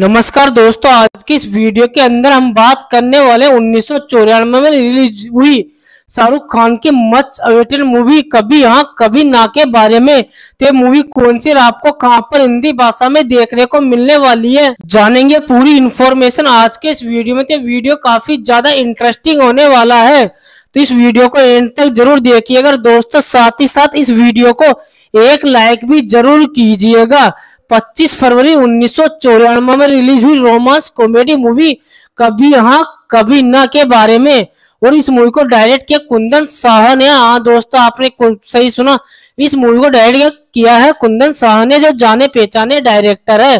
नमस्कार दोस्तों आज की इस वीडियो के अंदर हम बात करने वाले उन्नीस में रिलीज हुई शाहरुख खान के मच अवेटेड मूवी कभी हाँ कभी ना के बारे में तो ये मूवी कौन सी आपको कहाँ पर हिंदी भाषा में देखने को मिलने वाली है जानेंगे पूरी इन्फॉर्मेशन आज के इस वीडियो में तो वीडियो काफी ज्यादा इंटरेस्टिंग होने वाला है तो इस वीडियो को एंड तक जरूर देखिएगा दोस्तों साथ ही साथ इस वीडियो को एक लाइक भी जरूर कीजिएगा 25 फरवरी उन्नीस में रिलीज हुई रोमांस कॉमेडी मूवी कभी यहाँ कभी ना के बारे में और इस मूवी को डायरेक्ट किया कुंदन शाह ने हाँ दोस्तों आपने सही सुना इस मूवी को डायरेक्ट किया है कुंदन शाह ने जो जाने पहचाने डायरेक्टर है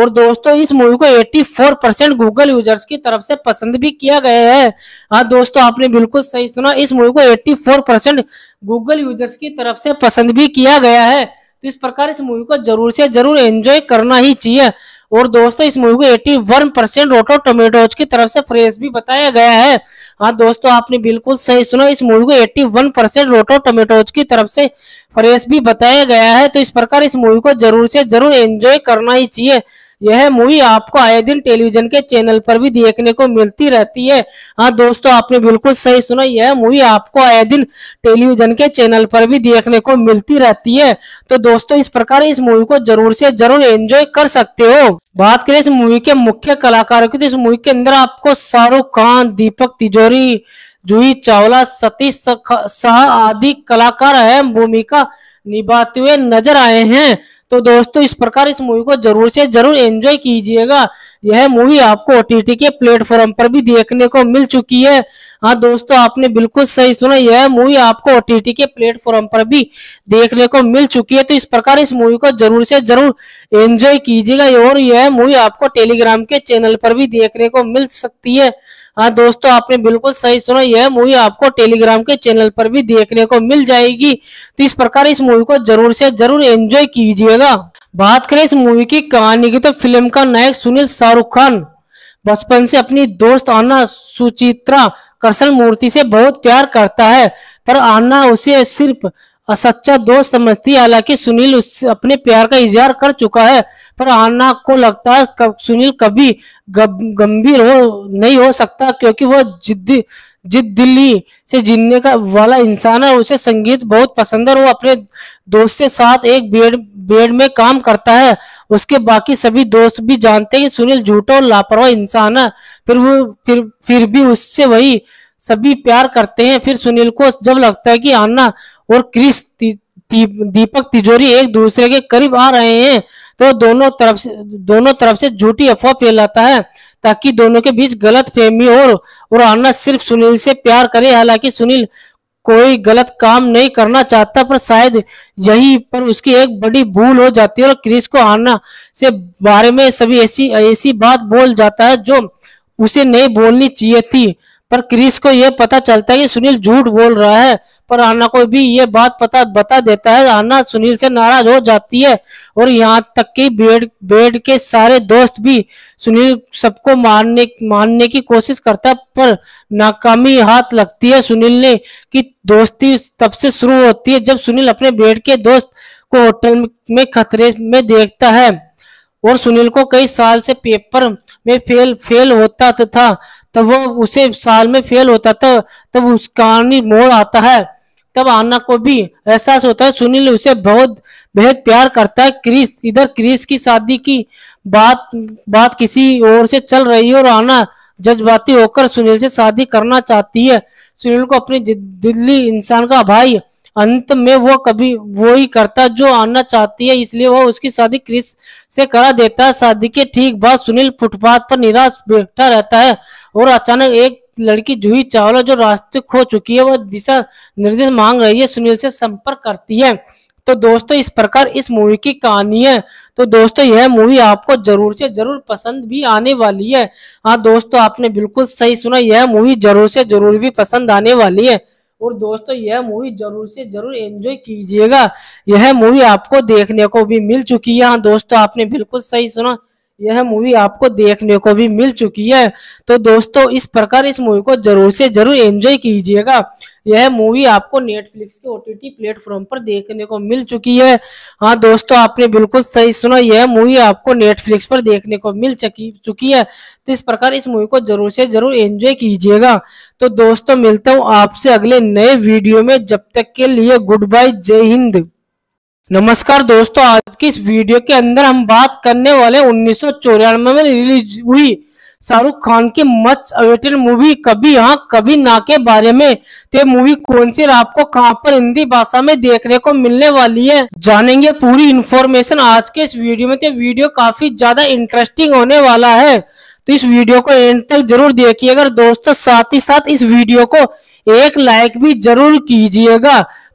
और दोस्तों इस मूवी को 84 परसेंट गूगल यूजर्स की तरफ से पसंद भी किया गया है हाँ दोस्तों आपने बिल्कुल सही सुना इस मूवी को 84 परसेंट गूगल यूजर्स की तरफ से पसंद भी किया गया है तो इस प्रकार इस मूवी को जरूर से जरूर एंजॉय करना ही चाहिए और दोस्तों इस मूवी को eighty one percent Rotten Tomatoes की तरफ से फ्रेश भी बताया गया है हाँ दोस्तों आपने बिल्कुल सही सुना इस मूवी को eighty one percent Rotten Tomatoes की तरफ से फ्रेश भी बताया गया है तो इस प्रकार इस मूवी को जरूर से जरूर एंजॉय करना ही चाहिए यह मूवी आपको आए दिन टेलीविजन के चैनल पर भी देखने को मिलती रहती है हाँ दोस्तों आपने बिल्कुल सही सुना यह मूवी आपको आए दिन टेलीविजन के चैनल पर भी देखने को मिलती रहती है तो दोस्तों इस प्रकार इस मूवी को जरूर से जरूर एंजॉय कर सकते हो बात करें इस मूवी के मुख्य कलाकारों की तो इस मूवी के अंदर आपको शाहरुख खान दीपक तिजोरी जूही चावला सतीश शाह आदि कलाकार अहम भूमिका निभाते हुए नजर आए हैं तो दोस्तों इस प्रकार इस मूवी को जरूर से जरूर एंजॉय कीजिएगा यह मूवी आपको ओटीटी के प्लेटफॉर्म पर भी देखने को मिल चुकी है हाँ दोस्तों आपने बिल्कुल सही सुना यह मूवी आपको ओटीटी के प्लेटफॉर्म पर भी देखने को मिल चुकी है तो इस प्रकार इस मूवी को जरूर से जरूर एंजॉय कीजिएगा और यह मूवी आपको टेलीग्राम के चैनल पर भी देखने को मिल सकती है हाँ दोस्तों आपने बिल्कुल सही सुना यह मूवी आपको टेलीग्राम के चैनल पर भी देखने को मिल जाएगी तो इस प्रकार इस मूवी को जरूर से जरूर एंजॉय कीजिएगा बात करें इस मूवी की कहानी की तो फिल्म का नायक सुनील शाहरुख खान बचपन से अपनी दोस्त आना सुचित्रा कृष्ण मूर्ति से बहुत प्यार करता है पर आना उसे सिर्फ असच्चा दोस्त समझती है हालांकि सुनील उससे अपने प्यार का इजहार कर चुका है पर आना को लगता है कब, सुनील कभी गंभीर हो नहीं हो सकता क्योंकि वह जिद्दी जिद दिल्ली से जीने का वाला इंसान है उसे संगीत बहुत पसंद है वो अपने दोस्त के साथ एक बेड बेड में काम करता है उसके बाकी सभी दोस्त भी जानते हैं कि सुनील झूठा और लापरवाह इंसान है फिर वो फिर फिर भी उससे वही सभी प्यार करते हैं फिर सुनील को जब लगता है कि आना और क्रिस दीपक तिजोरी एक दूसरे के करीब आ रहे हैं तो दोनों तरफ से दोनों तरफ से झूठी अफवाह फैलाता है ताकि दोनों के बीच गलत फहमी और, और आना सिर्फ सुनील से प्यार करे हालांकि सुनील कोई गलत काम नहीं करना चाहता पर शायद यही पर उसकी एक बड़ी भूल हो जाती है और क्रिस को आना से बारे में सभी ऐसी ऐसी बात बोल जाता है जो उसे नहीं बोलनी चाहिए थी पर क्रिस को यह पता चलता है कि सुनील झूठ बोल रहा है पर आना को भी ये बात पता बता देता है आना सुनील से नाराज हो जाती है और यहाँ तक कि बेड बेड के सारे दोस्त भी सुनील सबको मारने मारने की कोशिश करता है पर नाकामी हाथ लगती है सुनील ने कि दोस्ती तब से शुरू होती है जब सुनील अपने बेड के दोस्त को होटल में खतरे में देखता है और सुनील को कई साल से पेपर में फेल फेल होता था तब वो उसे साल में फेल होता था तब उस कहानी मोड़ आता है तब आना को भी एहसास होता है सुनील उसे बहुत बेहद प्यार करता है क्रिस इधर क्रिस की शादी की बात बात किसी और से चल रही है और आना जज्बाती होकर सुनील से शादी करना चाहती है सुनील को अपने दिल्ली इंसान का भाई अंत में वो कभी वो ही करता जो आना चाहती है इसलिए वह उसकी शादी क्रिस से करा देता है शादी के ठीक बाद सुनील फुटपाथ पर निराश बैठा रहता है और अचानक एक लड़की जूही चावला जो रास्ते खो चुकी है वह दिशा निर्देश मांग रही है सुनील से संपर्क करती है तो दोस्तों इस प्रकार इस मूवी की कहानी है तो दोस्तों यह मूवी आपको जरूर से जरूर पसंद भी आने वाली है हाँ दोस्तों आपने बिल्कुल सही सुना यह मूवी जरूर से जरूर भी पसंद आने वाली है और दोस्तों यह मूवी जरूर से जरूर एंजॉय कीजिएगा यह मूवी आपको देखने को भी मिल चुकी है हाँ, दोस्तों आपने बिल्कुल सही सुना यह मूवी आपको देखने को भी मिल चुकी है तो दोस्तों इस प्रकार इस मूवी को जरूर से जरूर एंजॉय कीजिएगा यह मूवी आपको नेटफ्लिक्स के ओटीटी प्लेटफॉर्म पर देखने को मिल चुकी है हाँ दोस्तों आपने बिल्कुल सही सुना यह मूवी आपको नेटफ्लिक्स पर देखने को मिल चुकी चुकी है तो इस प्रकार इस मूवी को जरूर से जरूर एंजॉय कीजिएगा तो दोस्तों मिलता हूँ आपसे अगले नए वीडियो में जब तक के लिए गुड बाय जय हिंद नमस्कार दोस्तों आज की इस वीडियो के अंदर हम बात करने वाले उन्नीस में रिलीज हुई शाहरुख खान के मच अवेटेड मूवी कभी यहाँ कभी ना के बारे में तो ये मूवी कौन सी आपको कहाँ पर हिंदी भाषा में देखने को मिलने वाली है जानेंगे पूरी इन्फॉर्मेशन आज के इस वीडियो में तो वीडियो काफी ज्यादा इंटरेस्टिंग होने वाला है तो इस वीडियो को एंड तक जरूर देखिएगा दोस्तों साथ ही साथ इस वीडियो को एक लाइक भी जरूर कीजिएगा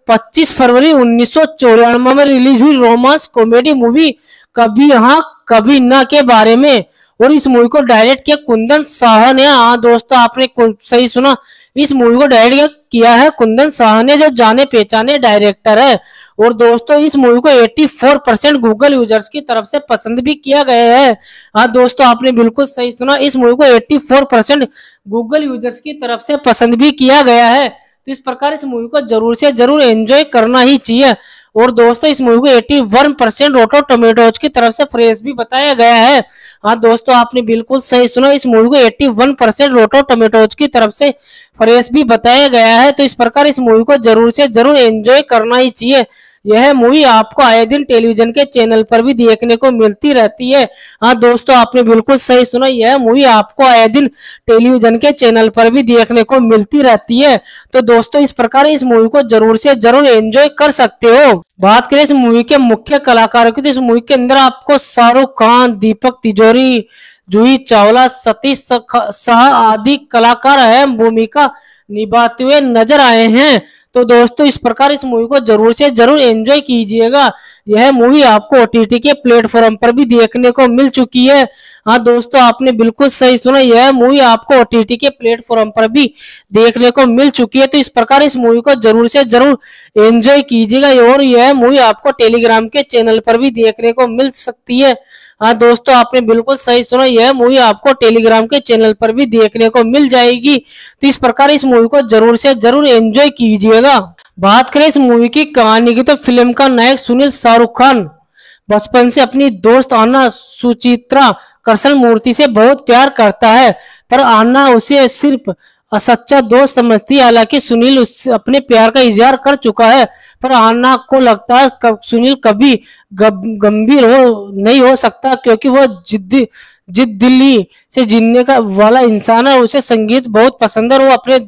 25 फरवरी उन्नीस में रिलीज हुई रोमांस कॉमेडी मूवी कभी यहाँ कभी ना के बारे में और इस मूवी को डायरेक्ट किया कुंदन शाह ने हाँ दोस्तों आपने सही सुना इस मूवी को डायरेक्ट किया है कुंदन शाह ने जो जाने पहचाने डायरेक्टर है और दोस्तों इस मूवी को 84 परसेंट गूगल यूजर्स की तरफ से पसंद भी किया गया है हाँ दोस्तों आपने बिल्कुल सही सुना इस मूवी को 84 परसेंट गूगल यूजर्स की तरफ से पसंद भी किया गया है तो इस प्रकार इस मूवी को जरूर से जरूर एंजॉय करना ही चाहिए और दोस्तों इस मूवी को eighty one percent Rotten Tomatoes की तरफ से फ्रेश भी बताया गया है हाँ दोस्तों आपने बिल्कुल सही सुना इस मूवी को eighty one percent Rotten Tomatoes की तरफ से फ्रेश भी बताया गया है तो इस प्रकार इस मूवी को जरूर से जरूर एंजॉय करना ही चाहिए यह मूवी आपको आए दिन टेलीविजन के चैनल पर भी देखने को मिलती रहती है हाँ दोस्तों आपने बिल्कुल सही सुना यह मूवी आपको आए दिन टेलीविजन के चैनल पर भी देखने को मिलती रहती है तो दोस्तों इस प्रकार इस मूवी को जरूर से जरूर एंजॉय कर सकते हो बात करें इस मूवी के मुख्य कलाकारों की तो इस मूवी के अंदर आपको शाहरुख खान दीपक तिजोरी जूही चावला सतीश शाह आदि कलाकार अहम भूमिका निभाते हुए नजर आए हैं तो दोस्तों इस प्रकार इस मूवी को जरूर से जरूर एंजॉय कीजिएगा यह मूवी आपको ओटीटी के प्लेटफॉर्म पर भी देखने को मिल चुकी है हाँ दोस्तों आपने बिल्कुल सही सुना यह मूवी आपको ओटीटी के प्लेटफॉर्म पर भी देखने को मिल चुकी है तो इस प्रकार इस मूवी को जरूर से जरूर एंजॉय कीजिएगा और यह मूवी आपको टेलीग्राम के चैनल पर भी देखने को मिल सकती है हाँ दोस्तों आपने बिल्कुल सही सुना यह मूवी आपको टेलीग्राम के चैनल पर भी देखने को मिल जाएगी तो इस प्रकार इस मूवी को जरूर से जरूर एंजॉय कीजिएगा जाएगा बात करें इस मूवी की कहानी की तो फिल्म का नायक सुनील शाहरुख खान बचपन से अपनी दोस्त आना सुचित्रा कृष्ण मूर्ति से बहुत प्यार करता है पर आना उसे सिर्फ असच्चा दोस्त समझती है हालांकि सुनील उससे अपने प्यार का इजहार कर चुका है पर आना को लगता है कब, सुनील कभी गंभीर हो नहीं हो सकता क्योंकि वह जिद्दी जिद दिल्ली से जीने का वाला इंसान है उसे संगीत बहुत पसंद है वो अपने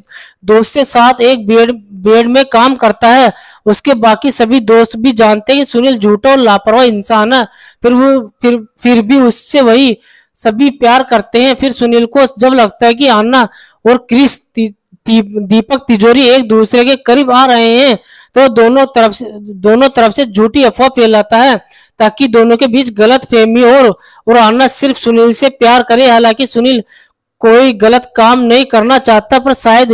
दोस्त के साथ एक बेड बेड में काम करता है उसके बाकी सभी दोस्त भी जानते हैं कि सुनील झूठा और लापरवाह इंसान है फिर वो फिर फिर भी उससे वही सभी प्यार करते हैं फिर सुनील को जब लगता है कि आना और क्रिस दीपक तिजोरी एक दूसरे के करीब आ रहे हैं तो दोनों तरफ से दोनों तरफ से झूठी अफवाह फैलाता है ताकि दोनों के बीच गलत फहमी और, और आना सिर्फ सुनील से प्यार करे हालांकि सुनील कोई गलत काम नहीं करना चाहता पर शायद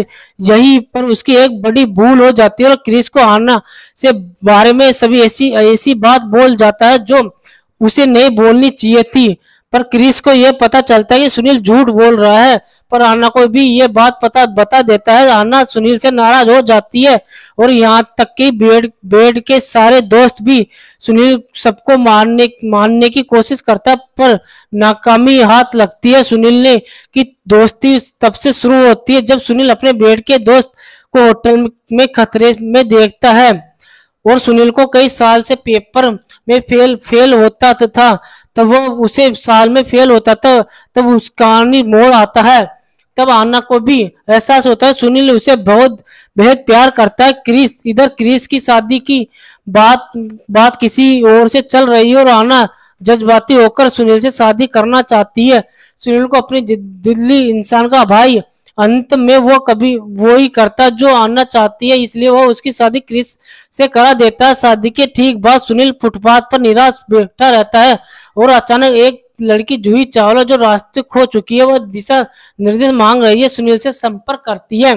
यही पर उसकी एक बड़ी भूल हो जाती है और क्रिस को आना से बारे में सभी ऐसी ऐसी बात बोल जाता है जो उसे नहीं बोलनी चाहिए थी पर क्रिस को यह पता चलता है कि सुनील झूठ बोल रहा है पर आना को भी ये बात पता बता देता है आना सुनील से नाराज हो जाती है और यहाँ तक कि बेड बेड के सारे दोस्त भी सुनील सबको मारने मारने की कोशिश करता है पर नाकामी हाथ लगती है सुनील ने कि दोस्ती तब से शुरू होती है जब सुनील अपने बेड के दोस्त को होटल में खतरे में देखता है और सुनील को कई साल से पेपर में फेल फेल होता था तब वो उसे साल में फेल होता था तब उस कहानी मोड़ आता है तब आना को भी एहसास होता है सुनील उसे बहुत बेहद प्यार करता है क्रिस इधर क्रिस की शादी की बात बात किसी और से चल रही है और आना जज्बाती होकर सुनील से शादी करना चाहती है सुनील को अपने दिल्ली इंसान का भाई अंत में वो कभी वो ही करता जो आना चाहती है इसलिए वो उसकी शादी क्रिस से करा देता है शादी के ठीक बाद सुनील फुटपाथ पर निराश बैठा रहता है और अचानक एक लड़की जूही चावला जो रास्ते खो चुकी है वह दिशा निर्देश मांग रही है सुनील से संपर्क करती है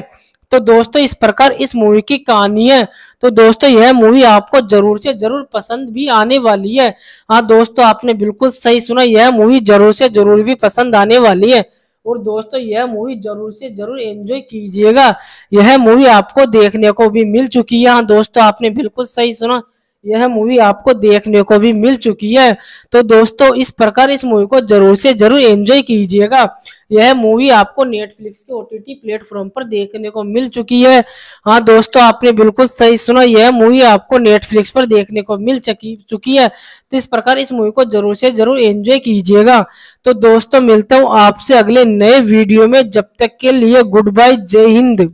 तो दोस्तों इस प्रकार इस मूवी की कहानी है तो दोस्तों यह मूवी आपको जरूर से जरूर पसंद भी आने वाली है हाँ दोस्तों आपने बिल्कुल सही सुना यह मूवी जरूर से जरूर भी पसंद आने वाली है और दोस्तों यह मूवी जरूर से जरूर एंजॉय कीजिएगा यह मूवी आपको देखने को भी मिल चुकी है हाँ, दोस्तों आपने बिल्कुल सही सुना यह मूवी आपको देखने को भी मिल चुकी है तो दोस्तों इस प्रकार इस मूवी को जरूर से जरूर एंजॉय कीजिएगा यह मूवी आपको नेटफ्लिक्स के ओटीटी प्लेटफॉर्म पर देखने को मिल चुकी है हाँ दोस्तों आपने बिल्कुल सही सुना यह मूवी आपको नेटफ्लिक्स पर देखने को मिल चुकी चुकी है तो इस प्रकार इस मूवी को जरूर से जरूर एंजॉय कीजिएगा तो दोस्तों मिलता हूँ आपसे अगले नए वीडियो में जब तक के लिए गुड बाय जय हिंद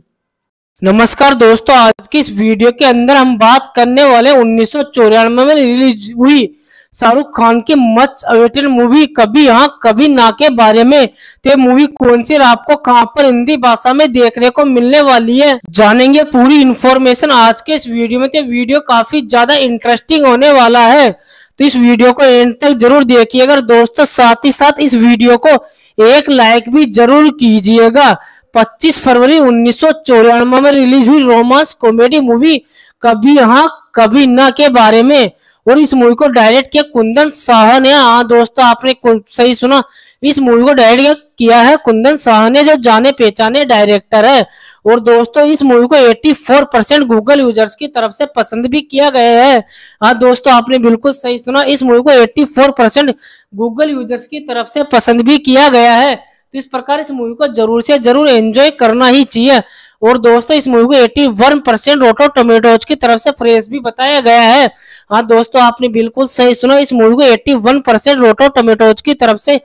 नमस्कार दोस्तों आज की इस वीडियो के अंदर हम बात करने वाले उन्नीस में रिलीज हुई शाहरुख खान के मच अवेटेड मूवी कभी यहाँ कभी ना के बारे में तो ये मूवी कौन सी आपको कहाँ पर हिंदी भाषा में देखने को मिलने वाली है जानेंगे पूरी इन्फॉर्मेशन आज के इस वीडियो में तो वीडियो काफी ज्यादा इंटरेस्टिंग होने वाला है तो इस वीडियो को एंड तक जरूर देखिएगा दोस्तों साथ ही साथ इस वीडियो को एक लाइक भी जरूर कीजिएगा 25 फरवरी उन्नीस में रिलीज हुई रोमांस कॉमेडी मूवी कभी यहाँ कभी न के बारे में और इस मूवी को डायरेक्ट किया कुंदन शाह ने हाँ दोस्तों आपने सही सुना इस मूवी को डायरेक्ट किया है कुंदन शाह ने जो जाने पहचाने डायरेक्टर है और दोस्तों इस मूवी को 84 परसेंट गूगल यूजर्स की तरफ से पसंद भी किया गया है हाँ दोस्तों आपने बिल्कुल सही सुना इस मूवी को 84 परसेंट गूगल यूजर्स की तरफ से पसंद भी किया गया है तो इस प्रकार इस मूवी को जरूर से जरूर एंजॉय करना ही चाहिए और दोस्तों इस मूवी को eighty one percent Rotten Tomatoes की तरफ से फ्रेश भी बताया गया है हाँ दोस्तों आपने बिल्कुल सही सुना इस मूवी को eighty one percent Rotten Tomatoes की तरफ से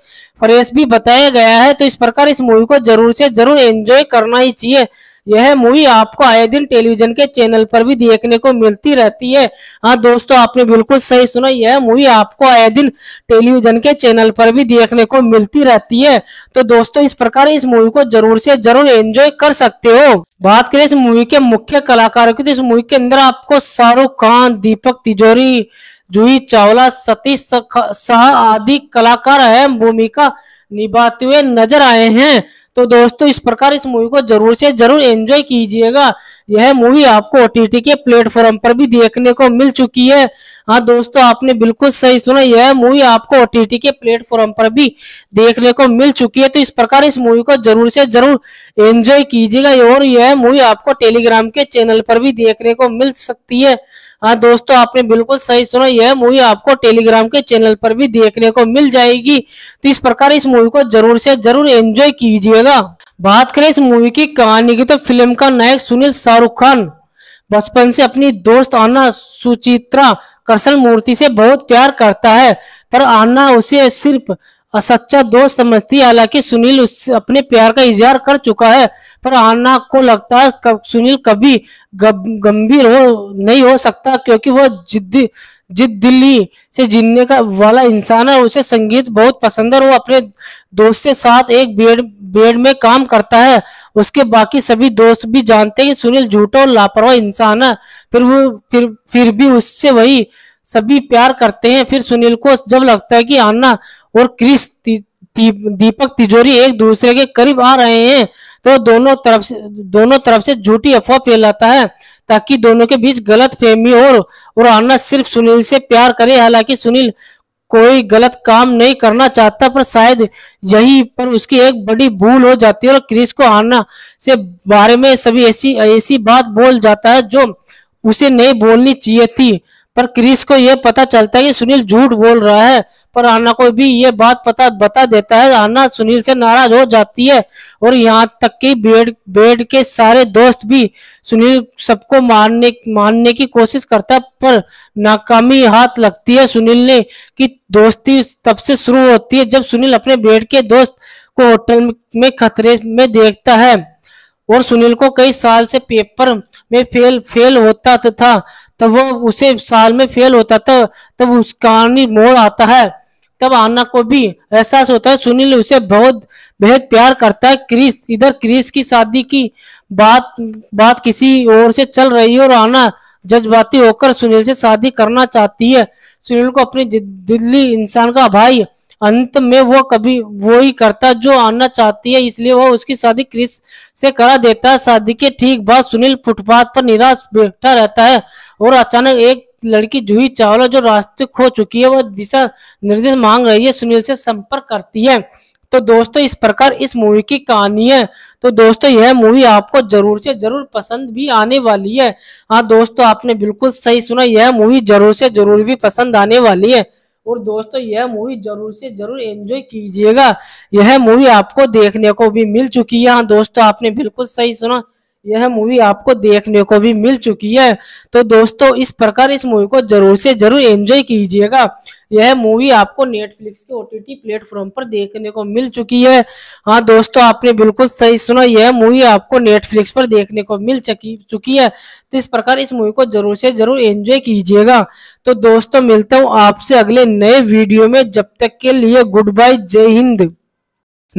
फ्रेश भी बताया गया है तो इस प्रकार इस मूवी को जरूर से जरूर एंजॉय करना ही चाहिए यह मूवी आपको आए दिन टेलीविजन के चैनल पर भी देखने को मिलती रहती है हाँ दोस्तों आपने बिल्कुल सही सुना यह मूवी आपको आए दिन टेलीविजन के चैनल पर भी देखने को मिलती रहती है तो दोस्तों इस प्रकार इस मूवी को जरूर से जरूर एंजॉय कर सकते हो बात करें इस मूवी के मुख्य कलाकारों की तो इस मूवी के अंदर आपको शाहरुख खान दीपक तिजोरी जूही चावला सतीश सह आदि कलाकार अहम भूमिका निभाते हुए नजर आए हैं तो दोस्तों इस प्रकार इस मूवी को जरूर से जरूर एंजॉय कीजिएगा यह मूवी आपको ओटीटी के प्लेटफॉर्म पर भी देखने को मिल चुकी है हाँ दोस्तों आपने बिल्कुल सही सुना यह मूवी आपको ओटीटी के प्लेटफॉर्म पर भी देखने को मिल चुकी है तो इस प्रकार इस मूवी को जरूर से जरूर एंजॉय कीजिएगा और यह मूवी आपको टेलीग्राम के चैनल पर भी देखने को मिल सकती है हाँ दोस्तों आपने बिल्कुल सही सुना यह मूवी आपको टेलीग्राम के चैनल पर भी देखने को मिल जाएगी तो इस प्रकार इस मूवी को जरूर से जरूर एंजॉय कीजिएगा बात करें इस मूवी की कहानी की तो फिल्म का नायक सुनील शाहरुख खान बचपन से अपनी दोस्त आना सुचित्रा कृष्ण मूर्ति से बहुत प्यार करता है पर आना उसे सिर्फ असच्चा दोस्त समझती है हालांकि सुनील उससे अपने प्यार का इजहार कर चुका है पर आना को लगता है कब सुनील कभी गंभीर हो नहीं हो सकता क्योंकि वह जिद्दी जिद दिल्ली से जीने का वाला इंसान है उसे संगीत बहुत पसंद है वो अपने दोस्त के साथ एक बेड बेड में काम करता है उसके बाकी सभी दोस्त भी जानते हैं कि सुनील झूठा और लापरवाह इंसान है फिर वो फिर फिर भी उससे वही सभी प्यार करते हैं फिर सुनील को जब लगता है कि आना और क्रिस दीपक तिजोरी एक दूसरे के करीब आ रहे हैं तो दोनों तरफ से दोनों तरफ से झूठी अफवाह फैलाता है ताकि दोनों के बीच गलत फहमी और, और आना सिर्फ सुनील से प्यार करे हालांकि सुनील कोई गलत काम नहीं करना चाहता पर शायद यही पर उसकी एक बड़ी भूल हो जाती है और क्रिस को आना से बारे में सभी ऐसी ऐसी बात बोल जाता है जो उसे नहीं बोलनी चाहिए थी पर क्रिस को यह पता चलता है कि सुनील झूठ बोल रहा है पर आना को भी ये बात पता बता देता है आना सुनील से नाराज हो जाती है और यहाँ तक कि बेड बेड के सारे दोस्त भी सुनील सबको मारने मारने की कोशिश करता है पर नाकामी हाथ लगती है सुनील ने कि दोस्ती तब से शुरू होती है जब सुनील अपने बेड के दोस्त को होटल में खतरे में देखता है और सुनील को कई साल से पेपर में फेल फेल होता था तब वो उसे साल में फेल होता था तब उस कहानी मोड़ आता है तब आना को भी एहसास होता है सुनील उसे बहुत बेहद प्यार करता है क्रिस इधर क्रिस की शादी की बात बात किसी और से चल रही है और आना जज्बाती होकर सुनील से शादी करना चाहती है सुनील को अपने दिल्ली इंसान का भाई अंत में वो कभी वो ही करता जो आना चाहती है इसलिए वह उसकी शादी क्रिस से करा देता है शादी के ठीक बाद सुनील फुटपाथ पर निराश बैठा रहता है और अचानक एक लड़की जूही चावला जो रास्ते खो चुकी है वह दिशा निर्देश मांग रही है सुनील से संपर्क करती है तो दोस्तों इस प्रकार इस मूवी की कहानी है तो दोस्तों यह मूवी आपको जरूर से जरूर पसंद भी आने वाली है हाँ दोस्तों आपने बिल्कुल सही सुना यह मूवी जरूर से जरूर भी पसंद आने वाली है और दोस्तों यह मूवी जरूर से जरूर एंजॉय कीजिएगा यह मूवी आपको देखने को भी मिल चुकी है हाँ, दोस्तों आपने बिल्कुल सही सुना यह मूवी आपको देखने को भी मिल चुकी है तो दोस्तों इस प्रकार इस मूवी को जरूर से जरूर एंजॉय कीजिएगा यह मूवी आपको नेटफ्लिक्स के ओटीटी प्लेटफॉर्म पर देखने को मिल चुकी है हाँ दोस्तों आपने बिल्कुल सही सुना यह मूवी आपको नेटफ्लिक्स पर देखने को मिल चुकी चुकी है तो इस प्रकार इस मूवी को जरूर से जरूर एंजॉय कीजिएगा तो दोस्तों मिलता हूँ आपसे अगले नए वीडियो में जब तक के लिए गुड बाय जय हिंद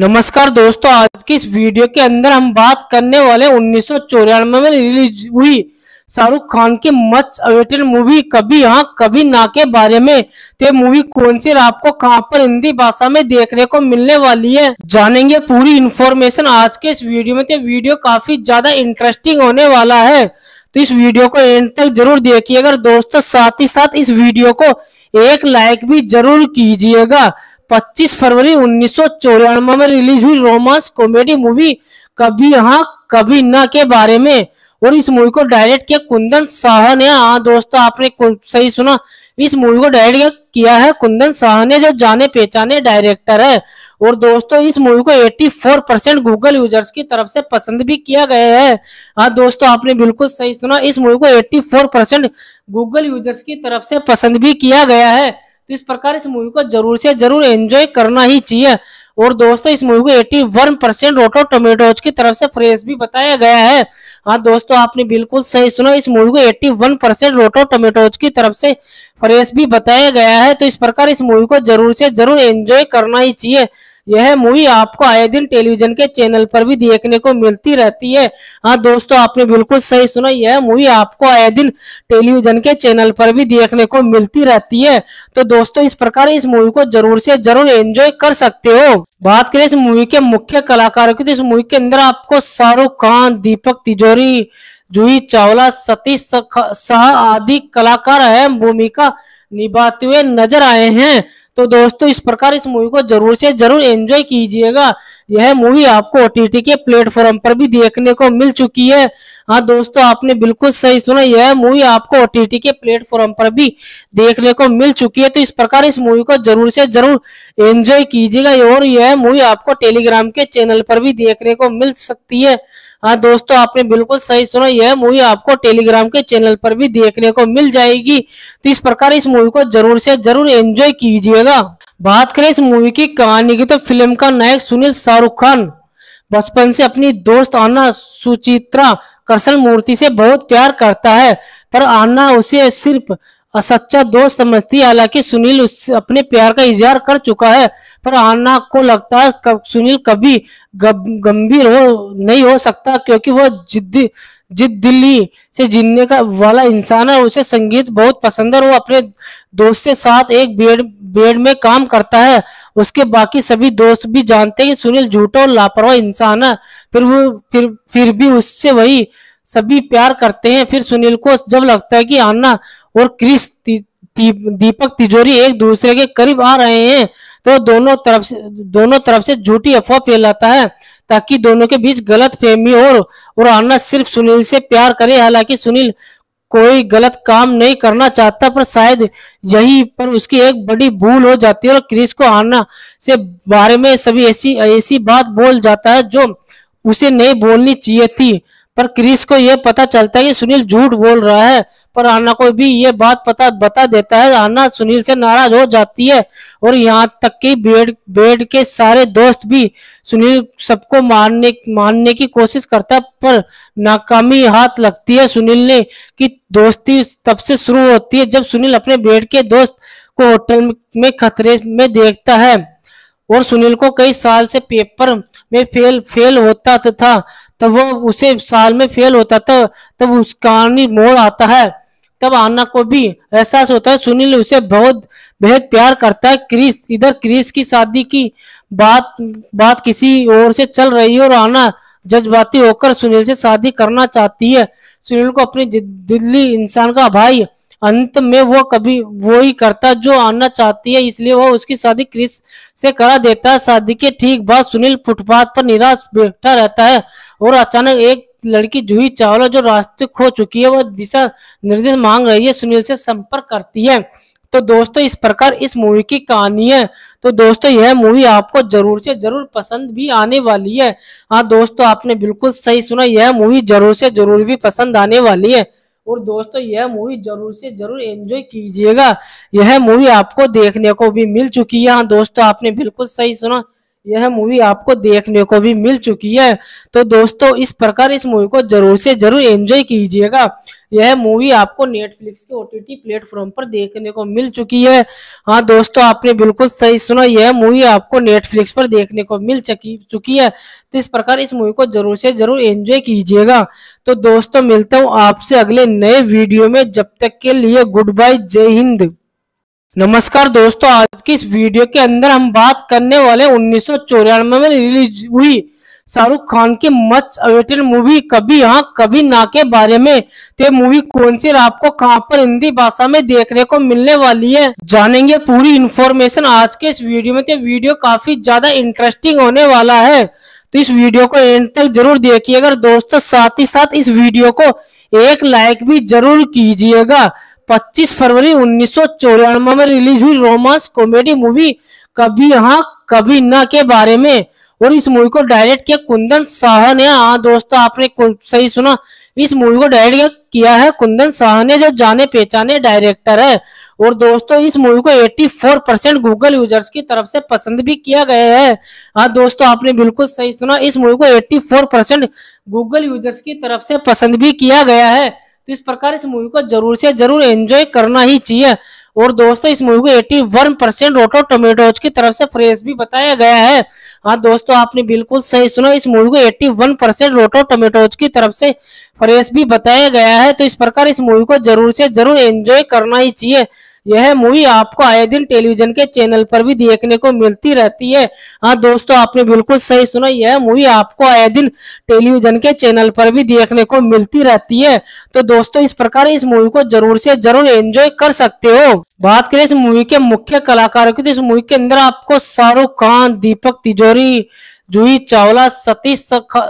नमस्कार दोस्तों आज की इस वीडियो के अंदर हम बात करने वाले उन्नीस में रिलीज हुई शाहरुख खान के मच अवेटेड मूवी कभी यहाँ कभी ना के बारे में तो ये मूवी कौन सी आपको कहाँ पर हिंदी भाषा में देखने को मिलने वाली है जानेंगे पूरी इन्फॉर्मेशन आज के इस वीडियो में तो वीडियो काफी ज्यादा इंटरेस्टिंग होने वाला है तो इस वीडियो को एंड तक जरूर देखिएगा दोस्तों साथ ही साथ इस वीडियो को एक लाइक भी जरूर कीजिएगा 25 फरवरी उन्नीस में रिलीज हुई रोमांस कॉमेडी मूवी कभी यहाँ कभी न के बारे में और इस मूवी को डायरेक्ट किया कुंदन शाह ने हाँ दोस्तों आपने सही सुना इस मूवी को डायरेक्ट किया है कुंदन शाह ने जो जाने पहचाने डायरेक्टर है और दोस्तों इस मूवी को 84 परसेंट गूगल यूजर्स की तरफ से पसंद भी किया गया है हाँ दोस्तों आपने बिल्कुल सही सुना इस मूवी को 84 परसेंट गूगल यूजर्स की तरफ से पसंद भी किया गया है तो इस प्रकार इस मूवी को जरूर से जरूर एंजॉय करना ही चाहिए और दोस्तों इस मूवी को eighty one percent Rotten Tomatoes की तरफ से फ्रेश भी बताया गया है हाँ दोस्तों आपने बिल्कुल सही सुना इस मूवी को eighty one percent Rotten Tomatoes की तरफ से फ्रेश भी बताया गया है तो इस प्रकार इस मूवी को जरूर से जरूर एंजॉय करना ही चाहिए यह मूवी आपको आए दिन टेलीविजन के चैनल पर भी देखने को मिलती रहती है हाँ दोस्तों आपने बिल्कुल सही सुना यह मूवी आपको आए दिन टेलीविजन के चैनल पर भी देखने को मिलती रहती है तो दोस्तों इस प्रकार इस मूवी को जरूर से जरूर एंजॉय कर सकते हो बात करें इस मूवी के मुख्य कलाकारों की तो इस मूवी के अंदर आपको शाहरुख खान दीपक तिजोरी जूही चावला सतीश सह आदि कलाकार अहम भूमिका निभाते हुए नजर आए हैं तो दोस्तों इस प्रकार इस मूवी को जरूर से जरूर एंजॉय कीजिएगा यह मूवी आपको ओटीटी के प्लेटफॉर्म पर भी देखने को मिल चुकी है हाँ दोस्तों आपने बिल्कुल सही सुना यह मूवी आपको ओटीटी के प्लेटफॉर्म पर भी देखने को मिल चुकी है तो इस प्रकार इस मूवी को जरूर से जरूर एंजॉय कीजिएगा और यह मूवी आपको टेलीग्राम के चैनल पर भी देखने को मिल सकती है हाँ दोस्तों आपने बिल्कुल सही सुना यह मूवी आपको टेलीग्राम के चैनल पर भी देखने को मिल जाएगी तो इस प्रकार इस मूवी को जरूर से जरूर एंजॉय कीजिएगा बात करें इस मूवी की कहानी की तो फिल्म का नायक सुनील शाहरुख खान बचपन से अपनी दोस्त आना सुचित्रा कृष्ण मूर्ति से बहुत प्यार करता है पर आना उसे सिर्फ असच्चा दोस्त समझती है हालांकि सुनील उससे अपने प्यार का इजहार कर चुका है पर आना को लगता है कब, सुनील कभी गंभीर हो नहीं हो सकता क्योंकि वह जिद्दी जिद दिल्ली से जीने का वाला इंसान है उसे संगीत बहुत पसंद है वो अपने दोस्त के साथ एक बेड बेड में काम करता है उसके बाकी सभी दोस्त भी जानते हैं कि सुनील झूठा और लापरवाह इंसान है फिर वो फिर फिर भी उससे वही सभी प्यार करते हैं फिर सुनील को जब लगता है कि आना और क्रिस दीपक तिजोरी एक दूसरे के करीब आ रहे हैं तो दोनों तरफ से दोनों तरफ से झूठी अफवाह फैलाता है ताकि दोनों के बीच गलत फहमी और, और आना सिर्फ सुनील से प्यार करे हालांकि सुनील कोई गलत काम नहीं करना चाहता पर शायद यही पर उसकी एक बड़ी भूल हो जाती है और क्रिस को आना से बारे में सभी ऐसी ऐसी बात बोल जाता है जो उसे नहीं बोलनी चाहिए थी पर क्रिस को यह पता चलता है कि सुनील झूठ बोल रहा है पर आना को भी ये बात पता बता देता है आना सुनील से नाराज हो जाती है और यहाँ तक कि बेड बेड के सारे दोस्त भी सुनील सबको मारने मारने की कोशिश करता है पर नाकामी हाथ लगती है सुनील ने कि दोस्ती तब से शुरू होती है जब सुनील अपने बेड के दोस्त को होटल में खतरे में देखता है और सुनील को कई साल से पेपर में फेल फेल होता था तब वो उसे साल में फेल होता था तब उस कहानी मोड़ आता है तब आना को भी एहसास होता है सुनील उसे बहुत बेहद प्यार करता है क्रिस इधर क्रिस की शादी की बात बात किसी और से चल रही है और आना जज्बाती होकर सुनील से शादी करना चाहती है सुनील को अपनी दिल्ली इंसान का भाई अंत में वो कभी वो ही करता जो आना चाहती है इसलिए वह उसकी शादी क्रिस से करा देता है शादी के ठीक बाद सुनील फुटपाथ पर निराश बैठा रहता है और अचानक एक लड़की जूही चावला जो रास्ते खो चुकी है वह दिशा निर्देश मांग रही है सुनील से संपर्क करती है तो दोस्तों इस प्रकार इस मूवी की कहानी है तो दोस्तों यह मूवी आपको जरूर से जरूर पसंद भी आने वाली है हाँ दोस्तों आपने बिल्कुल सही सुना यह मूवी जरूर से जरूर भी पसंद आने वाली है और दोस्तों यह मूवी जरूर से जरूर एंजॉय कीजिएगा यह मूवी आपको देखने को भी मिल चुकी है हाँ, दोस्तों आपने बिल्कुल सही सुना यह मूवी आपको देखने को भी मिल चुकी है तो दोस्तों इस प्रकार इस मूवी को जरूर से जरूर एंजॉय कीजिएगा यह मूवी आपको नेटफ्लिक्स के ओटीटी प्लेटफॉर्म पर देखने को मिल चुकी है हाँ दोस्तों आपने बिल्कुल सही सुना यह मूवी आपको नेटफ्लिक्स पर देखने को मिल चुकी चुकी है तो इस प्रकार इस मूवी को जरूर से जरूर एंजॉय कीजिएगा तो दोस्तों मिलता हूँ आपसे अगले नए वीडियो में जब तक के लिए गुड बाय जय हिंद नमस्कार दोस्तों आज की इस वीडियो के अंदर हम बात करने वाले उन्नीस में रिलीज हुई शाहरुख खान की मच अवेटेड मूवी कभी यहाँ कभी ना के बारे में तो मूवी कौन सी आपको कहाँ पर हिंदी भाषा में देखने को मिलने वाली है जानेंगे पूरी इन्फॉर्मेशन आज के इस वीडियो में तो वीडियो काफी ज्यादा इंटरेस्टिंग होने वाला है तो इस वीडियो को एंड तक जरूर देखिएगा दोस्तों साथ ही साथ इस वीडियो को एक लाइक भी जरूर कीजिएगा 25 फरवरी उन्नीस में रिलीज हुई रोमांस कॉमेडी मूवी कभी यहाँ कभी न के बारे में और इस मूवी को डायरेक्ट किया कुंदन शाह ने हाँ दोस्तों आपने सही सुना इस मूवी को डायरेक्ट किया है कुंदन शाह ने जो जाने पहचाने डायरेक्टर है और दोस्तों इस मूवी को 84 परसेंट गूगल यूजर्स की तरफ से पसंद भी किया गया है हाँ दोस्तों आपने बिल्कुल सही सुना इस मूवी को 84 परसेंट गूगल यूजर्स की तरफ से पसंद भी किया गया है तो इस प्रकार इस मूवी को जरूर से जरूर एंजॉय करना ही चाहिए और दोस्तों इस मूवी को eighty one percent Rotten Tomatoes की तरफ से फ्रेश भी बताया गया है हाँ दोस्तों आपने बिल्कुल सही सुना इस मूवी को eighty one percent Rotten Tomatoes की तरफ से फ्रेश भी बताया गया है तो इस प्रकार इस मूवी को जरूर से जरूर एंजॉय करना ही चाहिए यह मूवी आपको आए दिन टेलीविजन के चैनल पर भी देखने को मिलती रहती है हाँ दोस्तों आपने बिल्कुल सही सुना यह मूवी आपको आए दिन टेलीविजन के चैनल पर भी देखने को मिलती रहती है तो दोस्तों इस प्रकार इस मूवी को जरूर से जरूर एंजॉय कर सकते हो बात करें इस मूवी के मुख्य कलाकारों की तो इस मूवी के अंदर आपको शाहरुख खान दीपक तिजोरी जूही चावला सतीश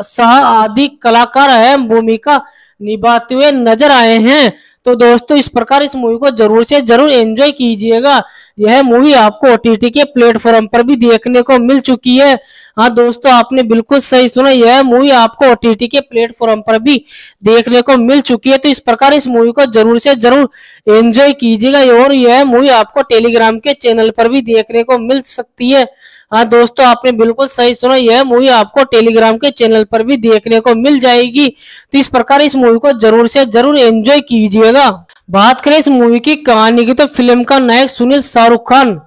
शाह आदि कलाकार अहम भूमिका निभाते हुए नजर आए हैं तो दोस्तों इस प्रकार इस मूवी को जरूर से जरूर एंजॉय कीजिएगा यह मूवी आपको ओटीटी के प्लेटफॉर्म पर भी देखने को मिल चुकी है हाँ दोस्तों आपने बिल्कुल सही सुना यह मूवी आपको ओटीटी के प्लेटफॉर्म पर भी देखने को मिल चुकी है तो इस प्रकार इस मूवी को जरूर से जरूर एंजॉय कीजिएगा और यह मूवी आपको टेलीग्राम के चैनल पर भी देखने को मिल सकती है हाँ दोस्तों आपने बिल्कुल सही सुना यह मूवी आपको टेलीग्राम के चैनल पर भी देखने को मिल जाएगी तो इस प्रकार इस मूवी को जरूर से जरूर एंजॉय कीजिएगा बात करें इस मूवी की कहानी की तो फिल्म का नायक सुनील शाहरुख खान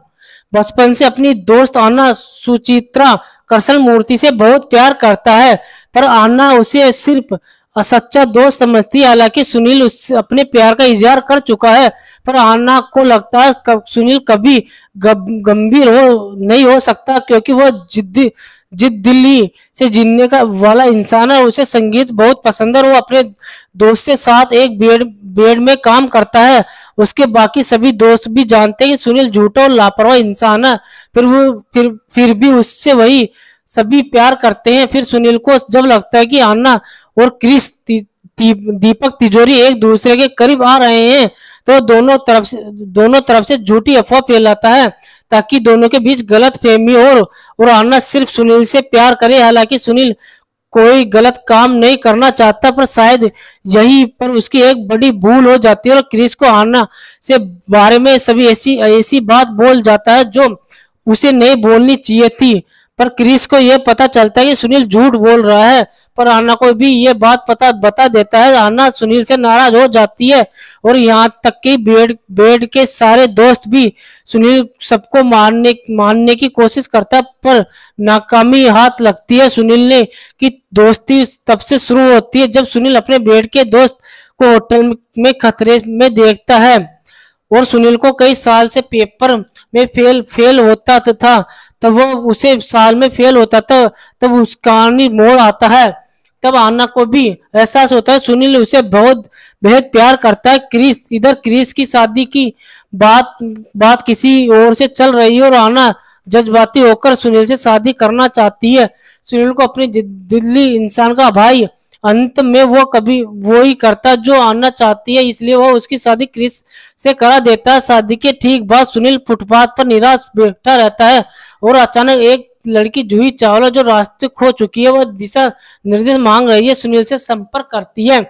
बचपन से अपनी दोस्त आना सुचित्रा कृष्ण मूर्ति से बहुत प्यार करता है पर आना उसे सिर्फ असच्चा दोस्त समझती है हालांकि सुनील उससे अपने प्यार का इजहार कर चुका है पर आना को लगता है कब, सुनील कभी गंभीर हो नहीं हो सकता क्योंकि वह जिद्दी जिद दिल्ली से जीने का वाला इंसान है उसे संगीत बहुत पसंद है वो अपने दोस्त के साथ एक बेड बेड में काम करता है उसके बाकी सभी दोस्त भी जानते हैं कि सुनील झूठा और लापरवाह इंसान है फिर वो फिर फिर भी उससे वही सभी प्यार करते हैं फिर सुनील को जब लगता है कि आना और क्रिस दीपक तिजोरी एक दूसरे के करीब आ रहे हैं तो दोनों तरफ से दोनों तरफ से झूठी अफवाह फैलाता है ताकि दोनों के बीच गलत फहमी हो और आना सिर्फ सुनील से प्यार करे हालांकि सुनील कोई गलत काम नहीं करना चाहता पर शायद यही पर उसकी एक बड़ी भूल हो जाती है और क्रिस को आना से बारे में सभी ऐसी ऐसी बात बोल जाता है जो उसे नहीं बोलनी चाहिए थी पर क्रिस को यह पता चलता है कि सुनील झूठ बोल रहा है पर आना को भी ये बात पता बता देता है आना सुनील से नाराज हो जाती है और यहाँ तक कि बेड बेड के सारे दोस्त भी सुनील सबको मारने मारने की कोशिश करता है पर नाकामी हाथ लगती है सुनील ने कि दोस्ती तब से शुरू होती है जब सुनील अपने बेड के दोस्त को होटल में खतरे में देखता है और सुनील को कई साल से पेपर में फेल फेल होता था तब वो उसे साल में फेल होता था तब उस कहानी मोड़ आता है तब आना को भी एहसास होता है सुनील उसे बहुत बेहद प्यार करता है क्रिस इधर क्रिस की शादी की बात बात किसी और से चल रही है और आना जज्बाती होकर सुनील से शादी करना चाहती है सुनील को अपने दिल्ली इंसान का भाई अंत में वो कभी वो ही करता जो आना चाहती है इसलिए वह उसकी शादी क्रिस से करा देता है शादी के ठीक बाद सुनील फुटपाथ पर निराश बैठा रहता है और अचानक एक लड़की जूही चावला जो रास्ते खो चुकी है वह दिशा निर्देश मांग रही है सुनील से संपर्क करती है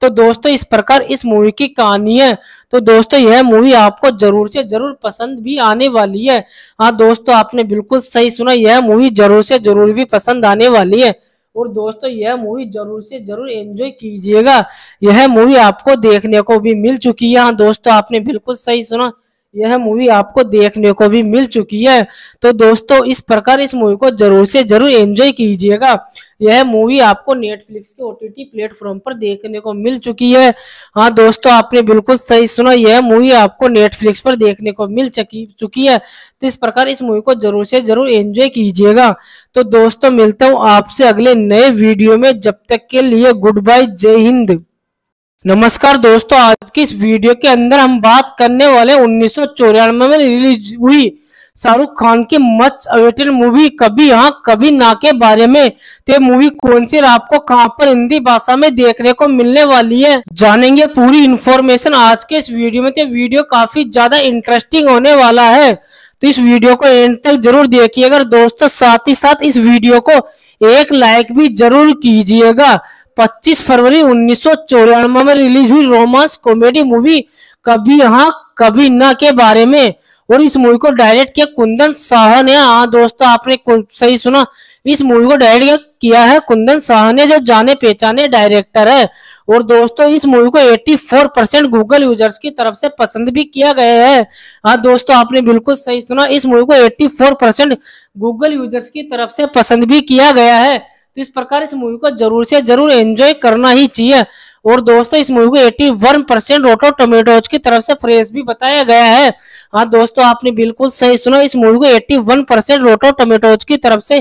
तो दोस्तों इस प्रकार इस मूवी की कहानी है तो दोस्तों यह मूवी आपको जरूर से जरूर पसंद भी आने वाली है हाँ दोस्तों आपने बिल्कुल सही सुना यह मूवी जरूर से जरूर भी पसंद आने वाली है और दोस्तों यह मूवी जरूर से जरूर एंजॉय कीजिएगा यह मूवी आपको देखने को भी मिल चुकी है हाँ, दोस्तों आपने बिल्कुल सही सुना यह मूवी आपको देखने को भी मिल चुकी है तो दोस्तों इस प्रकार इस मूवी को जरूर से जरूर एंजॉय कीजिएगा यह मूवी आपको नेटफ्लिक्स के ओटीटी प्लेटफॉर्म पर देखने को मिल चुकी है हाँ दोस्तों आपने बिल्कुल सही सुना यह मूवी आपको नेटफ्लिक्स पर देखने को मिल चुकी चुकी है तो इस प्रकार इस मूवी को जरूर से जरूर एंजॉय कीजिएगा तो दोस्तों मिलता हूँ आपसे अगले नए वीडियो में जब तक के लिए गुड बाय जय हिंद नमस्कार दोस्तों आज की इस वीडियो के अंदर हम बात करने वाले उन्नीस में रिलीज हुई शाहरुख खान की मच अवेटेड मूवी कभी यहाँ कभी ना के बारे में तो मूवी कौन सी आपको कहाँ पर हिंदी भाषा में देखने को मिलने वाली है जानेंगे पूरी इन्फॉर्मेशन आज के इस वीडियो में तो वीडियो काफी ज्यादा इंटरेस्टिंग होने वाला है तो इस वीडियो को एंड तक जरूर देखिएगा दोस्तों साथ ही साथ इस वीडियो को एक लाइक भी जरूर कीजिएगा 25 फरवरी उन्नीस में रिलीज हुई रोमांस कॉमेडी मूवी कभी यहाँ कभी ना के बारे में और इस मूवी को डायरेक्ट किया कुंदन शाह ने हाँ दोस्तों आपने सही सुना इस मूवी को डायरेक्ट किया है कुंदन शाह ने जो जाने पहचाने डायरेक्टर है और दोस्तों इस मूवी को 84 परसेंट गूगल यूजर्स की तरफ से पसंद भी किया गया है हाँ दोस्तों आपने बिल्कुल सही सुना इस मूवी को एट्टी परसेंट गूगल यूजर्स की तरफ से पसंद भी किया गया है तो इस प्रकार इस मूवी को जरूर से जरूर एंजॉय करना ही चाहिए और दोस्तों इस मूवी को eighty one percent Rotten Tomatoes की तरफ से फ्रेश भी बताया गया है हाँ दोस्तों आपने बिल्कुल सही सुना इस मूवी को eighty one percent Rotten Tomatoes की तरफ से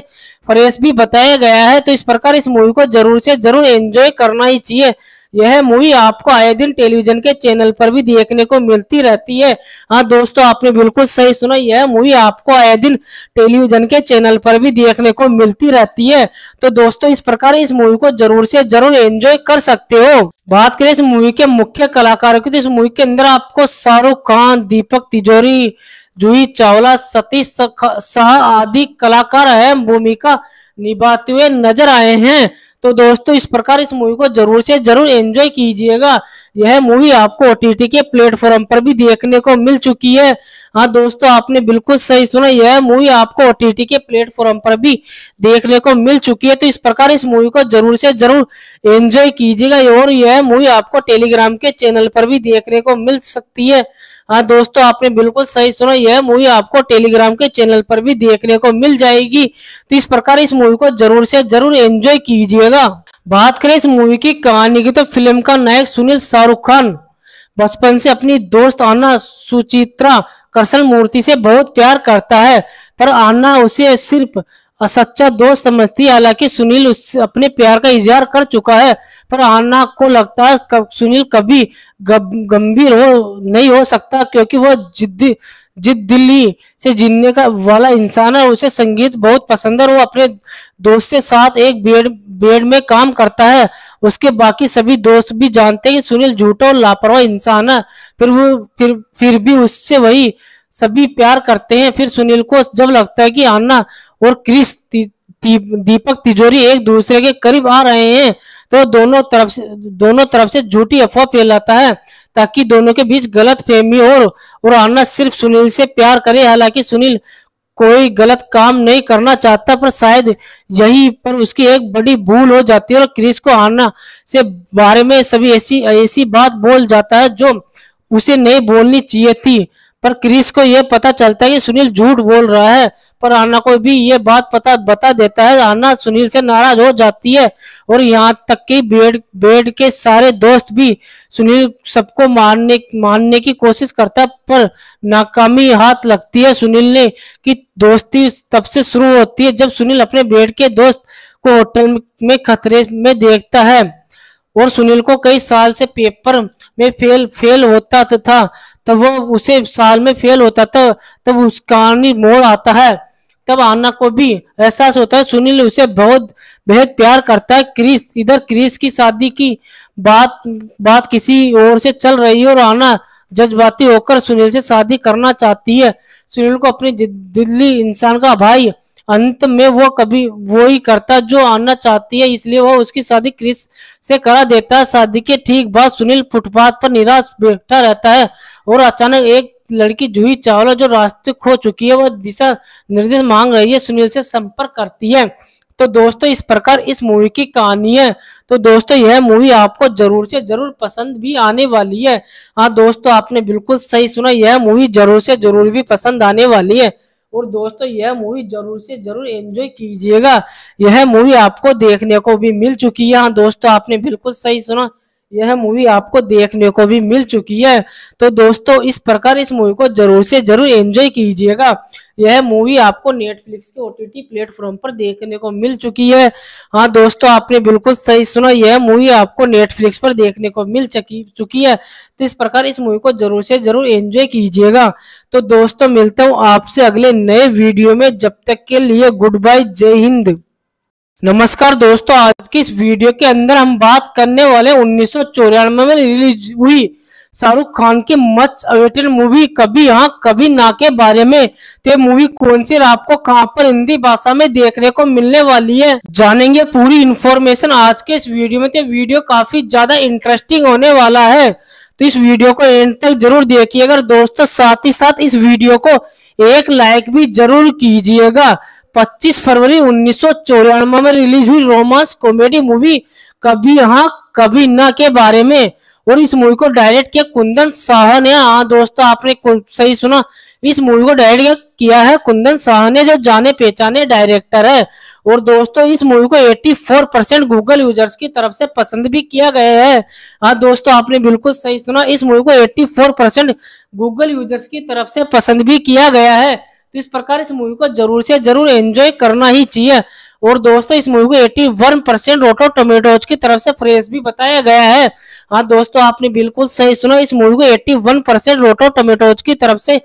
फ्रेश भी बताया गया है तो इस प्रकार इस मूवी को जरूर से जरूर एंजॉय करना ही चाहिए यह मूवी आपको आए दिन टेलीविजन के चैनल पर भी देखने को मिलती रहती है हाँ दोस्तों आपने बिल्कुल सही सुना यह मूवी आपको आए दिन टेलीविजन के चैनल पर भी देखने को मिलती रहती है तो दोस्तों इस प्रकार इस मूवी को जरूर से जरूर एंजॉय कर सकते हो बात करें इस मूवी के मुख्य कलाकारों की तो इस मूवी के अंदर आपको शाहरुख खान दीपक तिजोरी जूही चावला सतीश शाह आदि कलाकार अहम भूमिका निभाते हुए नजर आए हैं तो दोस्तों इस प्रकार इस मूवी को जरूर से जरूर एंजॉय कीजिएगा यह मूवी आपको ओटीटी के प्लेटफॉर्म पर भी देखने को मिल चुकी है हाँ दोस्तों आपने बिल्कुल सही सुना यह मूवी आपको ओटीटी के प्लेटफॉर्म पर भी देखने को मिल चुकी है तो इस प्रकार इस मूवी को जरूर से जरूर एंजॉय कीजिएगा और यह मूवी आपको टेलीग्राम के चैनल पर भी देखने को मिल सकती है हाँ दोस्तों आपने बिल्कुल सही सुना यह मूवी आपको टेलीग्राम के चैनल पर भी देखने को मिल जाएगी तो इस प्रकार इस मूवी को जरूर से जरूर एंजॉय कीजिएगा बात करें इस मूवी की कहानी की तो फिल्म का नायक सुनील शाहरुख खान बचपन से अपनी दोस्त आना सुचित्रा कृष्ण मूर्ति से बहुत प्यार करता है पर आना उसे सिर्फ असच्चा दोस्त समझती है हालांकि सुनील उससे अपने प्यार का इजहार कर चुका है पर आना को लगता है कब सुनील कभी गंभीर हो नहीं हो सकता क्योंकि वह जिद्दी जिद दिल्ली से जीने का वाला इंसान है उसे संगीत बहुत पसंद है वो अपने दोस्त के साथ एक बेड बेड में काम करता है उसके बाकी सभी दोस्त भी जानते हैं कि सुनील झूठा और लापरवाह इंसान है फिर वो फिर फिर भी उससे वही सभी प्यार करते हैं फिर सुनील को जब लगता है कि आना और क्रिस दीपक तिजोरी एक दूसरे के करीब आ रहे हैं तो दोनों तरफ से दोनों तरफ से झूठी अफवाह फैलाता है ताकि दोनों के बीच गलत फहमी हो और आना सिर्फ सुनील से प्यार करे हालांकि सुनील कोई गलत काम नहीं करना चाहता पर शायद यही पर उसकी एक बड़ी भूल हो जाती है और क्रिस को आना से बारे में सभी ऐसी ऐसी बात बोल जाता है जो उसे नहीं बोलनी चाहिए थी पर क्रिस को यह पता चलता है कि सुनील झूठ बोल रहा है पर आना को भी ये बात पता बता देता है आना सुनील से नाराज हो जाती है और यहाँ तक कि बेड बेड के सारे दोस्त भी सुनील सबको मारने मारने की कोशिश करता है पर नाकामी हाथ लगती है सुनील ने कि दोस्ती तब से शुरू होती है जब सुनील अपने बेड के दोस्त को होटल में खतरे में देखता है और सुनील को कई साल से पेपर में फेल फेल होता था तब वो उसे साल में फेल होता था तब उस कहानी मोड़ आता है तब आना को भी एहसास होता है सुनील उसे बहुत बेहद प्यार करता है क्रिस इधर क्रिस की शादी की बात बात किसी और से चल रही है और आना जज्बाती होकर सुनील से शादी करना चाहती है सुनील को अपने दिल्ली इंसान का भाई अंत में वो कभी वो ही करता जो आना चाहती है इसलिए वह उसकी शादी क्रिस से करा देता है शादी के ठीक बाद सुनील फुटपाथ पर निराश बैठा रहता है और अचानक एक लड़की जूही चावला जो रास्ते खो चुकी है वह दिशा निर्देश मांग रही है सुनील से संपर्क करती है तो दोस्तों इस प्रकार इस मूवी की कहानी है तो दोस्तों यह मूवी आपको जरूर से जरूर पसंद भी आने वाली है हाँ दोस्तों आपने बिल्कुल सही सुना यह मूवी जरूर से जरूर भी पसंद आने वाली है और दोस्तों यह मूवी जरूर से जरूर एंजॉय कीजिएगा यह मूवी आपको देखने को भी मिल चुकी है हाँ, दोस्तों आपने बिल्कुल सही सुना यह मूवी आपको देखने को भी मिल चुकी है तो दोस्तों इस प्रकार इस मूवी को जरूर से जरूर एंजॉय कीजिएगा यह मूवी आपको नेटफ्लिक्स के ओटीटी प्लेटफॉर्म पर देखने को मिल चुकी है हाँ दोस्तों आपने बिल्कुल सही सुना यह मूवी आपको नेटफ्लिक्स पर देखने को मिल चुकी चुकी है तो इस प्रकार इस मूवी को जरूर से जरूर एंजॉय कीजिएगा तो दोस्तों मिलता हूँ आपसे अगले नए वीडियो में जब तक के लिए गुड बाय जय हिंद नमस्कार दोस्तों आज की इस वीडियो के अंदर हम बात करने वाले उन्नीस में रिलीज हुई शाहरुख खान की मच अवेटेड मूवी कभी यहाँ कभी ना के बारे में तो मूवी कौन सी आपको कहाँ पर हिंदी भाषा में देखने को मिलने वाली है जानेंगे पूरी इन्फॉर्मेशन आज के इस वीडियो में तो वीडियो काफी ज्यादा इंटरेस्टिंग होने वाला है तो इस वीडियो को एंड तक जरूर देखिएगा दोस्तों साथ ही साथ इस वीडियो को एक लाइक भी जरूर कीजिएगा 25 फरवरी उन्नीस में रिलीज हुई रोमांस कॉमेडी मूवी कभी यहाँ कभी ना के बारे में और इस मूवी को डायरेक्ट किया कुंदन साह ने हाँ दोस्तों आपने सही सुना इस मूवी को डायरेक्ट किया किया है कुंदन शाह ने जो जाने पहचाने डायरेक्टर है और दोस्तों इस मूवी को 84 परसेंट गूगल यूजर्स की तरफ से पसंद भी किया गया है हाँ दोस्तों आपने बिल्कुल सही सुना इस मूवी को 84 परसेंट गूगल यूजर्स की तरफ से पसंद भी किया गया है तो इस प्रकार इस मूवी को जरूर से जरूर एंजॉय करना ही चाहिए और दोस्तों इस मूवी को 81 वन परसेंट रोटो टोमेटोज की तरफ से फ्रेश भी बताया गया है हाँ दोस्तों आपने बिल्कुल सही सुना इस मूवी को 81 वन परसेंट रोटो टोमेटोज की तरफ से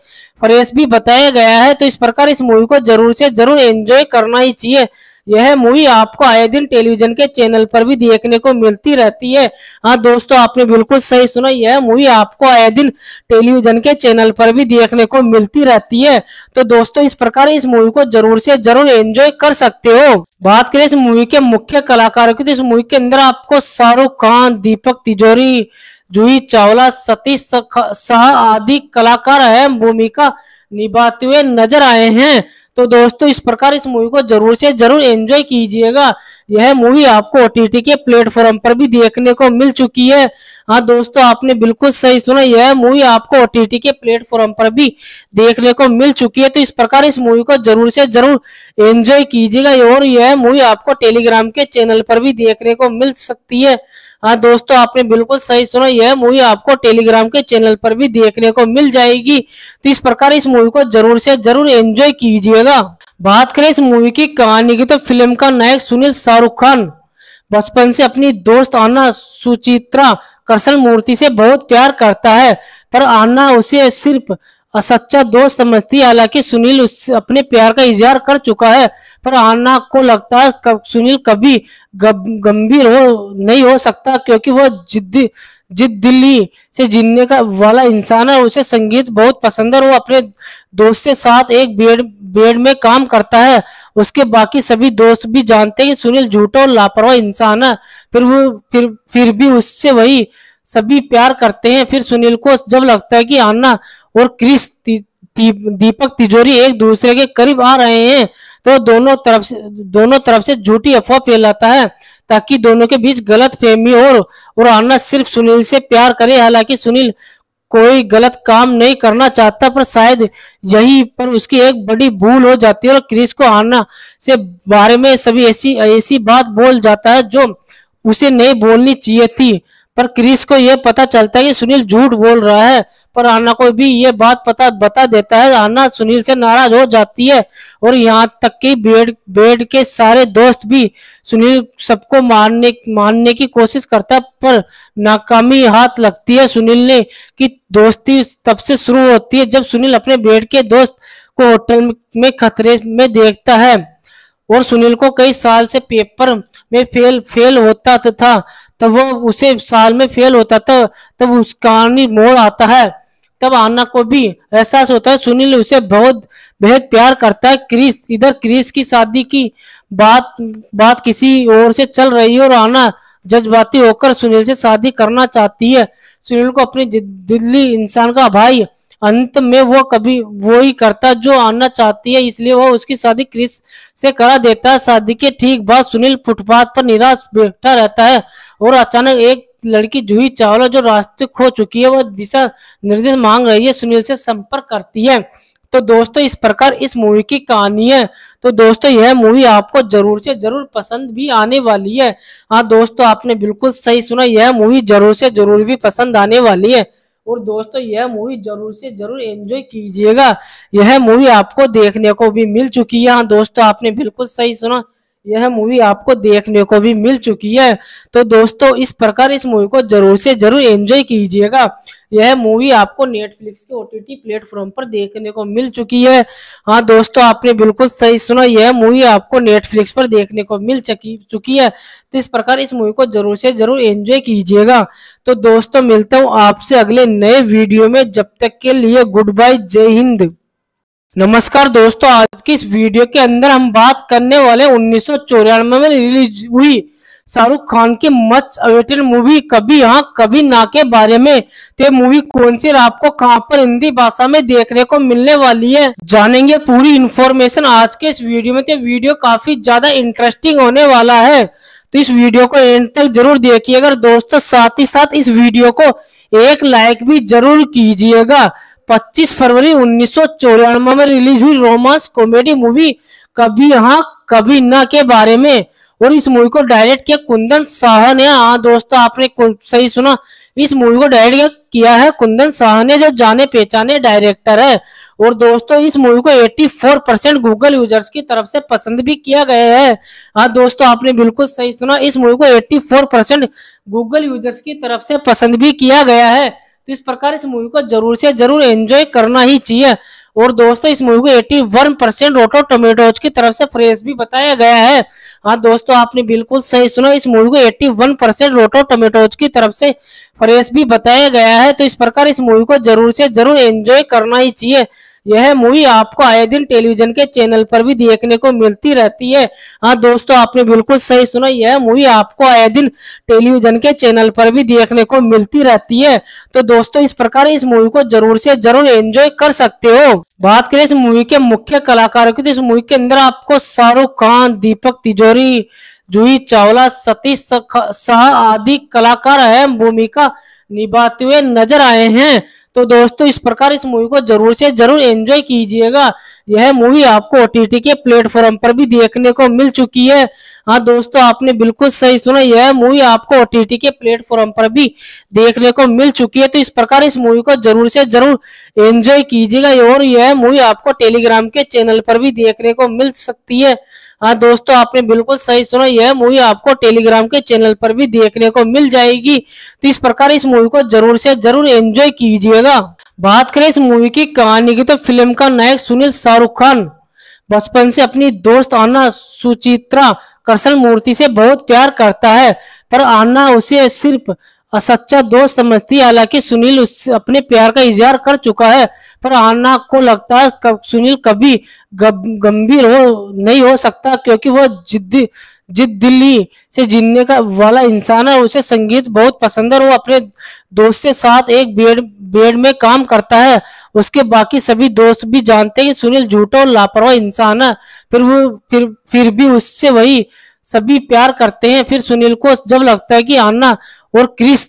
और एस भी बताया गया है तो इस प्रकार इस मूवी को जरूर से जरूर एंजॉय करना ही चाहिए यह मूवी आपको आए दिन टेलीविजन के चैनल पर भी देखने को मिलती रहती है हाँ दोस्तों आपने बिल्कुल सही सुना यह मूवी आपको आए दिन टेलीविजन के चैनल पर भी देखने को मिलती रहती है तो दोस्तों इस प्रकार इस मूवी को जरूर से जरूर एंजॉय कर सकते हो बात करें इस मूवी के मुख्य कलाकारों की तो इस मूवी के अंदर आपको शाहरुख खान दीपक तिजोरी जूही चावला सतीश शाह आदि कलाकार अहम भूमिका निभाते हुए नजर आए हैं तो दोस्तों इस प्रकार इस मूवी को जरूर से जरूर एंजॉय कीजिएगा यह मूवी आपको ओ के प्लेटफॉर्म पर भी देखने को मिल चुकी है हाँ दोस्तों आपने बिल्कुल सही सुना यह मूवी आपको ओ के प्लेटफॉर्म पर भी देखने को मिल चुकी है तो इस प्रकार इस मूवी को जरूर से जरूर एंजॉय कीजिएगा और यह मूवी आपको टेलीग्राम के चैनल पर भी देखने को मिल सकती है हाँ दोस्तों आपने बिल्कुल सही सुना यह मूवी आपको टेलीग्राम के चैनल पर भी देखने को मिल जाएगी तो इस प्रकार इस मूवी को जरूर से जरूर एंजॉय कीजिएगा बात करें इस मूवी की कहानी की तो फिल्म का नायक सुनील शाहरुख खान बचपन से अपनी दोस्त आना सुचित्रा कृष्ण मूर्ति से बहुत प्यार करता है पर आना उसे सिर्फ और सच्चा दोस्त समझती है हालांकि सुनील उस अपने प्यार का इजहार कर चुका है पर आना को लगता है कब, सुनील कभी गंभीर हो नहीं हो सकता क्योंकि वह जिद्दी जिद दिल्ली से जीने का वाला इंसान है उसे संगीत बहुत पसंद है वो अपने दोस्त के साथ एक बेड बेड में काम करता है उसके बाकी सभी दोस्त भी जानते हैं कि सुनील झूठा और लापरवाह इंसान है फिर वो फिर फिर भी उससे वही सभी प्यार करते हैं फिर सुनील को जब लगता है कि आना और क्रिस दीपक तिजोरी एक दूसरे के करीब आ रहे हैं तो दोनों तरफ से दोनों तरफ से झूठी अफवाह फैलाता है ताकि दोनों के बीच गलत फहमी और, और आना सिर्फ सुनील से प्यार करे हालांकि सुनील कोई गलत काम नहीं करना चाहता पर शायद यही पर उसकी एक बड़ी भूल हो जाती है और क्रिस को आना से बारे में सभी ऐसी ऐसी बात बोल जाता है जो उसे नहीं बोलनी चाहिए थी पर क्रिस को यह पता चलता है कि सुनील झूठ बोल रहा है पर आना को भी ये बात पता बता देता है आना सुनील से नाराज हो जाती है और यहाँ तक कि बेड बेड के सारे दोस्त भी सुनील सबको मारने मारने की कोशिश करता है पर नाकामी हाथ लगती है सुनील ने कि दोस्ती तब से शुरू होती है जब सुनील अपने बेड के दोस्त को होटल में खतरे में देखता है और सुनील को कई साल से पेपर में फेल फेल होता था तब वो उसे साल में फेल होता था तब उस कहानी मोड़ आता है तब आना को भी एहसास होता है सुनील उसे बहुत बेहद प्यार करता है क्रिस इधर क्रिस की शादी की बात बात किसी और से चल रही है और आना जज्बाती होकर सुनील से शादी करना चाहती है सुनील को अपने दिल्ली इंसान का भाई अंत में वो कभी वो ही करता जो आना चाहती है इसलिए वह उसकी शादी क्रिस से करा देता है शादी के ठीक बाद सुनील फुटपाथ पर निराश बैठा रहता है और अचानक एक लड़की जूही चावला जो रास्ते खो चुकी है वह दिशा निर्देश मांग रही है सुनील से संपर्क करती है तो दोस्तों इस प्रकार इस मूवी की कहानी है तो दोस्तों यह मूवी आपको जरूर से जरूर पसंद भी आने वाली है हाँ दोस्तों आपने बिल्कुल सही सुना यह मूवी जरूर से जरूर भी पसंद आने वाली है और दोस्तों यह मूवी जरूर से जरूर एंजॉय कीजिएगा यह मूवी आपको देखने को भी मिल चुकी है हाँ, दोस्तों आपने बिल्कुल सही सुना यह मूवी आपको देखने को भी मिल चुकी है तो दोस्तों इस प्रकार इस मूवी को जरूर से जरूर एंजॉय कीजिएगा यह मूवी आपको नेटफ्लिक्स के ओटीटी प्लेटफॉर्म पर देखने को मिल चुकी है हाँ दोस्तों आपने बिल्कुल सही सुना यह मूवी आपको नेटफ्लिक्स पर देखने को मिल चुकी चुकी है तो इस प्रकार इस मूवी को जरूर से जरूर एंजॉय कीजिएगा तो दोस्तों मिलता हूँ आपसे अगले नए वीडियो में जब तक के लिए गुड बाय जय हिंद नमस्कार दोस्तों आज की इस वीडियो के अंदर हम बात करने वाले उन्नीस में रिलीज हुई शाहरुख खान की मच अवेटेड मूवी कभी यहाँ कभी ना के बारे में तो मूवी कौन सी आपको कहाँ पर हिंदी भाषा में देखने को मिलने वाली है जानेंगे पूरी इन्फॉर्मेशन आज के इस वीडियो में तो वीडियो काफी ज्यादा इंटरेस्टिंग होने वाला है तो इस वीडियो को एंड तक जरूर देखिएगा दोस्तों साथ ही साथ इस वीडियो को एक लाइक भी जरूर कीजिएगा 25 फरवरी उन्नीस में रिलीज हुई रोमांस कॉमेडी मूवी कभी यहाँ कभी ना के बारे में और इस मूवी को डायरेक्ट किया कुंदन शाह ने हाँ दोस्तों आपने सही सुना इस मूवी को डायरेक्ट किया किया है कुंदन शाह ने जो जाने पहचाने डायरेक्टर है और दोस्तों इस मूवी को 84 परसेंट गूगल यूजर्स की तरफ से पसंद भी किया गया है हाँ दोस्तों आपने बिल्कुल सही सुना इस मूवी को 84 परसेंट गूगल यूजर्स की तरफ से पसंद भी किया गया है तो इस प्रकार इस मूवी को जरूर से जरूर एंजॉय करना ही चाहिए और दोस्तों इस मूवी को eighty one percent Rotten Tomatoes की तरफ से फ्रेश भी बताया गया है हाँ दोस्तों आपने बिल्कुल सही सुना इस मूवी को eighty one percent Rotten Tomatoes की तरफ से फ्रेश भी बताया गया है तो इस प्रकार इस मूवी को जरूर से जरूर एंजॉय करना ही चाहिए यह मूवी आपको आए दिन टेलीविजन के चैनल पर भी देखने को मिलती रहती है हाँ दोस्तों आपने बिल्कुल सही सुना यह मूवी आपको आए दिन टेलीविजन के चैनल पर भी देखने को मिलती रहती है तो दोस्तों इस प्रकार इस मूवी को जरूर से जरूर एंजॉय कर सकते हो बात करें इस मूवी के मुख्य कलाकारों की तो इस मूवी के अंदर आपको शाहरुख खान दीपक तिजोरी जूही चावला सतीश शाह आदि कलाकार अहम भूमिका निभाते हुए नजर आए हैं तो दोस्तों इस प्रकार इस मूवी को जरूर से जरूर एंजॉय कीजिएगा यह मूवी आपको ओटीटी के प्लेटफॉर्म पर भी देखने को मिल चुकी है हाँ दोस्तों आपने बिल्कुल सही सुना यह मूवी आपको ओटीटी के प्लेटफॉर्म पर भी देखने को मिल चुकी है तो इस प्रकार इस मूवी को जरूर से जरूर एंजॉय कीजिएगा और यह मूवी आपको टेलीग्राम के चैनल पर भी देखने को मिल सकती है हाँ दोस्तों आपने बिल्कुल सही सुना यह मूवी आपको टेलीग्राम के चैनल पर भी देखने को मिल जाएगी तो इस प्रकार इस मूवी को जरूर से जरूर एंजॉय कीजिएगा बात करें इस मूवी की कहानी की तो फिल्म का नायक सुनील शाहरुख खान बचपन से अपनी दोस्त आना सुचित्रा कृष्ण मूर्ति से बहुत प्यार करता है पर आना उसे सिर्फ असच्चा दोस्त समझती है हालांकि सुनील उससे अपने प्यार का इजहार कर चुका है पर आना को लगता है कब सुनील कभी गंभीर हो नहीं हो सकता क्योंकि वह जिद्दी जिद दिल्ली से जीने का वाला इंसान है उसे संगीत बहुत पसंद है वो अपने दोस्त के साथ एक बेड बेड में काम करता है उसके बाकी सभी दोस्त भी जानते हैं कि सुनील झूठा और लापरवाह इंसान है फिर वो फिर फिर भी उससे वही सभी प्यार करते हैं फिर सुनील को जब लगता है कि आना और क्रिस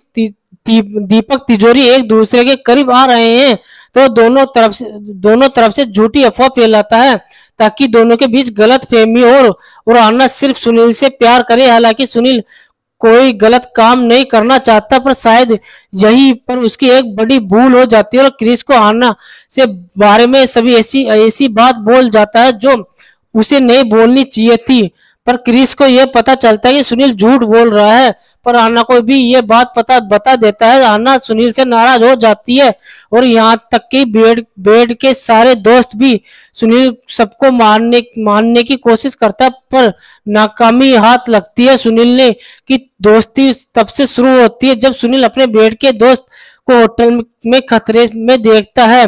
दीपक तिजोरी एक दूसरे के करीब आ रहे हैं तो दोनों तरफ से दोनों तरफ से झूठी अफवाह फैलाता है ताकि दोनों के बीच गलत फहमी और, और आना सिर्फ सुनील से प्यार करे हालांकि सुनील कोई गलत काम नहीं करना चाहता पर शायद यही पर उसकी एक बड़ी भूल हो जाती है और क्रिस को आना से बारे में सभी ऐसी ऐसी बात बोल जाता है जो उसे नहीं बोलनी चाहिए थी पर क्रिस को यह पता चलता है कि सुनील झूठ बोल रहा है पर आना को भी ये बात पता बता देता है आना सुनील से नाराज हो जाती है और यहाँ तक कि बेड बेड के सारे दोस्त भी सुनील सबको मारने मारने की कोशिश करता है पर नाकामी हाथ लगती है सुनील ने कि दोस्ती तब से शुरू होती है जब सुनील अपने बेड के दोस्त को होटल में खतरे में देखता है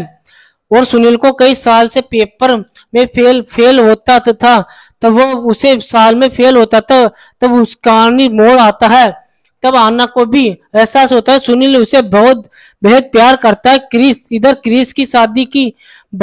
और सुनील को कई साल से पेपर में फेल फेल होता था तब वो उसे साल में फेल होता था तब उस कहानी मोड़ आता है तब आना को भी एहसास होता है सुनील उसे बहुत बेहद प्यार करता है क्रिस इधर क्रिस की शादी की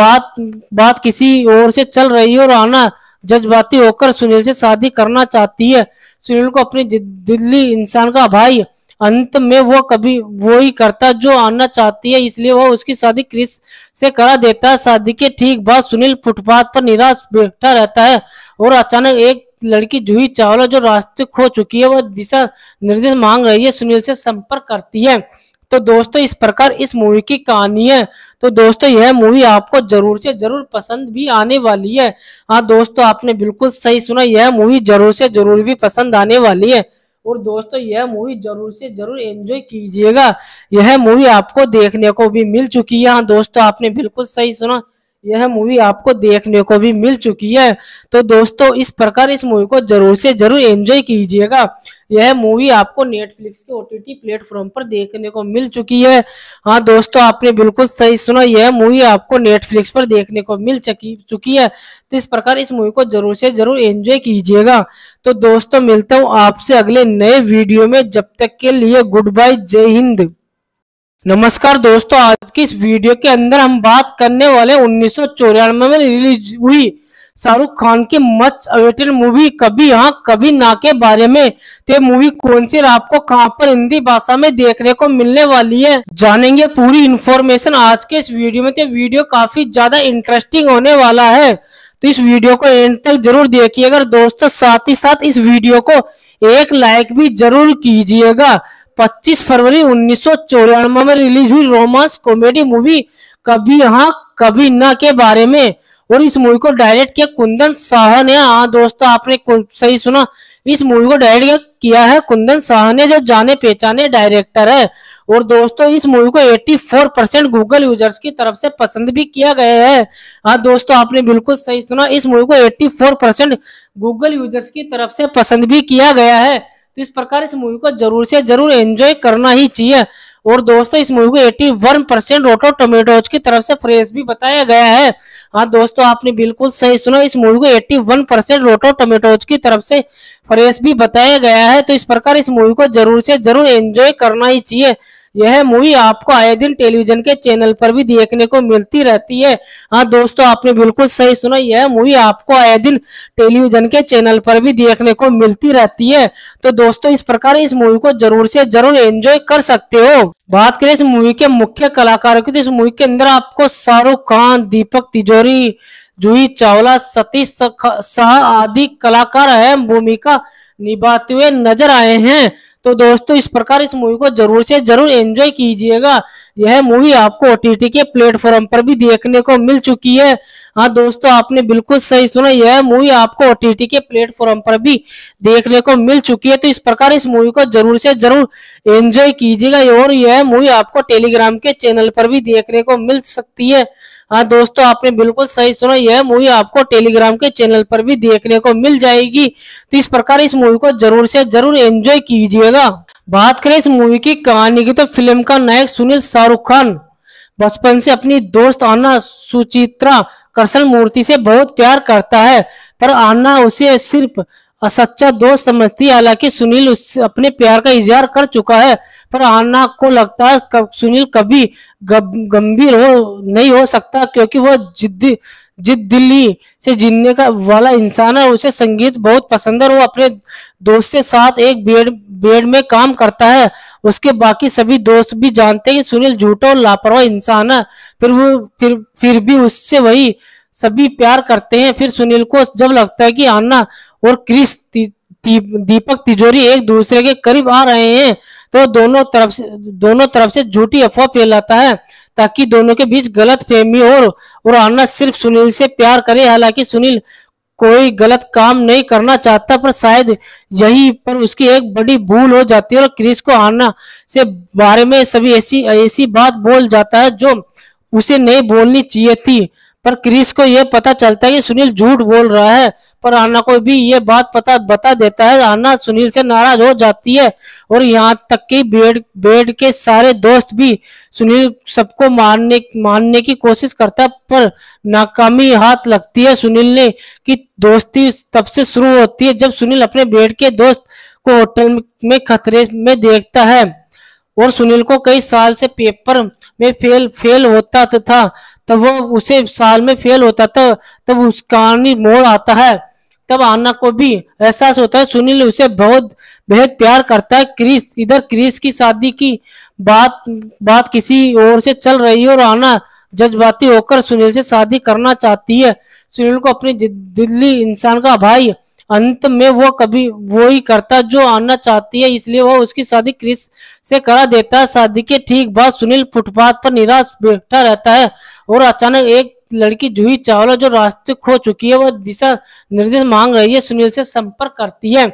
बात बात किसी और से चल रही है और आना जज्बाती होकर सुनील से शादी करना चाहती है सुनील को अपने दिल्ली इंसान का भाई अंत में वो कभी वो ही करता जो आना चाहती है इसलिए वह उसकी शादी क्रिस से करा देता है शादी के ठीक बाद सुनील फुटपाथ पर निराश बैठा रहता है और अचानक एक लड़की जूही चावला जो रास्ते खो चुकी है वह दिशा निर्देश मांग रही है सुनील से संपर्क करती है तो दोस्तों इस प्रकार इस मूवी की कहानी है तो दोस्तों यह मूवी आपको जरूर से जरूर पसंद भी आने वाली है हाँ दोस्तों आपने बिल्कुल सही सुना यह मूवी जरूर से जरूर भी पसंद आने वाली है और दोस्तों यह मूवी जरूर से जरूर एंजॉय कीजिएगा यह मूवी आपको देखने को भी मिल चुकी है हाँ, दोस्तों आपने बिल्कुल सही सुना यह मूवी आपको देखने को भी मिल चुकी है तो दोस्तों इस प्रकार इस मूवी को जरूर से जरूर एंजॉय कीजिएगा यह मूवी आपको नेटफ्लिक्स के ओटीटी प्लेटफॉर्म पर देखने को मिल चुकी है हाँ दोस्तों आपने बिल्कुल सही सुना यह मूवी आपको नेटफ्लिक्स पर देखने को मिल चुकी चुकी है तो इस प्रकार इस मूवी को जरूर से जरूर एंजॉय कीजिएगा तो दोस्तों मिलता हूँ आपसे अगले नए वीडियो में जब तक के लिए गुड बाय जय हिंद नमस्कार दोस्तों आज की इस वीडियो के अंदर हम बात करने वाले उन्नीस में रिलीज हुई शाहरुख खान की मच अवेटेड मूवी कभी यहाँ कभी ना के बारे में तो ये मूवी कौन सी आपको कहाँ पर हिंदी भाषा में देखने को मिलने वाली है जानेंगे पूरी इन्फॉर्मेशन आज के इस वीडियो में तो वीडियो काफी ज्यादा इंटरेस्टिंग होने वाला है तो इस वीडियो को एंड तक जरूर देखिएगा दोस्तों साथ ही साथ इस वीडियो को एक लाइक भी जरूर कीजिएगा 25 फरवरी उन्नीस में रिलीज हुई रोमांस कॉमेडी मूवी कभी यहाँ कभी ना के बारे में और इस मूवी को डायरेक्ट किया कुंदन शाह ने हाँ दोस्तों आपने सही सुना इस मूवी को डायरेक्ट किया है कुंदन शाह ने जो जाने पहचाने डायरेक्टर है और दोस्तों इस मूवी को 84 परसेंट गूगल यूजर्स की तरफ से पसंद भी किया गया है हाँ दोस्तों आपने बिल्कुल सही सुना इस मूवी को एट्टी परसेंट गूगल यूजर्स की तरफ से पसंद भी किया गया है तो इस प्रकार इस मूवी को जरूर से जरूर एंजॉय करना ही चाहिए और दोस्तों इस मूवी को eighty one percent Rotten Tomatoes की तरफ से फ्रेश भी बताया गया है हाँ दोस्तों आपने बिल्कुल सही सुना इस मूवी को eighty one percent Rotten Tomatoes की तरफ से फ्रेश भी बताया गया है तो इस प्रकार इस मूवी को जरूर से जरूर एंजॉय करना ही चाहिए यह मूवी आपको आए दिन टेलीविजन के चैनल पर भी देखने को मिलती रहती है हाँ दोस्तों आपने बिल्कुल सही सुना यह मूवी आपको आए दिन टेलीविजन के चैनल पर भी देखने को मिलती रहती है तो दोस्तों इस प्रकार इस मूवी को जरूर से जरूर एंजॉय कर सकते हो बात करें इस मूवी के मुख्य कलाकारों की तो इस मूवी के अंदर आपको शाहरुख खान दीपक तिजोरी जूही चावला सतीश शाह आदि कलाकार अहम भूमिका निभाते हुए नजर आए हैं तो दोस्तों इस प्रकार इस मूवी को जरूर से जरूर एंजॉय कीजिएगा यह मूवी आपको ओटीटी के प्लेटफॉर्म पर भी देखने को मिल चुकी है हाँ दोस्तों आपने बिल्कुल सही सुना यह मूवी आपको ओटीटी के प्लेटफॉर्म पर भी देखने को मिल चुकी है तो इस प्रकार इस मूवी को जरूर से जरूर एंजॉय कीजिएगा और यह मूवी आपको टेलीग्राम के चैनल पर भी देखने को मिल सकती है हाँ दोस्तों आपने बिल्कुल सही सुना यह मूवी आपको टेलीग्राम के चैनल पर भी देखने को मिल जाएगी तो इस प्रकार इस मूवी को जरूर से जरूर एंजॉय कीजिएगा बात करें इस मूवी की कहानी की तो फिल्म का नायक सुनील शाहरुख खान बचपन से अपनी दोस्त आना सुचित्रा कृष्ण मूर्ति से बहुत प्यार करता है पर आना उसे सिर्फ और सच्चा दोस्त समझती है हालांकि सुनील उससे अपने प्यार का इजहार कर चुका है पर आना को लगता है कब, सुनील कभी गंभीर हो नहीं हो सकता क्योंकि वह जिद्दी जिद दिल्ली से जीने का वाला इंसान है उसे संगीत बहुत पसंद है वो अपने दोस्त के साथ एक बेड बेड में काम करता है उसके बाकी सभी दोस्त भी जानते हैं कि सुनील झूठा और लापरवाह इंसान है फिर वो फिर फिर भी उससे वही सभी प्यार करते हैं फिर सुनील को जब लगता है कि आना और क्रिस दीपक तिजोरी एक दूसरे के करीब आ रहे हैं तो दोनों तरफ से दोनों तरफ से झूठी अफवाह फैलाता है ताकि दोनों के बीच गलत फहमी और, और आना सिर्फ सुनील से प्यार करे हालांकि सुनील कोई गलत काम नहीं करना चाहता पर शायद यही पर उसकी एक बड़ी भूल हो जाती है और क्रिस को आना से बारे में सभी ऐसी ऐसी बात बोल जाता है जो उसे नहीं बोलनी चाहिए थी पर क्रिस को यह पता चलता है कि सुनील झूठ बोल रहा है पर आना को भी ये बात पता बता देता है आना सुनील से नाराज हो जाती है और यहाँ तक कि बेड बेड के सारे दोस्त भी सुनील सबको मारने मारने की कोशिश करता है पर नाकामी हाथ लगती है सुनील ने कि दोस्ती तब से शुरू होती है जब सुनील अपने बेड के दोस्त को होटल में खतरे में देखता है और सुनील को कई साल से पेपर में फेल फेल होता था तब वो उसे साल में फेल होता था तब उस कहानी मोड़ आता है तब आना को भी एहसास होता है सुनील उसे बहुत बेहद प्यार करता है क्रिस इधर क्रिस की शादी की बात बात किसी और से चल रही है और आना जज्बाती होकर सुनील से शादी करना चाहती है सुनील को अपने दिल्ली इंसान का भाई अंत में वो कभी वो ही करता जो आना चाहती है इसलिए वह उसकी शादी क्रिस से करा देता है शादी के ठीक बाद सुनील फुटपाथ पर निराश बैठा रहता है और अचानक एक लड़की जूही चावला जो रास्ते खो चुकी है वह दिशा निर्देश मांग रही है सुनील से संपर्क करती है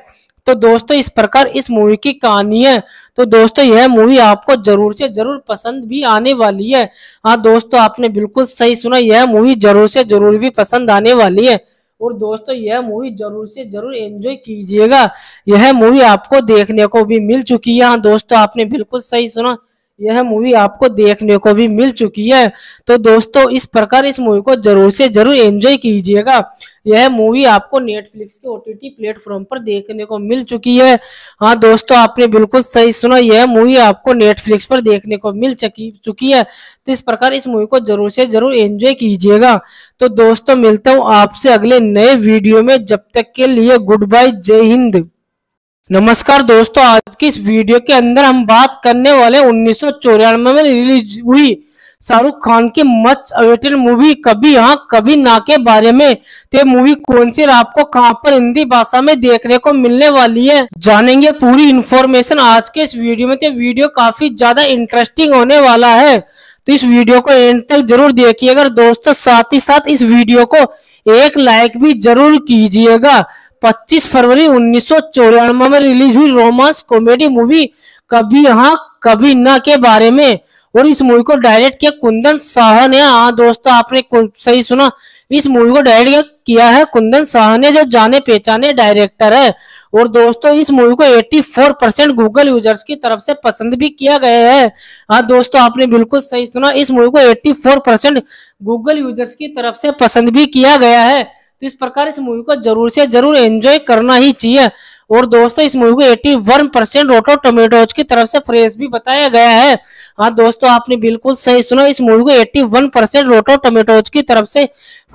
तो दोस्तों इस प्रकार इस मूवी की कहानी है तो दोस्तों यह मूवी आपको जरूर से जरूर पसंद भी आने वाली है हाँ दोस्तों आपने बिल्कुल सही सुना यह मूवी जरूर से जरूर भी पसंद आने वाली है और दोस्तों यह मूवी जरूर से जरूर एंजॉय कीजिएगा यह मूवी आपको देखने को भी मिल चुकी है हाँ, दोस्तों आपने बिल्कुल सही सुना यह मूवी आपको देखने को भी मिल चुकी है तो दोस्तों इस प्रकार इस मूवी को जरूर से जरूर एंजॉय कीजिएगा यह मूवी आपको नेटफ्लिक्स के ओटीटी प्लेटफॉर्म पर देखने को मिल चुकी है हाँ दोस्तों आपने बिल्कुल सही सुना यह मूवी आपको नेटफ्लिक्स पर देखने को मिल चुकी चुकी है तो इस प्रकार इस मूवी को जरूर से जरूर एंजॉय कीजिएगा तो दोस्तों मिलता हूँ आपसे अगले नए वीडियो में जब तक के लिए गुड बाय जय हिंद नमस्कार दोस्तों आज की इस वीडियो के अंदर हम बात करने वाले उन्नीस में रिलीज हुई शाहरुख खान की मच अवेटेड मूवी कभी यहाँ कभी ना के बारे में तो ये मूवी कौन सी आपको कहाँ पर हिंदी भाषा में देखने को मिलने वाली है जानेंगे पूरी इन्फॉर्मेशन आज के इस वीडियो में तो वीडियो काफी ज्यादा इंटरेस्टिंग होने वाला है तो इस वीडियो को एंड तक जरूर देखिएगा दोस्तों साथ ही साथ इस वीडियो को एक लाइक भी जरूर कीजिएगा 25 फरवरी उन्नीस में रिलीज हुई रोमांस कॉमेडी मूवी कभी यहाँ कभी न के बारे में और इस मूवी को डायरेक्ट किया कुंदन शाह ने हाँ दोस्तों आपने सही सुना इस मूवी को डायरेक्ट किया है कुंदन शाह ने जो जाने पहचाने डायरेक्टर है और दोस्तों इस मूवी को 84 परसेंट गूगल यूजर्स की तरफ से पसंद भी किया गया है हाँ दोस्तों आपने बिल्कुल सही सुना इस मूवी को 84 परसेंट गूगल यूजर्स की तरफ से पसंद भी किया गया है तो इस प्रकार इस मूवी को जरूर से जरूर एंजॉय करना ही चाहिए और दोस्तों इस मूवी को eighty one percent Rotten Tomatoes की तरफ से फ्रेश भी बताया गया है हाँ दोस्तों आपने बिल्कुल सही सुना इस मूवी को eighty one percent Rotten Tomatoes की तरफ से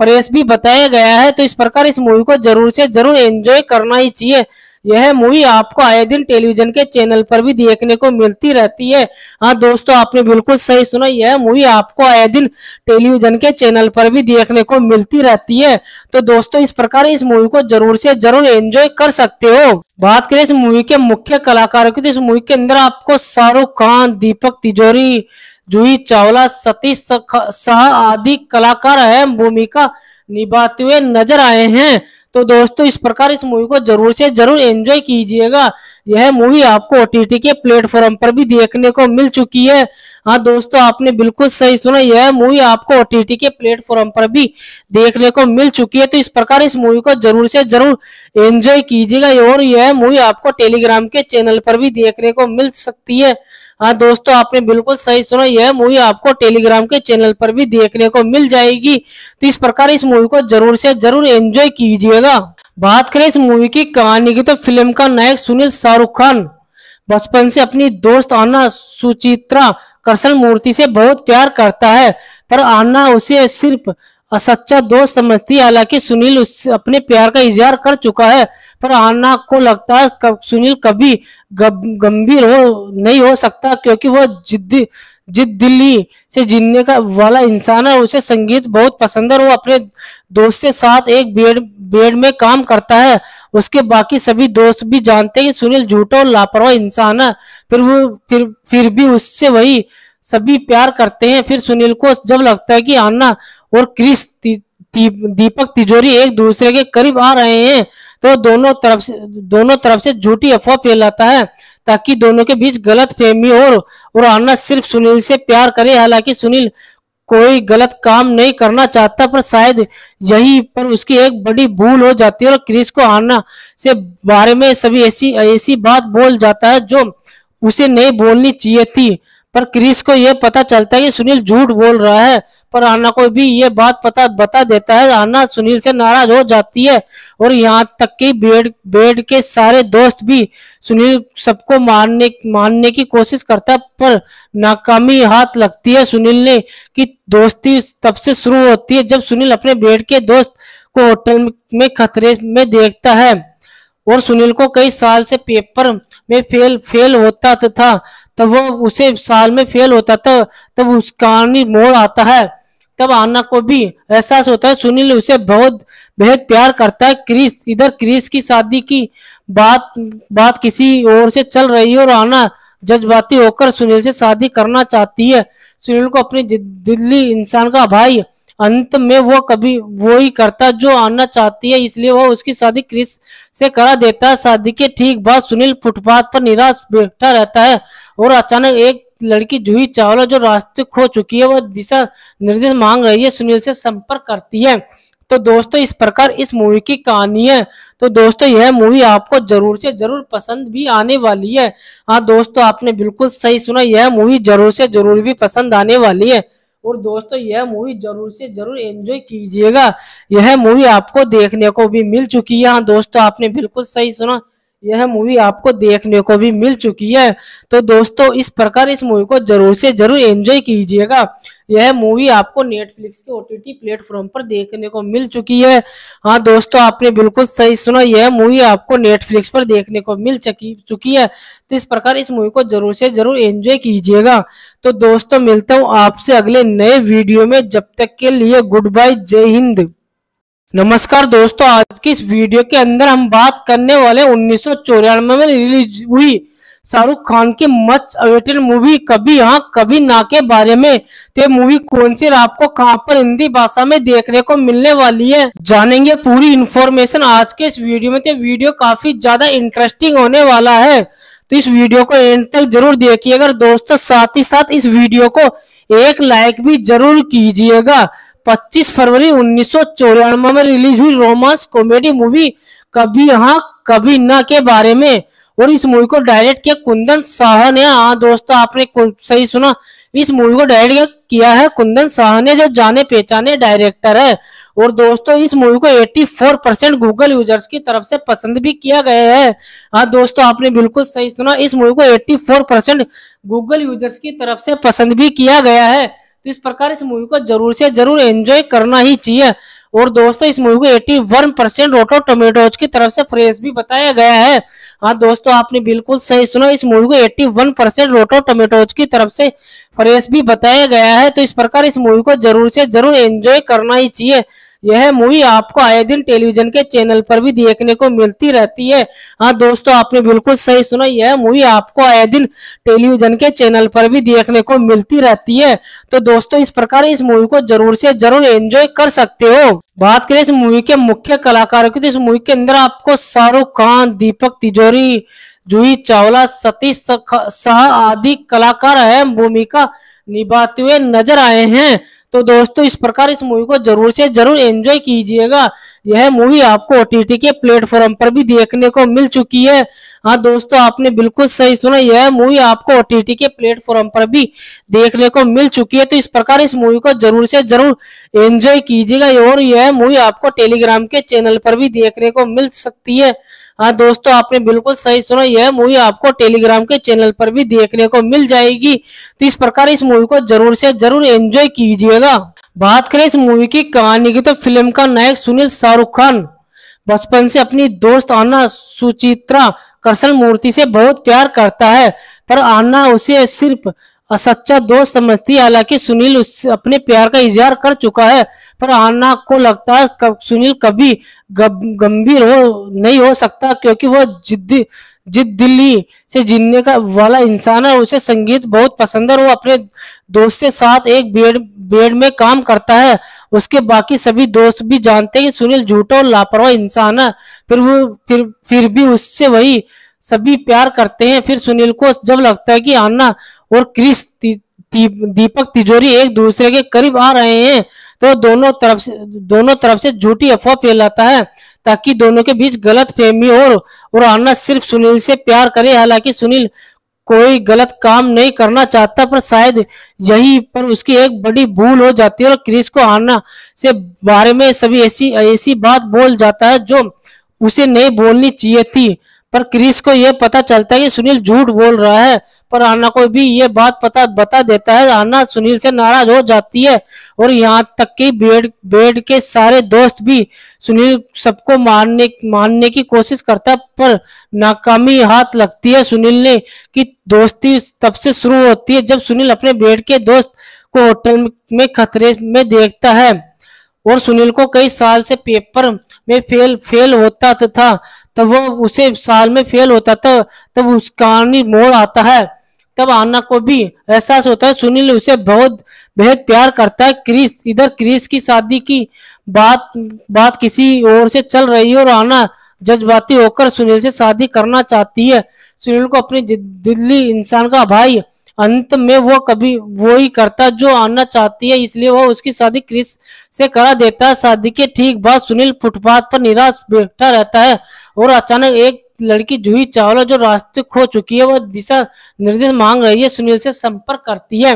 फ्रेश भी बताया गया है तो इस प्रकार इस मूवी को जरूर से जरूर एंजॉय करना ही चाहिए यह मूवी आपको आए दिन टेलीविजन के चैनल पर भी देखने को मिलती रहती है हाँ दोस्तों आपने बिल्कुल सही सुना यह मूवी आपको आए दिन टेलीविजन के चैनल पर भी देखने को मिलती रहती है तो दोस्तों इस प्रकार इस मूवी को जरूर से जरूर एंजॉय कर सकते हो बात करें इस मूवी के मुख्य कलाकारों की तो इस मूवी के अंदर आपको शाहरुख खान दीपक तिजोरी जूही चावला सतीश शाह आदि कलाकार अहम भूमिका निभाते हुए नजर आए हैं तो दोस्तों इस प्रकार इस मूवी को जरूर से जरूर एंजॉय कीजिएगा यह मूवी आपको ओटीटी के प्लेटफॉर्म पर भी देखने को मिल चुकी है हाँ दोस्तों आपने बिल्कुल सही सुना यह मूवी आपको ओटीटी के प्लेटफॉर्म पर भी देखने को मिल चुकी है तो इस प्रकार इस मूवी को जरूर से जरूर एंजॉय कीजिएगा और यह मूवी आपको टेलीग्राम के चैनल पर भी देखने को मिल सकती है हाँ दोस्तों आपने बिल्कुल सही सुना यह मूवी आपको टेलीग्राम के चैनल पर भी देखने को मिल जाएगी तो इस प्रकार इस मूवी को जरूर से जरूर एंजॉय कीजिएगा बात करें इस मूवी की कहानी की तो फिल्म का नायक सुनील शाहरुख खान बचपन से अपनी दोस्त आना सुचित्रा कृष्ण मूर्ति से बहुत प्यार करता है पर आना उसे सिर्फ असच्चा दोस्त समझती है हालांकि सुनील उससे अपने प्यार का इजहार कर चुका है पर आना को लगता है कब, सुनील कभी गंभीर हो नहीं हो सकता क्योंकि वह जिद्दी जिद दिल्ली से जीने का वाला इंसान है उसे संगीत बहुत पसंद है वो अपने दोस्त के साथ एक बेड बेड में काम करता है उसके बाकी सभी दोस्त भी जानते हैं कि सुनील झूठा और लापरवाह इंसान है फिर वो फिर फिर भी उससे वही सभी प्यार करते हैं फिर सुनील को जब लगता है कि आना और क्रिस दीपक तिजोरी एक दूसरे के करीब आ रहे हैं तो दोनों तरफ से दोनों तरफ से झूठी अफवाह फैलाता है ताकि दोनों के बीच गलत फहमी और, और आना सिर्फ सुनील से प्यार करे हालांकि सुनील कोई गलत काम नहीं करना चाहता पर शायद यही पर उसकी एक बड़ी भूल हो जाती है और क्रिस को आना से बारे में सभी ऐसी ऐसी बात बोल जाता है जो उसे नहीं बोलनी चाहिए थी पर क्रिस को यह पता चलता है कि सुनील झूठ बोल रहा है पर आना को भी ये बात पता बता देता है आना सुनील से नाराज हो जाती है और यहाँ तक कि बेड बेड के सारे दोस्त भी सुनील सबको मारने मारने की कोशिश करता है पर नाकामी हाथ लगती है सुनील ने कि दोस्ती तब से शुरू होती है जब सुनील अपने बेड के दोस्त को होटल में खतरे में देखता है और सुनील को कई साल से पेपर में फेल फेल होता था तब वो उसे साल में फेल होता था तब उस कहानी मोड़ आता है तब आना को भी एहसास होता है सुनील उसे बहुत बेहद प्यार करता है क्रिस इधर क्रिस की शादी की बात बात किसी और से चल रही है और आना जज्बाती होकर सुनील से शादी करना चाहती है सुनील को अपने दिल्ली इंसान का भाई अंत में वो कभी वो ही करता जो आना चाहती है इसलिए वो उसकी शादी क्रिस से करा देता है शादी के ठीक बाद सुनील फुटपाथ पर निराश बैठा रहता है और अचानक एक लड़की जूही चावला जो रास्ते खो चुकी है वह दिशा निर्देश मांग रही है सुनील से संपर्क करती है तो दोस्तों इस प्रकार इस मूवी की कहानी है तो दोस्तों यह मूवी आपको जरूर से जरूर पसंद भी आने वाली है हाँ दोस्तों आपने बिल्कुल सही सुना यह मूवी जरूर से जरूर भी पसंद आने वाली है और दोस्तों यह मूवी जरूर से जरूर एंजॉय कीजिएगा यह मूवी आपको देखने को भी मिल चुकी है हाँ, दोस्तों आपने बिल्कुल सही सुना यह मूवी आपको देखने को भी मिल चुकी है तो दोस्तों इस प्रकार इस मूवी को जरूर से जरूर एंजॉय कीजिएगा यह मूवी आपको नेटफ्लिक्स के ओ टी प्लेटफॉर्म पर देखने को मिल चुकी है हाँ दोस्तों आपने बिल्कुल सही सुना यह मूवी आपको नेटफ्लिक्स पर देखने को मिल चुकी चुकी है तो इस प्रकार इस मूवी को जरूर से जरूर एंजॉय कीजिएगा तो दोस्तों मिलता हूँ आपसे अगले नए वीडियो में जब तक के लिए गुड बाय जय हिंद नमस्कार दोस्तों आज की इस वीडियो के अंदर हम बात करने वाले उन्नीस में रिलीज हुई शाहरुख खान के मच अवेटेड मूवी कभी यहाँ कभी ना के बारे में तो ये मूवी कौन सी आपको कहाँ पर हिंदी भाषा में देखने को मिलने वाली है जानेंगे पूरी इन्फॉर्मेशन आज के इस वीडियो में तो वीडियो काफी ज्यादा इंटरेस्टिंग होने वाला है तो इस वीडियो को एंड तक जरूर देखिएगा दोस्तों साथ ही साथ इस वीडियो को एक लाइक भी जरूर कीजिएगा 25 फरवरी उन्नीस में रिलीज हुई रोमांस कॉमेडी मूवी कभी यहाँ कभी न के बारे में और इस मूवी को डायरेक्ट किया कुंदन शाह ने हाँ दोस्तों आपने सही सुना इस मूवी को डायरेक्ट किया है कुंदन शाह ने जो जाने पहचाने डायरेक्टर है और दोस्तों इस मूवी को 84 परसेंट गूगल यूजर्स की तरफ से पसंद भी किया गया है हाँ दोस्तों आपने बिल्कुल सही सुना इस मूवी को 84 परसेंट गूगल यूजर्स की तरफ से पसंद भी किया गया है तो इस प्रकार इस मूवी को जरूर से जरूर एंजॉय करना ही चाहिए और दोस्तों इस मूवी को eighty one percent Rotten Tomatoes की तरफ से फ्रेश भी बताया गया है हाँ दोस्तों आपने बिल्कुल सही सुना इस मूवी को eighty one percent Rotten Tomatoes की तरफ से फ्रेश भी बताया गया है तो इस प्रकार इस मूवी को जरूर से जरूर एंजॉय करना ही चाहिए यह मूवी आपको आए दिन टेलीविजन के चैनल पर भी देखने को मिलती रहती है हाँ दोस्तों आपने बिल्कुल सही सुना यह मूवी आपको आए दिन टेलीविजन के चैनल पर भी देखने को मिलती रहती है तो दोस्तों इस प्रकार इस मूवी को जरूर से जरूर एंजॉय कर सकते हो बात करें इस मूवी के मुख्य कलाकारों की तो इस मूवी के अंदर आपको शाहरुख खान दीपक तिजोरी जूही चावला सतीश सह आदि कलाकार अहम भूमिका निभाते हुए नजर आए हैं तो दोस्तों इस प्रकार इस मूवी को जरूर से जरूर एंजॉय कीजिएगा यह मूवी आपको ओटीटी के प्लेटफॉर्म पर भी देखने को मिल चुकी है हाँ दोस्तों आपने बिल्कुल सही सुना यह मूवी आपको ओटीटी के प्लेटफॉर्म पर भी देखने को मिल चुकी है तो इस प्रकार इस मूवी को जरूर से जरूर एंजॉय कीजिएगा और यह मूवी आपको टेलीग्राम के चैनल पर भी देखने को मिल सकती है हाँ दोस्तों आपने बिल्कुल सही सुना यह मूवी आपको टेलीग्राम के चैनल पर भी देखने को मिल जाएगी तो इस प्रकार इस मूवी को जरूर से जरूर एंजॉय कीजिएगा बात करें इस मूवी की कहानी की तो फिल्म का नायक सुनील शाहरुख खान बचपन से अपनी दोस्त आना सुचित्रा कृष्ण मूर्ति से बहुत प्यार करता है पर आना उसे सिर्फ असच्चा दोस्त समझती है हालांकि सुनील उससे अपने प्यार का इजहार कर चुका है पर आना को लगता है कब सुनील कभी गंभीर हो नहीं हो सकता क्योंकि वह जिद्दी जिद दिल्ली से जीने का वाला इंसान है उसे संगीत बहुत पसंद है वो अपने दोस्त के साथ एक बेड बेड में काम करता है उसके बाकी सभी दोस्त भी जानते हैं कि सुनील झूठा और लापरवाह इंसान है फिर वो फिर फिर भी उससे वही सभी प्यार करते हैं फिर सुनील को जब लगता है कि आना और क्रिस दीपक तिजोरी एक दूसरे के करीब आ रहे हैं तो दोनों तरफ से दोनों तरफ से झूठी अफवाह फैलाता है ताकि दोनों के बीच गलत फहमी और, और आना सिर्फ सुनील से प्यार करे हालांकि सुनील कोई गलत काम नहीं करना चाहता पर शायद यही पर उसकी एक बड़ी भूल हो जाती है और क्रिस को आना से बारे में सभी ऐसी ऐसी बात बोल जाता है जो उसे नहीं बोलनी चाहिए थी पर क्रिस को यह पता चलता है कि सुनील झूठ बोल रहा है पर आना को भी ये बात पता बता देता है आना सुनील से नाराज हो जाती है और यहाँ तक कि बेड बेड के सारे दोस्त भी सुनील सबको मारने मारने की कोशिश करता है पर नाकामी हाथ लगती है सुनील ने कि दोस्ती तब से शुरू होती है जब सुनील अपने बेड के दोस्त को होटल में खतरे में देखता है और सुनील को कई साल से पेपर में फेल फेल होता था तब वो उसे साल में फेल होता था तब उस कहानी मोड़ आता है तब आना को भी एहसास होता है सुनील उसे बहुत बेहद प्यार करता है क्रिस इधर क्रिस की शादी की बात बात किसी और से चल रही है और आना जज्बाती होकर सुनील से शादी करना चाहती है सुनील को अपने दिल्ली इंसान का भाई अंत में वो कभी वो ही करता जो आना चाहती है इसलिए वह उसकी शादी क्रिस से करा देता है शादी के ठीक बाद सुनील फुटपाथ पर निराश बैठा रहता है और अचानक एक लड़की जूही चावला जो रास्ते खो चुकी है वह दिशा निर्देश मांग रही है सुनील से संपर्क करती है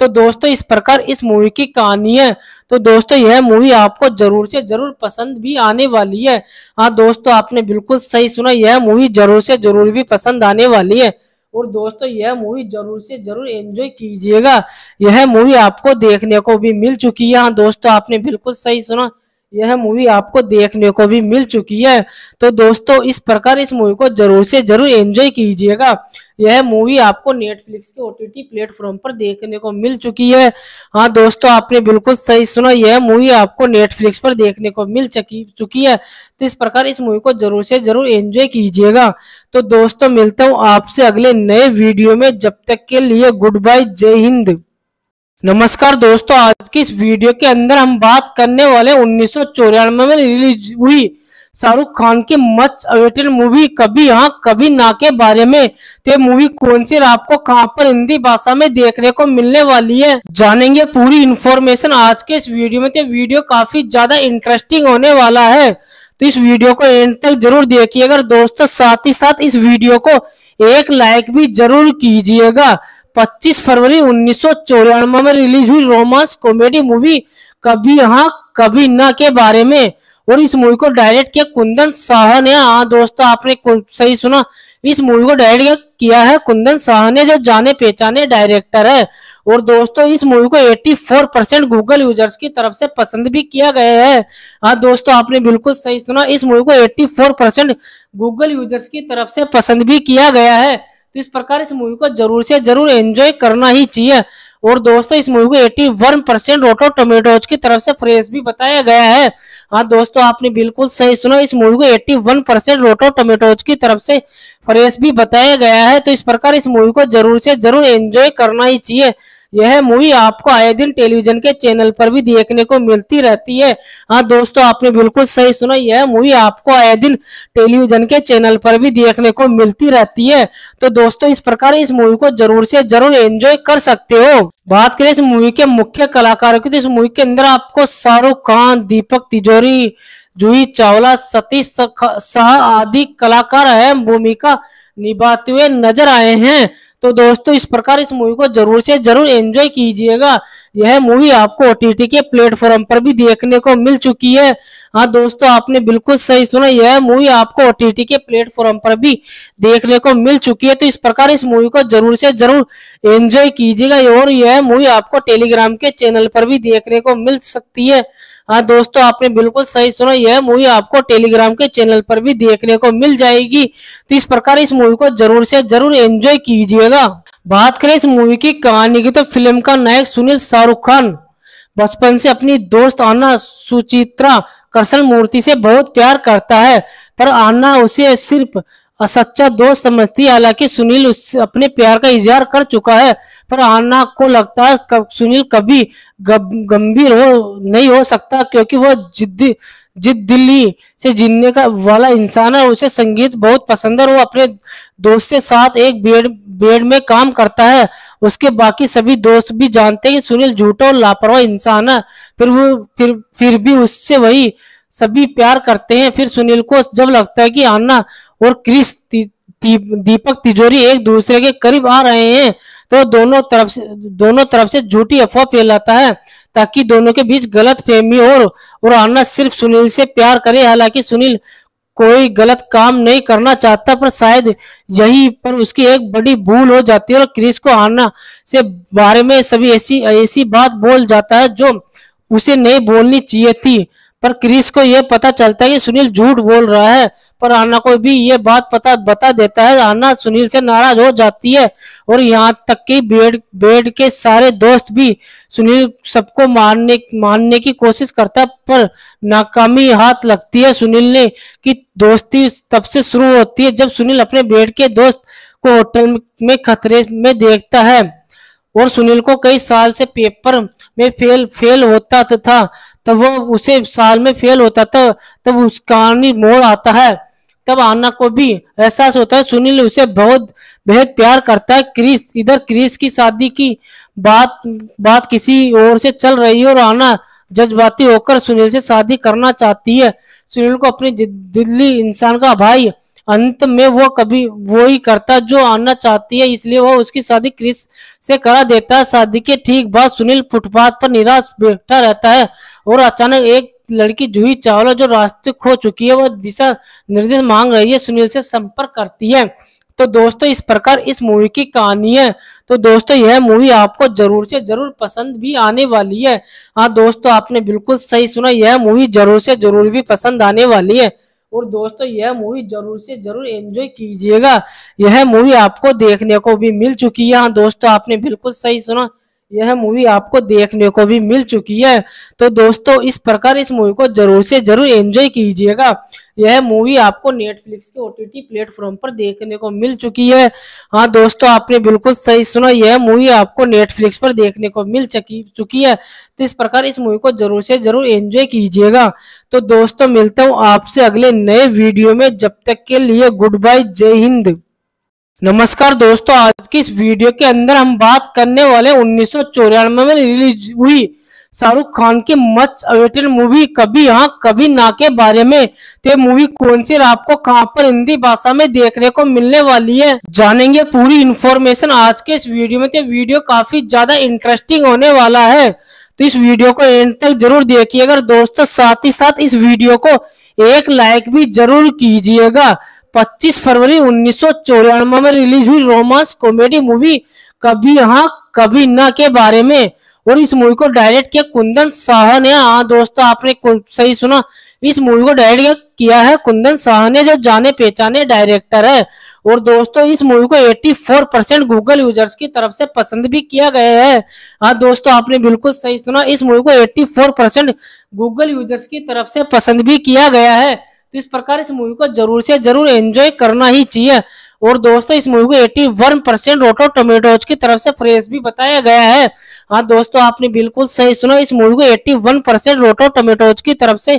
तो दोस्तों इस प्रकार इस मूवी की कहानी है तो दोस्तों यह मूवी आपको जरूर से जरूर पसंद भी आने वाली है हाँ दोस्तों आपने बिल्कुल सही सुना यह मूवी जरूर से जरूर भी पसंद आने वाली है और दोस्तों यह मूवी जरूर से जरूर एंजॉय कीजिएगा यह मूवी आपको देखने को भी मिल चुकी है हाँ, दोस्तों आपने बिल्कुल सही सुना यह मूवी आपको देखने को भी मिल चुकी है तो दोस्तों इस प्रकार इस मूवी को जरूर से जरूर एंजॉय कीजिएगा यह मूवी आपको नेटफ्लिक्स के ओ टी प्लेटफॉर्म पर देखने को मिल चुकी है हाँ दोस्तों आपने बिल्कुल सही सुना यह मूवी आपको नेटफ्लिक्स पर देखने को मिल चुकी चुकी है तो इस प्रकार इस मूवी को जरूर से जरूर एंजॉय कीजिएगा तो दोस्तों मिलता हूँ आपसे अगले नए वीडियो में जब तक के लिए गुड बाय जय हिंद नमस्कार दोस्तों आज की इस वीडियो के अंदर हम बात करने वाले उन्नीस में रिलीज हुई शाहरुख खान के मच अवेटेड मूवी कभी यहाँ कभी ना के बारे में तो मूवी कौन सी आपको कहाँ पर हिंदी भाषा में देखने को मिलने वाली है जानेंगे पूरी इन्फॉर्मेशन आज के इस वीडियो में तो वीडियो काफी ज्यादा इंटरेस्टिंग होने वाला है तो इस वीडियो को एंड तक जरूर देखिएगा दोस्तों साथ ही साथ इस वीडियो को एक लाइक भी जरूर कीजिएगा 25 फरवरी उन्नीस में रिलीज हुई रोमांस कॉमेडी मूवी कभी यहाँ कभी न के बारे में और इस मूवी को डायरेक्ट किया कुंदन शाह ने हाँ दोस्तों आपने सही सुना इस मूवी को डायरेक्ट किया है कुंदन शाह ने जो जाने पहचाने डायरेक्टर है और दोस्तों इस मूवी को 84 परसेंट गूगल यूजर्स की तरफ से पसंद भी किया गया है हाँ दोस्तों आपने बिल्कुल सही सुना इस मूवी को 84 परसेंट गूगल यूजर्स की तरफ से पसंद भी किया गया है तो इस प्रकार इस मूवी को जरूर से जरूर एंजॉय करना ही चाहिए और दोस्तों इस मूवी को eighty one percent Rotten Tomatoes की तरफ से फ्रेश भी बताया गया है हाँ दोस्तों आपने बिल्कुल सही सुना इस मूवी को eighty one percent Rotten Tomatoes की तरफ से फ्रेश भी बताया गया है तो इस प्रकार इस मूवी को जरूर से जरूर एंजॉय करना ही चाहिए यह मूवी आपको आए दिन टेलीविजन के चैनल पर भी देखने को मिलती रहती है हाँ दोस्तों आपने बिल्कुल सही सुना यह मूवी आपको आए दिन टेलीविजन के चैनल पर भी देखने को मिलती रहती है तो दोस्तों इस प्रकार इस मूवी को जरूर से जरूर एंजॉय कर सकते हो बात करें इस मूवी के मुख्य कलाकारों की तो इस मूवी के अंदर आपको शाहरुख खान दीपक तिजोरी जूही चावला सतीश सह आदि कलाकार अहम भूमिका निभाते हुए नजर आए हैं तो दोस्तों इस प्रकार इस मूवी को जरूर से जरूर एंजॉय कीजिएगा यह मूवी आपको ओटीटी के प्लेटफॉर्म पर भी देखने को मिल चुकी है हाँ दोस्तों आपने बिल्कुल सही सुना यह मूवी आपको ओटीटी के प्लेटफॉर्म पर भी देखने को मिल चुकी है तो इस प्रकार इस मूवी को जरूर से जरूर एंजॉय कीजिएगा और यह मूवी आपको टेलीग्राम के चैनल पर भी देखने को मिल सकती है हाँ दोस्तों आपने बिल्कुल सही सुना यह मूवी आपको टेलीग्राम के चैनल पर भी देखने को मिल जाएगी तो इस प्रकार इस मूवी को जरूर से जरूर एंजॉय कीजिएगा बात करें इस मूवी की कहानी की तो फिल्म का नायक सुनील शाहरुख खान बचपन से अपनी दोस्त आना सुचित्रा कृष्ण मूर्ति से बहुत प्यार करता है पर आना उसे सिर्फ असच्चा दोस्त समझती है हालांकि सुनील उससे अपने प्यार का इजहार कर चुका है पर आना को लगता है कब, सुनील कभी गंभीर हो नहीं हो सकता क्योंकि वह जिद्दी जिद दिल्ली से जीने का वाला इंसान है उसे संगीत बहुत पसंद है वो अपने दोस्त के साथ एक बेड बेड में काम करता है उसके बाकी सभी दोस्त भी जानते हैं कि सुनील झूठा और लापरवाह इंसान है फिर वो फिर फिर भी उससे वही सभी प्यार करते हैं फिर सुनील को जब लगता है कि आना और क्रिस दीपक तिजोरी एक दूसरे के करीब आ रहे हैं तो दोनों तरफ से दोनों तरफ से झूठी अफवाह फैलाता है ताकि दोनों के बीच गलत फहमी और, और आना सिर्फ सुनील से प्यार करे हालांकि सुनील कोई गलत काम नहीं करना चाहता पर शायद यही पर उसकी एक बड़ी भूल हो जाती है और क्रिस को आना से बारे में सभी ऐसी ऐसी बात बोल जाता है जो उसे नहीं बोलनी चाहिए थी पर क्रिस को यह पता चलता है कि सुनील झूठ बोल रहा है पर आना को भी ये बात पता बता देता है आना सुनील से नाराज हो जाती है और यहाँ तक कि बेड बेड के सारे दोस्त भी सुनील सबको मारने मारने की कोशिश करता है पर नाकामी हाथ लगती है सुनील ने कि दोस्ती तब से शुरू होती है जब सुनील अपने बेड के दोस्त को होटल में खतरे में देखता है और सुनील को कई साल से पेपर में फेल फेल होता था तब वो उसे साल में फेल होता था तब उस कहानी मोड़ आता है तब आना को भी एहसास होता है सुनील उसे बहुत बेहद प्यार करता है क्रिस इधर क्रिस की शादी की बात बात किसी और से चल रही है और आना जज्बाती होकर सुनील से शादी करना चाहती है सुनील को अपने दिल्ली इंसान का भाई अंत में वो कभी वो ही करता जो आना चाहती है इसलिए वह उसकी शादी क्रिस से करा देता है शादी के ठीक बाद सुनील फुटपाथ पर निराश बैठा रहता है और अचानक एक लड़की जूही चावला जो रास्ते खो चुकी है वह दिशा निर्देश मांग रही है सुनील से संपर्क करती है तो दोस्तों इस प्रकार इस मूवी की कहानी है तो दोस्तों यह मूवी आपको जरूर से जरूर पसंद भी आने वाली है हाँ दोस्तों आपने बिल्कुल सही सुना यह मूवी जरूर से जरूर भी पसंद आने वाली है और दोस्तों यह मूवी जरूर से जरूर एंजॉय कीजिएगा यह मूवी आपको देखने को भी मिल चुकी है हाँ, दोस्तों आपने बिल्कुल सही सुना यह मूवी आपको देखने को भी मिल चुकी है तो दोस्तों इस प्रकार इस मूवी को जरूर से जरूर एंजॉय कीजिएगा यह मूवी आपको नेटफ्लिक्स के ओटीटी प्लेटफॉर्म पर देखने को मिल चुकी है हाँ दोस्तों आपने बिल्कुल सही सुना यह मूवी आपको नेटफ्लिक्स पर देखने को मिल चुकी चुकी है तो इस प्रकार इस मूवी को जरूर से जरूर एंजॉय कीजिएगा तो दोस्तों मिलता हूँ आपसे अगले नए वीडियो में जब तक के लिए गुड बाय जय हिंद नमस्कार दोस्तों आज की इस वीडियो के अंदर हम बात करने वाले उन्नीस में रिलीज हुई शाहरुख खान के मच अवेटेड मूवी कभी यहाँ कभी ना के बारे में तो ये मूवी कौन सी आपको कहाँ पर हिंदी भाषा में देखने को मिलने वाली है जानेंगे पूरी इन्फॉर्मेशन आज के इस वीडियो में तो वीडियो काफी ज्यादा इंटरेस्टिंग होने वाला है तो इस वीडियो को एंड तक जरूर देखिएगा और दोस्तों साथ ही साथ इस वीडियो को एक लाइक भी जरूर कीजिएगा 25 फरवरी उन्नीस में रिलीज हुई रोमांस कॉमेडी मूवी कभी यहाँ कभी न के बारे में और इस मूवी को डायरेक्ट किया कुंदन शाह ने हाँ दोस्तों आपने सही सुना इस मूवी को डायरेक्ट किया है कुंदन शाह ने जो जाने पहचाने डायरेक्टर है और दोस्तों इस मूवी को 84 परसेंट गूगल यूजर्स की तरफ से पसंद भी किया गया है हाँ दोस्तों आपने बिल्कुल सही सुना इस मूवी को 84 परसेंट गूगल यूजर्स की तरफ से पसंद भी किया गया है तो इस प्रकार इस मूवी को जरूर से जरूर एंजॉय करना ही चाहिए और दोस्तों इस मूवी को eighty one percent Rotten Tomatoes की तरफ से फ्रेश भी बताया गया है हाँ दोस्तों आपने बिल्कुल सही सुना इस मूवी को eighty one percent Rotten Tomatoes की तरफ से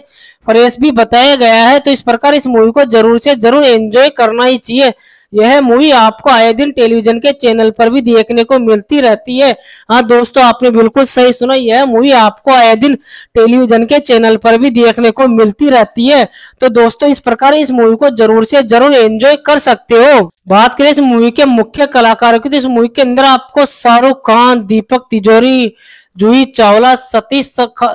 फ्रेश भी बताया गया है तो इस प्रकार इस मूवी को जरूर से जरूर एंजॉय करना ही चाहिए यह मूवी आपको आए दिन टेलीविजन के चैनल पर भी देखने को मिलती रहती है हाँ दोस्तों आपने बिल्कुल सही सुना यह मूवी आपको आए दिन टेलीविजन के चैनल पर भी देखने को मिलती रहती है तो दोस्तों इस प्रकार इस मूवी को जरूर से जरूर एंजॉय कर सकते हो बात करें इस मूवी के मुख्य कलाकारों की तो इस मूवी के अंदर आपको शाहरुख खान दीपक तिजोरी जूही चावला सतीश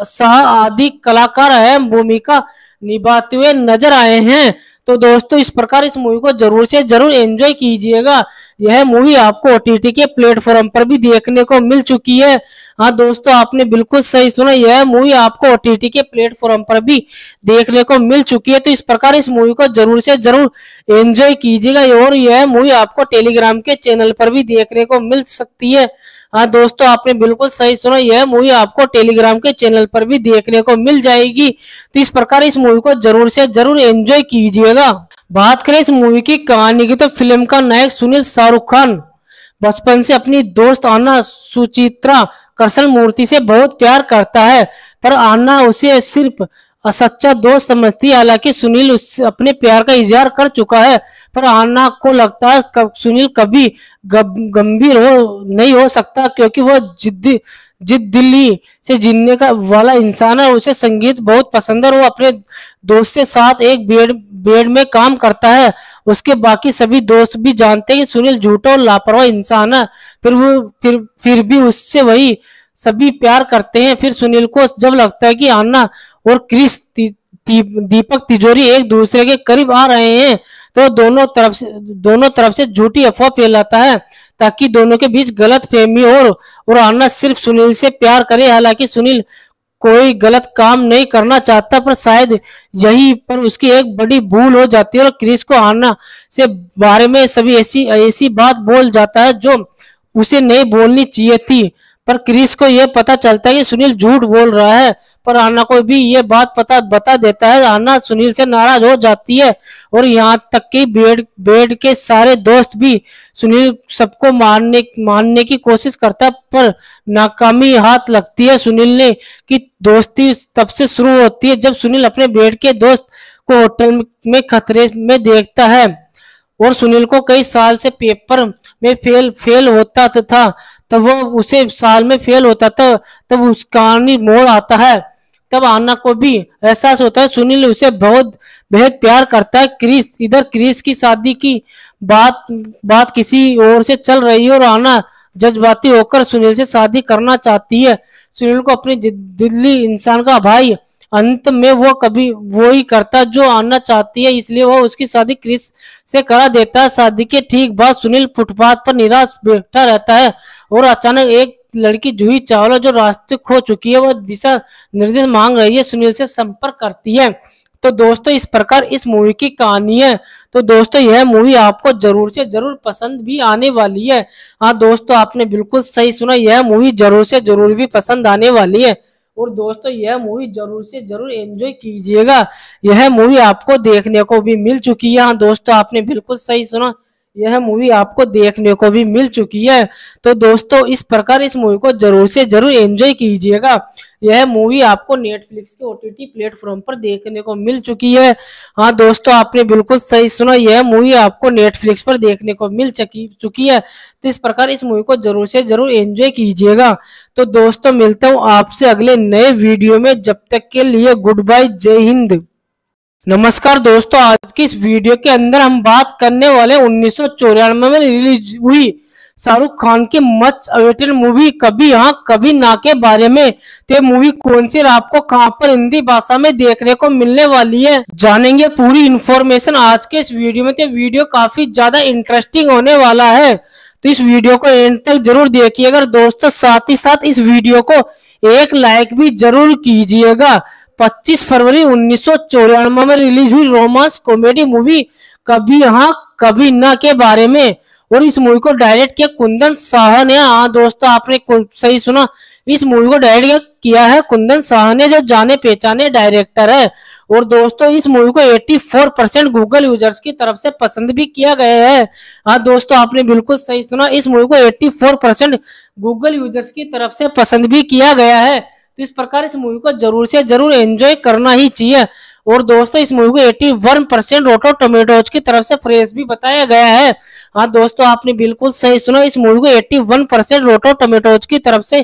शाह आदि कलाकार अहम भूमिका निभाते हुए नजर आए हैं तो दोस्तों इस प्रकार इस मूवी को जरूर से जरूर एंजॉय कीजिएगा यह मूवी आपको ओटीटी के प्लेटफॉर्म पर भी देखने को मिल चुकी है हाँ दोस्तों आपने बिल्कुल सही सुना यह मूवी आपको ओटीटी के प्लेटफॉर्म पर भी देखने को मिल चुकी है तो इस प्रकार इस मूवी को जरूर से जरूर एंजॉय कीजिएगा और यह मूवी आपको टेलीग्राम के चैनल पर भी देखने को मिल सकती है हाँ दोस्तों आपने बिल्कुल सही सुना यह मूवी आपको टेलीग्राम के चैनल पर भी देखने को मिल जाएगी तो इस प्रकार इस मूवी को जरूर से जरूर एंजॉय कीजिएगा बात करें इस मूवी की कहानी की तो फिल्म का नायक सुनील शाहरुख खान बचपन से अपनी दोस्त आना सुचित्रा कृष्ण मूर्ति से बहुत प्यार करता है पर आना उसे सिर्फ और सच्चा दोस्त समझती है हालांकि सुनील उससे अपने प्यार का इजहार कर चुका है पर आना को लगता है कब सुनील कभी गंभीर हो नहीं हो सकता क्योंकि वह जिद्दी जिद दिल्ली से जीने का वाला इंसान है उसे संगीत बहुत पसंद है वो अपने दोस्त के साथ एक बेड बेड में काम करता है उसके बाकी सभी दोस्त भी जानते हैं कि सुनील झूठा और लापरवाह इंसान है फिर वो फिर फिर भी उससे वही सभी प्यार करते हैं फिर सुनील को जब लगता है कि आना और क्रिस दीपक तिजोरी एक दूसरे के करीब आ रहे हैं तो दोनों तरफ से दोनों तरफ से झूठी अफवाह फैलाता है ताकि दोनों के बीच गलत फहमी हो और आना सिर्फ सुनील से प्यार करे हालांकि सुनील कोई गलत काम नहीं करना चाहता पर शायद यही पर उसकी एक बड़ी भूल हो जाती है और क्रिस को आना से बारे में सभी ऐसी ऐसी बात बोल जाता है जो उसे नहीं बोलनी चाहिए थी पर क्रिस को यह पता चलता है कि सुनील झूठ बोल रहा है पर आना को भी ये बात पता बता देता है आना सुनील से नाराज हो जाती है और यहाँ तक कि बेड बेड के सारे दोस्त भी सुनील सबको मारने मारने की कोशिश करता है पर नाकामी हाथ लगती है सुनील ने कि दोस्ती तब से शुरू होती है जब सुनील अपने बेड के दोस्त को होटल में खतरे में देखता है और सुनील को कई साल से पेपर में फेल फेल होता था तब वो उसे साल में फेल होता था तब उस कहानी मोड़ आता है तब आना को भी एहसास होता है सुनील उसे बहुत बेहद प्यार करता है क्रिस इधर क्रिस की शादी की बात बात किसी और से चल रही है और आना जज्बाती होकर सुनील से शादी करना चाहती है सुनील को अपनी दिल्ली इंसान का भाई अंत में वो कभी वो ही करता जो आना चाहती है इसलिए वह उसकी शादी क्रिस से करा देता है शादी के ठीक बाद सुनील फुटपाथ पर निराश बैठा रहता है और अचानक एक लड़की जूही चावला जो रास्ते खो चुकी है वह दिशा निर्देश मांग रही है सुनील से संपर्क करती है तो दोस्तों इस प्रकार इस मूवी की कहानी है तो दोस्तों यह मूवी आपको जरूर से जरूर पसंद भी आने वाली है हाँ दोस्तों आपने बिल्कुल सही सुना यह मूवी जरूर से जरूर भी पसंद आने वाली है और दोस्तों यह मूवी जरूर से जरूर एंजॉय कीजिएगा यह मूवी आपको देखने को भी मिल चुकी है हाँ, दोस्तों आपने बिल्कुल सही सुना यह मूवी आपको देखने को भी मिल चुकी है तो दोस्तों इस प्रकार इस मूवी को जरूर से जरूर एंजॉय कीजिएगा यह मूवी आपको नेटफ्लिक्स के ओटीटी प्लेटफॉर्म पर देखने को मिल चुकी है हाँ दोस्तों आपने बिल्कुल सही सुना यह मूवी आपको नेटफ्लिक्स पर देखने को मिल चुकी चुकी है तो इस प्रकार इस मूवी को जरूर से जरूर एंजॉय कीजिएगा तो दोस्तों मिलता हूँ आपसे अगले नए वीडियो में जब तक के लिए गुड बाय जय हिंद नमस्कार दोस्तों आज की इस वीडियो के अंदर हम बात करने वाले उन्नीस में रिलीज हुई शाहरुख खान की मच अवेटेड मूवी कभी यहाँ कभी ना के बारे में तो मूवी कौन सी आपको कहाँ पर हिंदी भाषा में देखने को मिलने वाली है जानेंगे पूरी इन्फॉर्मेशन आज के इस वीडियो में तो वीडियो काफी ज्यादा इंटरेस्टिंग होने वाला है तो इस वीडियो को एंड तक जरूर देखिएगा दोस्तों साथ ही साथ इस वीडियो को एक लाइक भी जरूर कीजिएगा 25 फरवरी उन्नीस में रिलीज हुई रोमांस कॉमेडी मूवी कभी यहाँ कभी ना के बारे में और इस मूवी को डायरेक्ट किया कुंदन शाह ने हाँ दोस्तों आपने सही सुना इस मूवी को डायरेक्ट किया है कुंदन शाह ने जो जाने पहचाने डायरेक्टर है और दोस्तों इस मूवी को 84 परसेंट गूगल यूजर्स की तरफ से पसंद भी किया गया है हाँ दोस्तों आपने बिल्कुल सही सुना इस मूवी को एट्टी परसेंट गूगल यूजर्स की तरफ से पसंद भी किया गया है तो इस प्रकार इस मूवी को जरूर से जरूर एंजॉय करना ही चाहिए और दोस्तों इस मूवी को eighty one percent Rotten Tomatoes की तरफ से फ्रेश भी बताया गया है हाँ दोस्तों आपने बिल्कुल सही सुना इस मूवी को eighty one percent Rotten Tomatoes की तरफ से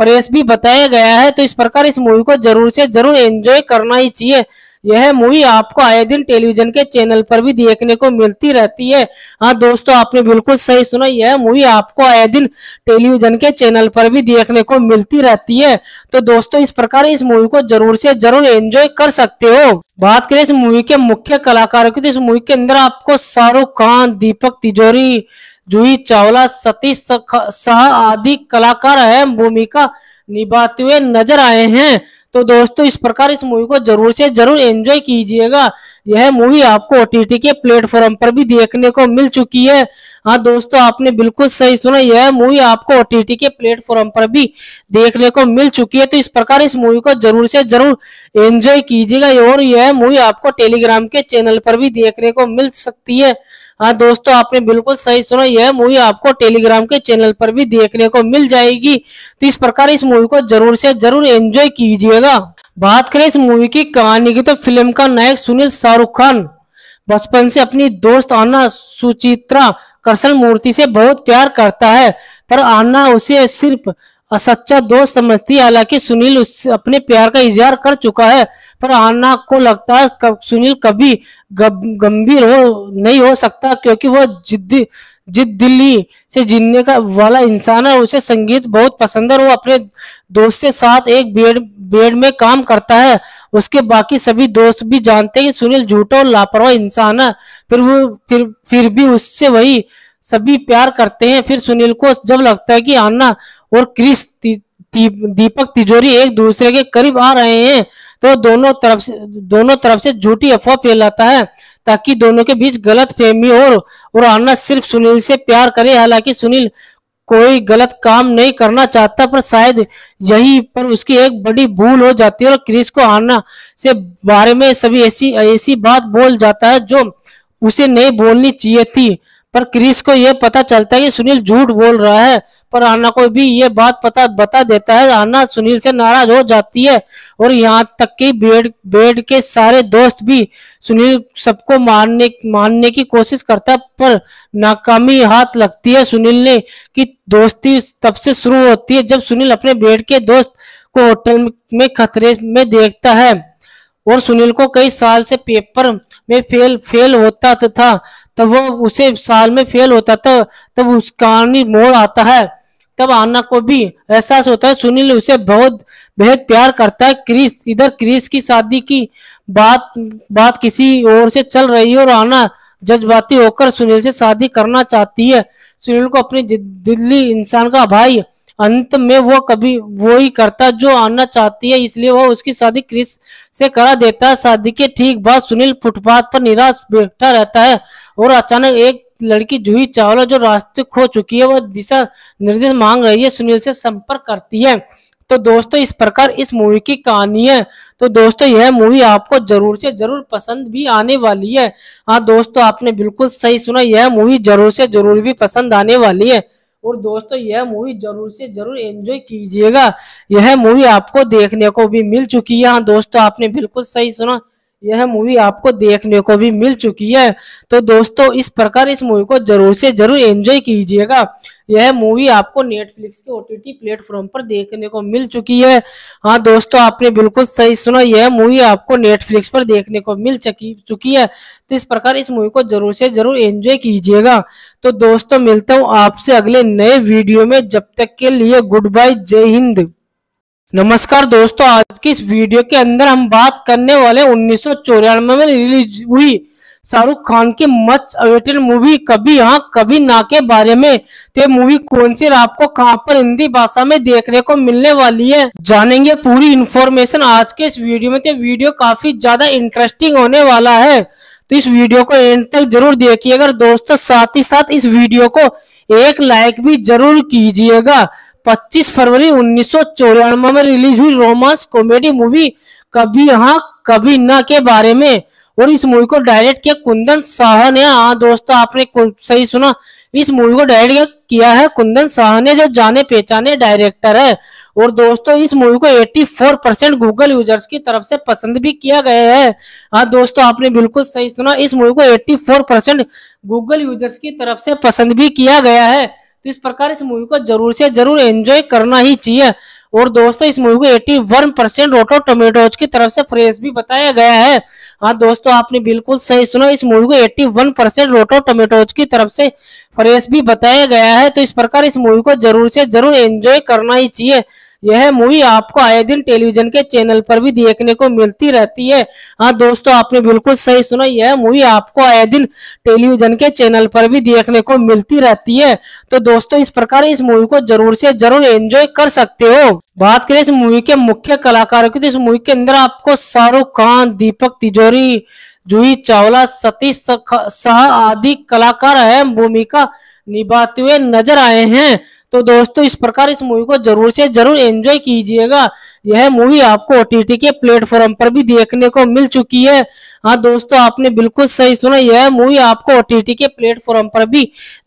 फ्रेश भी बताया गया है तो इस प्रकार इस मूवी को जरूर से जरूर एंजॉय करना ही चाहिए यह मूवी आपको आए दिन टेलीविजन के चैनल पर भी देखने को मिलती रहती है हाँ दोस्तों आपने बिल्कुल सही सुना यह मूवी आपको आए दिन टेलीविजन के चैनल पर भी देखने को मिलती रहती है तो दोस्तों इस प्रकार इस मूवी को जरूर से जरूर एंजॉय कर सकते हो बात करें इस मूवी के मुख्य कलाकारों की तो इस मूवी के अंदर आपको शाहरुख खान दीपक तिजोरी जूही चावला सतीश शाह आदि कलाकार अहम भूमिका निभाते हुए नजर आए हैं तो दोस्तों इस प्रकार इस मूवी को जरूर से जरूर एंजॉय कीजिएगा यह मूवी आपको ओटीटी के प्लेटफॉर्म पर भी देखने को मिल चुकी है हाँ दोस्तों आपने बिल्कुल सही सुना यह मूवी आपको ओटीटी के प्लेटफॉर्म पर भी देखने को मिल चुकी है तो इस प्रकार इस मूवी को जरूर से जरूर एंजॉय कीजिएगा और यह मूवी आपको टेलीग्राम के चैनल पर भी देखने को मिल सकती है हाँ दोस्तों आपने बिल्कुल सही सुना यह मूवी आपको टेलीग्राम के चैनल पर भी देखने को मिल जाएगी तो इस प्रकार इस मूवी को जरूर से जरूर एंजॉय कीजिएगा बात करें इस मूवी की कहानी की तो फिल्म का नायक सुनील शाहरुख खान बचपन से अपनी दोस्त आना सुचित्रा कृष्ण मूर्ति से बहुत प्यार करता है पर आना उसे सिर्फ असच्चा दोस्त समझती है हालांकि सुनील उससे अपने प्यार का इजहार कर चुका है पर आना को लगता है कब सुनील कभी गंभीर हो नहीं हो सकता क्योंकि वह जिद्दी जिद दिल्ली से जीने का वाला इंसान है उसे संगीत बहुत पसंद है वो अपने दोस्त के साथ एक बेड बेड में काम करता है उसके बाकी सभी दोस्त भी जानते हैं कि सुनील झूठा और लापरवाह इंसान है फिर वो फिर फिर भी उससे वही सभी प्यार करते हैं फिर सुनील को जब लगता है कि आना और क्रिस दीपक तिजोरी एक दूसरे के करीब आ रहे हैं तो दोनों तरफ से दोनों तरफ से झूठी अफवाह फैलाता है ताकि दोनों के बीच गलत फहमी हो और आना सिर्फ सुनील से प्यार करे हालांकि सुनील कोई गलत काम नहीं करना चाहता पर शायद यही पर उसकी एक बड़ी भूल हो जाती है और क्रिस को आना से बारे में सभी ऐसी ऐसी बात बोल जाता है जो उसे नहीं बोलनी चाहिए थी पर क्रिस को यह पता चलता है कि सुनील झूठ बोल रहा है पर आना को भी ये बात पता बता देता है आना सुनील से नाराज हो जाती है और यहाँ तक कि बेड बेड के सारे दोस्त भी सुनील सबको मारने मारने की कोशिश करता है पर नाकामी हाथ लगती है सुनील ने कि दोस्ती तब से शुरू होती है जब सुनील अपने बेड के दोस्त को होटल में खतरे में देखता है और सुनील को कई साल से पेपर में फेल फेल होता था तब वो उसे साल में फेल होता था तब उस कहानी मोड़ आता है तब आना को भी एहसास होता है सुनील उसे बहुत बेहद प्यार करता है क्रिस इधर क्रिस की शादी की बात बात किसी और से चल रही है और आना जज्बाती होकर सुनील से शादी करना चाहती है सुनील को अपने दिल्ली इंसान का भाई अंत में वो कभी वो ही करता जो आना चाहती है इसलिए वह उसकी शादी क्रिस से करा देता है शादी के ठीक बाद सुनील फुटपाथ पर निराश बैठा रहता है और अचानक एक लड़की जूही चावला जो रास्ते खो चुकी है वह दिशा निर्देश मांग रही है सुनील से संपर्क करती है तो दोस्तों इस प्रकार इस मूवी की कहानी है तो दोस्तों यह मूवी आपको जरूर से जरूर पसंद भी आने वाली है हाँ दोस्तों आपने बिल्कुल सही सुना यह मूवी जरूर से जरूर भी पसंद आने वाली है और दोस्तों यह मूवी जरूर से जरूर एंजॉय कीजिएगा यह मूवी आपको देखने को भी मिल चुकी है हाँ, दोस्तों आपने बिल्कुल सही सुना यह मूवी आपको देखने को भी मिल चुकी है तो दोस्तों इस प्रकार इस मूवी को जरूर से जरूर एंजॉय कीजिएगा यह मूवी आपको नेटफ्लिक्स के ओटीटी प्लेटफॉर्म पर देखने को मिल चुकी है हाँ दोस्तों आपने बिल्कुल सही सुना यह मूवी आपको नेटफ्लिक्स पर देखने को मिल चुकी चुकी है तो इस प्रकार इस मूवी को जरूर से जरूर एंजॉय कीजिएगा तो दोस्तों मिलता हूँ आपसे अगले नए वीडियो में जब तक के लिए गुड बाय जय हिंद नमस्कार दोस्तों आज की इस वीडियो के अंदर हम बात करने वाले उन्नीस में रिलीज हुई शाहरुख खान की मच अवेटेड मूवी कभी यहाँ कभी ना के बारे में तो मूवी कौन सी आपको कहाँ पर हिंदी भाषा में देखने को मिलने वाली है जानेंगे पूरी इन्फॉर्मेशन आज के इस वीडियो में तो वीडियो काफी ज्यादा इंटरेस्टिंग होने वाला है तो इस वीडियो को एंड तक जरूर देखिएगा दोस्तों साथ ही साथ इस वीडियो को एक लाइक भी जरूर कीजिएगा 25 फरवरी उन्नीस में रिलीज हुई रोमांस कॉमेडी मूवी कभी यहाँ कभी ना के बारे में और इस मूवी को डायरेक्ट किया कुंदन शाह ने हाँ दोस्तों आपने सही सुना इस मूवी को डायरेक्ट किया है कुंदन शाह ने जो जाने पहचाने डायरेक्टर है और दोस्तों इस मूवी को 84 परसेंट गूगल यूजर्स की तरफ से पसंद भी किया गया है हाँ दोस्तों आपने बिल्कुल सही सुना इस मूवी को 84 परसेंट गूगल यूजर्स की तरफ से पसंद भी किया गया है तो इस प्रकार इस मूवी को जरूर से जरूर एंजॉय करना ही चाहिए और दोस्तों इस मूवी को eighty one percent Rotten Tomatoes की तरफ से फ्रेश भी बताया गया है हाँ दोस्तों आपने बिल्कुल सही सुना इस मूवी को eighty one percent Rotten Tomatoes की तरफ से फ्रेश भी बताया गया है तो इस प्रकार इस मूवी को जरूर से जरूर एंजॉय करना ही चाहिए यह मूवी आपको आए दिन टेलीविजन के चैनल पर भी देखने को मिलती रहती है हाँ दोस्तों आपने बिल्कुल सही सुना यह मूवी आपको आए दिन टेलीविजन के चैनल पर भी देखने को मिलती रहती है तो दोस्तों इस प्रकार इस मूवी को जरूर से जरूर एंजॉय कर सकते हो बात करें इस मूवी के मुख्य कलाकारों की तो इस मूवी के अंदर आपको शाहरुख खान दीपक तिजोरी जूही चावला सतीश शाह आदि कलाकार अहम भूमिका निभाते हुए नजर आए हैं तो दोस्तों इस प्रकार इस मूवी को जरूर से जरूर एंजॉय कीजिएगा यह मूवी आपको ओ के प्लेटफॉर्म पर भी देखने को मिल चुकी है हाँ दोस्तों आपने बिल्कुल सही सुना यह मूवी आपको ओटीटी के प्लेटफॉर्म पर भी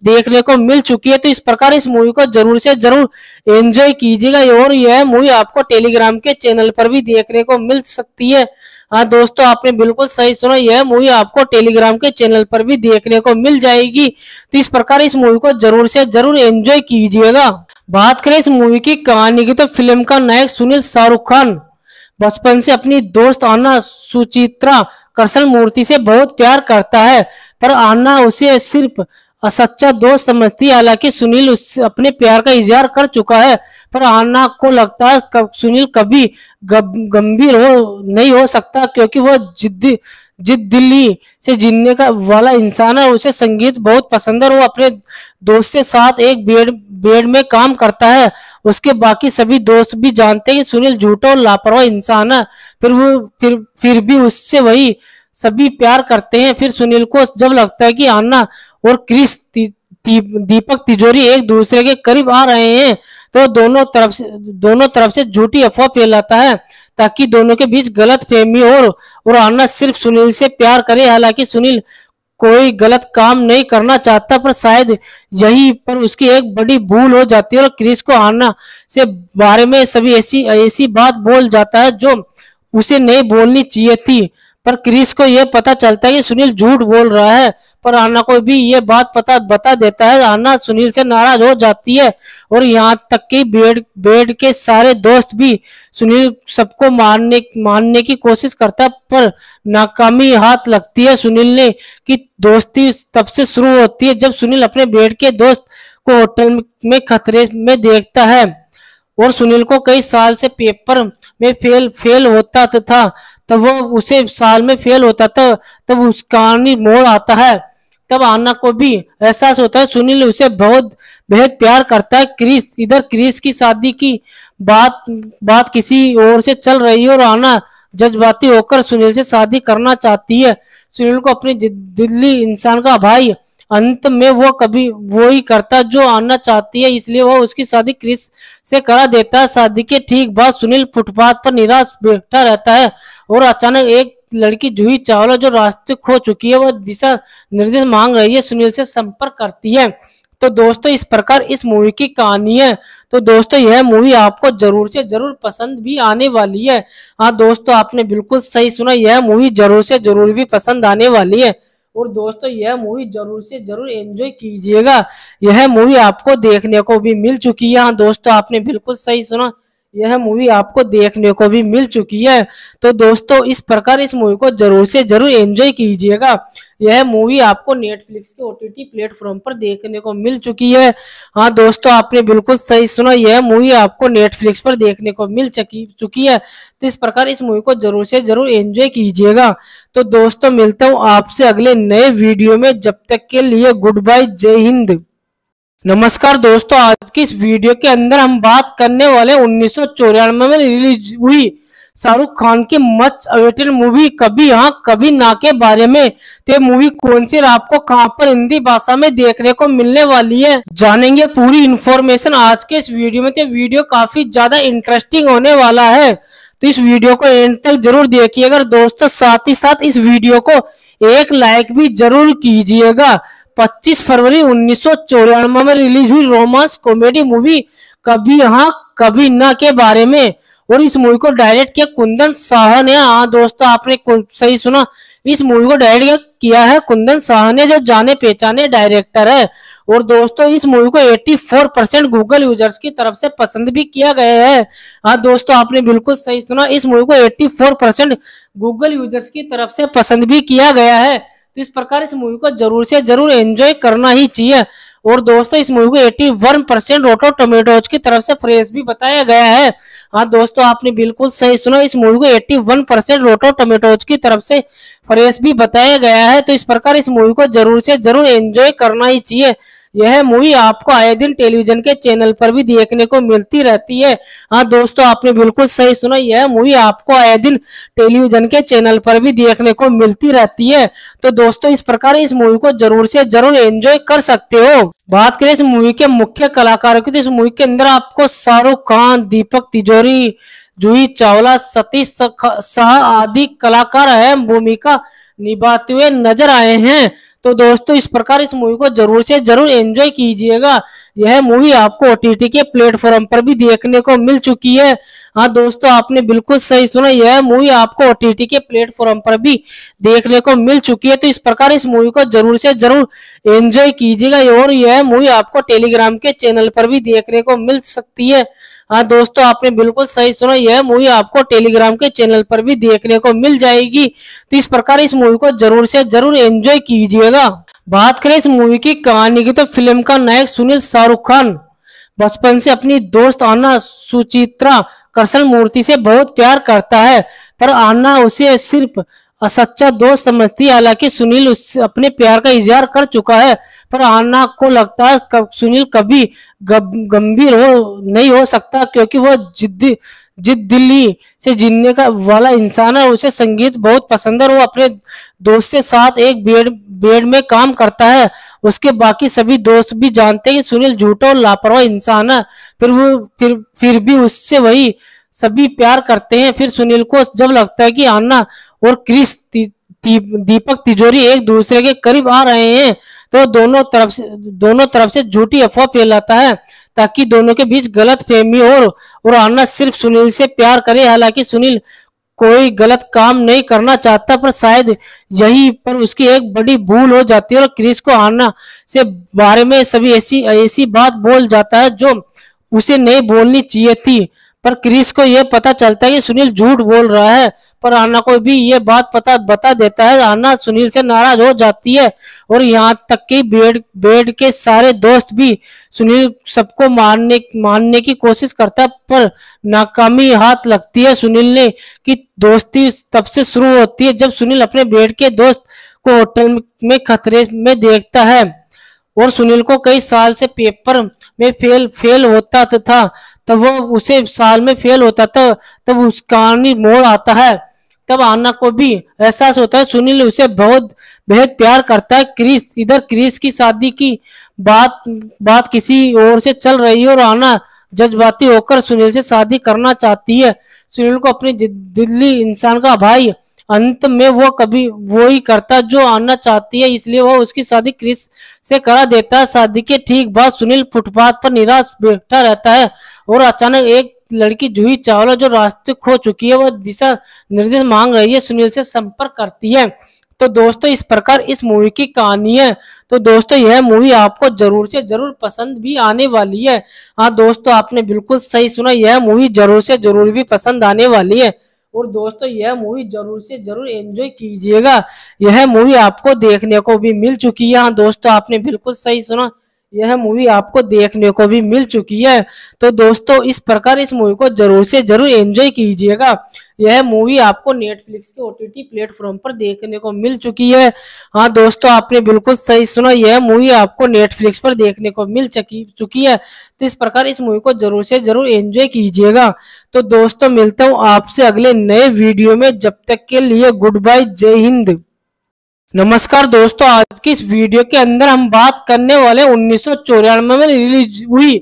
देखने को मिल चुकी है तो इस प्रकार इस मूवी को जरूर से जरूर एंजॉय कीजिएगा और यह मूवी आपको टेलीग्राम के चैनल पर भी देखने को मिल सकती है हाँ दोस्तों आपने बिल्कुल सही सुना यह मूवी आपको टेलीग्राम के चैनल पर भी देखने को मिल जाएगी तो इस प्रकार इस मूवी को जरूर से जरूर एंजॉय कीजिएगा बात करें इस मूवी की कहानी की तो फिल्म का नायक सुनील शाहरुख खान बचपन से अपनी दोस्त आना सुचित्रा कृष्ण मूर्ति से बहुत प्यार करता है पर आना उसे सिर्फ और सच्चा दोस्त समझती है हालांकि सुनील उस अपने प्यार का इजहार कर चुका है पर आना को लगता है कब, सुनील कभी गंभीर हो नहीं हो सकता क्योंकि वह जिद्दी जिद दिल्ली से जीने का वाला इंसान है उसे संगीत बहुत पसंद है वो अपने दोस्त के साथ एक बेड बेड में काम करता है उसके बाकी सभी दोस्त भी जानते हैं कि सुनील झूठा और लापरवाह इंसान है फिर वो फिर फिर भी उससे वही सभी प्यार करते हैं फिर सुनील को जब लगता है कि आना और क्रिस दीपक तिजोरी एक दूसरे के करीब आ रहे हैं तो दोनों तरफ से दोनों तरफ से झूठी अफवाह फैलाता है ताकि दोनों के बीच गलत फहमी और, और आना सिर्फ सुनील से प्यार करे हालांकि सुनील कोई गलत काम नहीं करना चाहता पर शायद यही पर उसकी एक बड़ी भूल हो जाती है और क्रिस को आना से बारे में सभी ऐसी ऐसी बात बोल जाता है जो उसे नहीं बोलनी चाहिए थी पर क्रिस को यह पता चलता है कि सुनील झूठ बोल रहा है पर आना को भी ये बात पता बता देता है आना सुनील से नाराज हो जाती है और यहाँ तक कि बेड बेड के सारे दोस्त भी सुनील सबको मारने मारने की कोशिश करता है पर नाकामी हाथ लगती है सुनील ने कि दोस्ती तब से शुरू होती है जब सुनील अपने बेड के दोस्त को होटल में खतरे में देखता है और सुनील को कई साल से पेपर में फेल फेल होता था तब वो उसे साल में फेल होता था तब उस कहानी मोड़ आता है तब आना को भी एहसास होता है सुनील उसे बहुत बेहद प्यार करता है क्रिस इधर क्रिस की शादी की बात बात किसी और से चल रही है और आना जज्बाती होकर सुनील से शादी करना चाहती है सुनील को अपने दिल्ली इंसान का भाई अंत में वो कभी वो ही करता जो आना चाहती है इसलिए वह उसकी शादी क्रिस से करा देता है शादी के ठीक बाद सुनील फुटपाथ पर निराश बैठा रहता है और अचानक एक लड़की जूही चावला जो रास्ते खो चुकी है वह दिशा निर्देश मांग रही है सुनील से संपर्क करती है तो दोस्तों इस प्रकार इस मूवी की कहानी है तो दोस्तों यह मूवी आपको जरूर से जरूर पसंद भी आने वाली है हाँ दोस्तों आपने बिल्कुल सही सुना यह मूवी जरूर से जरूर भी पसंद आने वाली है और दोस्तों यह मूवी जरूर से जरूर एंजॉय कीजिएगा यह मूवी आपको देखने को भी मिल चुकी है हाँ, दोस्तों आपने बिल्कुल सही सुना यह मूवी आपको देखने को भी मिल चुकी है तो दोस्तों इस प्रकार इस मूवी को जरूर से जरूर एंजॉय कीजिएगा यह मूवी आपको नेटफ्लिक्स के ओटीटी प्लेटफॉर्म पर देखने को मिल चुकी है हाँ दोस्तों आपने बिल्कुल सही सुना यह मूवी आपको नेटफ्लिक्स पर देखने को मिल चुकी चुकी है तो इस प्रकार इस मूवी को जरूर से जरूर एंजॉय कीजिएगा तो दोस्तों मिलता हूँ आपसे अगले नए वीडियो में जब तक के लिए गुड बाय जय हिंद नमस्कार दोस्तों आज की इस वीडियो के अंदर हम बात करने वाले उन्नीस में रिलीज हुई शाहरुख खान की मच अवेटेड मूवी कभी यहाँ कभी ना के बारे में तो ये मूवी कौन सी आपको कहाँ पर हिंदी भाषा में देखने को मिलने वाली है जानेंगे पूरी इन्फॉर्मेशन आज के इस वीडियो में तो वीडियो काफी ज्यादा इंटरेस्टिंग होने वाला है तो इस वीडियो को एंड तक जरूर देखिएगा दोस्तों साथ ही साथ इस वीडियो को एक लाइक भी जरूर कीजिएगा 25 फरवरी उन्नीस में रिलीज हुई रोमांस कॉमेडी मूवी कभी यहाँ कभी ना के बारे में और इस मूवी को डायरेक्ट किया कुंदन शाह ने हाँ दोस्तों आपने सही सुना इस मूवी को डायरेक्ट किया है कुंदन शाह ने जो जाने पहचाने डायरेक्टर है और दोस्तों इस मूवी को 84 परसेंट गूगल यूजर्स की तरफ से पसंद भी किया गया है हाँ दोस्तों आपने बिल्कुल सही सुना इस मूवी को 84 परसेंट गूगल यूजर्स की तरफ से पसंद भी किया गया है तो इस प्रकार इस मूवी को जरूर से जरूर एंजॉय करना ही चाहिए और दोस्तों इस मूवी को eighty one percent Rotten Tomatoes की तरफ से फ्रेश भी बताया गया है हाँ दोस्तों आपने बिल्कुल सही सुना इस मूवी को eighty one percent Rotten Tomatoes की तरफ से फ्रेश भी बताया गया है तो इस प्रकार इस मूवी को जरूर से जरूर एंजॉय करना ही चाहिए यह मूवी आपको आए दिन टेलीविजन के चैनल पर भी देखने को मिलती रहती है हाँ दोस्तों आपने बिल्कुल सही सुना यह मूवी आपको आए दिन टेलीविजन के चैनल पर भी देखने को मिलती रहती है तो दोस्तों इस प्रकार इस मूवी को जरूर से जरूर एंजॉय कर सकते हो बात करें इस मूवी के मुख्य कलाकारों की तो इस मूवी के अंदर आपको शाहरुख खान दीपक तिजोरी जूही चावला सतीश शाह आदि कलाकार अहम भूमिका निभाते हुए नजर आए हैं तो दोस्तों इस प्रकार इस मूवी को जरूर से जरूर एंजॉय कीजिएगा यह मूवी आपको ओटीटी के प्लेटफॉर्म पर भी देखने को मिल चुकी है हाँ दोस्तों आपने बिल्कुल सही सुना यह मूवी आपको ओटीटी के प्लेटफॉर्म पर भी देखने को मिल चुकी है तो इस प्रकार इस मूवी को जरूर से जरूर एंजॉय कीजिएगा और यह मूवी आपको टेलीग्राम के चैनल पर भी देखने को मिल सकती है हाँ दोस्तों आपने बिल्कुल सही सुना यह मूवी आपको टेलीग्राम के चैनल पर भी देखने को मिल जाएगी तो इस प्रकार इस मूवी को जरूर से जरूर एंजॉय कीजिएगा बात करें इस मूवी की कहानी की तो फिल्म का नायक सुनील शाहरुख खान बचपन से अपनी दोस्त आना सुचित्रा कृष्ण मूर्ति से बहुत प्यार करता है पर आना उसे सिर्फ असच्चा दोस्त समझती है हालांकि सुनील उससे अपने प्यार का इजहार कर चुका है पर आना को लगता है कब सुनील कभी गंभीर हो नहीं हो सकता क्योंकि वह जिद्दी जिद दिल्ली से जीने का वाला इंसान है उसे संगीत बहुत पसंद है वो अपने दोस्त के साथ एक बेड बेड में काम करता है उसके बाकी सभी दोस्त भी जानते हैं कि सुनील झूठा और लापरवाह इंसान है फिर वो फिर फिर भी उससे वही सभी प्यार करते हैं फिर सुनील को जब लगता है कि आना और क्रिस दीपक तिजोरी एक दूसरे के करीब आ रहे हैं तो दोनों तरफ से दोनों तरफ से झूठी अफवाह फैलाता है ताकि दोनों के बीच गलत फहमी और, और आना सिर्फ सुनील से प्यार करे हालांकि सुनील कोई गलत काम नहीं करना चाहता पर शायद यही पर उसकी एक बड़ी भूल हो जाती है और क्रिस को आना से बारे में सभी ऐसी ऐसी बात बोल जाता है जो उसे नहीं बोलनी चाहिए थी पर क्रिस को यह पता चलता है कि सुनील झूठ बोल रहा है पर आना को भी ये बात पता बता देता है आना सुनील से नाराज हो जाती है और यहाँ तक कि बेड बेड के सारे दोस्त भी सुनील सबको मारने मारने की कोशिश करता है पर नाकामी हाथ लगती है सुनील ने कि दोस्ती तब से शुरू होती है जब सुनील अपने बेड के दोस्त को होटल में खतरे में देखता है और सुनील को कई साल से पेपर में फेल फेल होता था तब वो उसे साल में फेल होता था तब उस कहानी मोड़ आता है तब आना को भी एहसास होता है सुनील उसे बहुत बेहद प्यार करता है क्रिस इधर क्रिस की शादी की बात बात किसी और से चल रही है और आना जज्बाती होकर सुनील से शादी करना चाहती है सुनील को अपने दिल्ली इंसान का भाई अंत में वो कभी वो ही करता जो आना चाहती है इसलिए वह उसकी शादी क्रिस से करा देता है शादी के ठीक बाद सुनील फुटपाथ पर निराश बैठा रहता है और अचानक एक लड़की जूही चावला जो रास्ते खो चुकी है वह दिशा निर्देश मांग रही है सुनील से संपर्क करती है तो दोस्तों इस प्रकार इस मूवी की कहानी है तो दोस्तों यह मूवी आपको जरूर से जरूर पसंद भी आने वाली है हाँ दोस्तों आपने बिल्कुल सही सुना यह मूवी जरूर से जरूर भी पसंद आने वाली है और दोस्तों यह मूवी जरूर से जरूर एंजॉय कीजिएगा यह मूवी आपको देखने को भी मिल चुकी है हाँ, दोस्तों आपने बिल्कुल सही सुना यह मूवी आपको देखने को भी मिल चुकी है तो दोस्तों इस प्रकार इस मूवी को जरूर से जरूर एंजॉय कीजिएगा यह मूवी आपको नेटफ्लिक्स के ओटीटी प्लेटफॉर्म पर देखने को मिल चुकी है हाँ दोस्तों आपने बिल्कुल सही सुना यह मूवी आपको नेटफ्लिक्स पर देखने को मिल चुकी चुकी है तो इस प्रकार इस मूवी को जरूर से जरूर एंजॉय कीजिएगा तो दोस्तों मिलता हूँ आपसे अगले नए वीडियो में जब तक के लिए गुड बाय जय हिंद नमस्कार दोस्तों आज की इस वीडियो के अंदर हम बात करने वाले उन्नीस में रिलीज हुई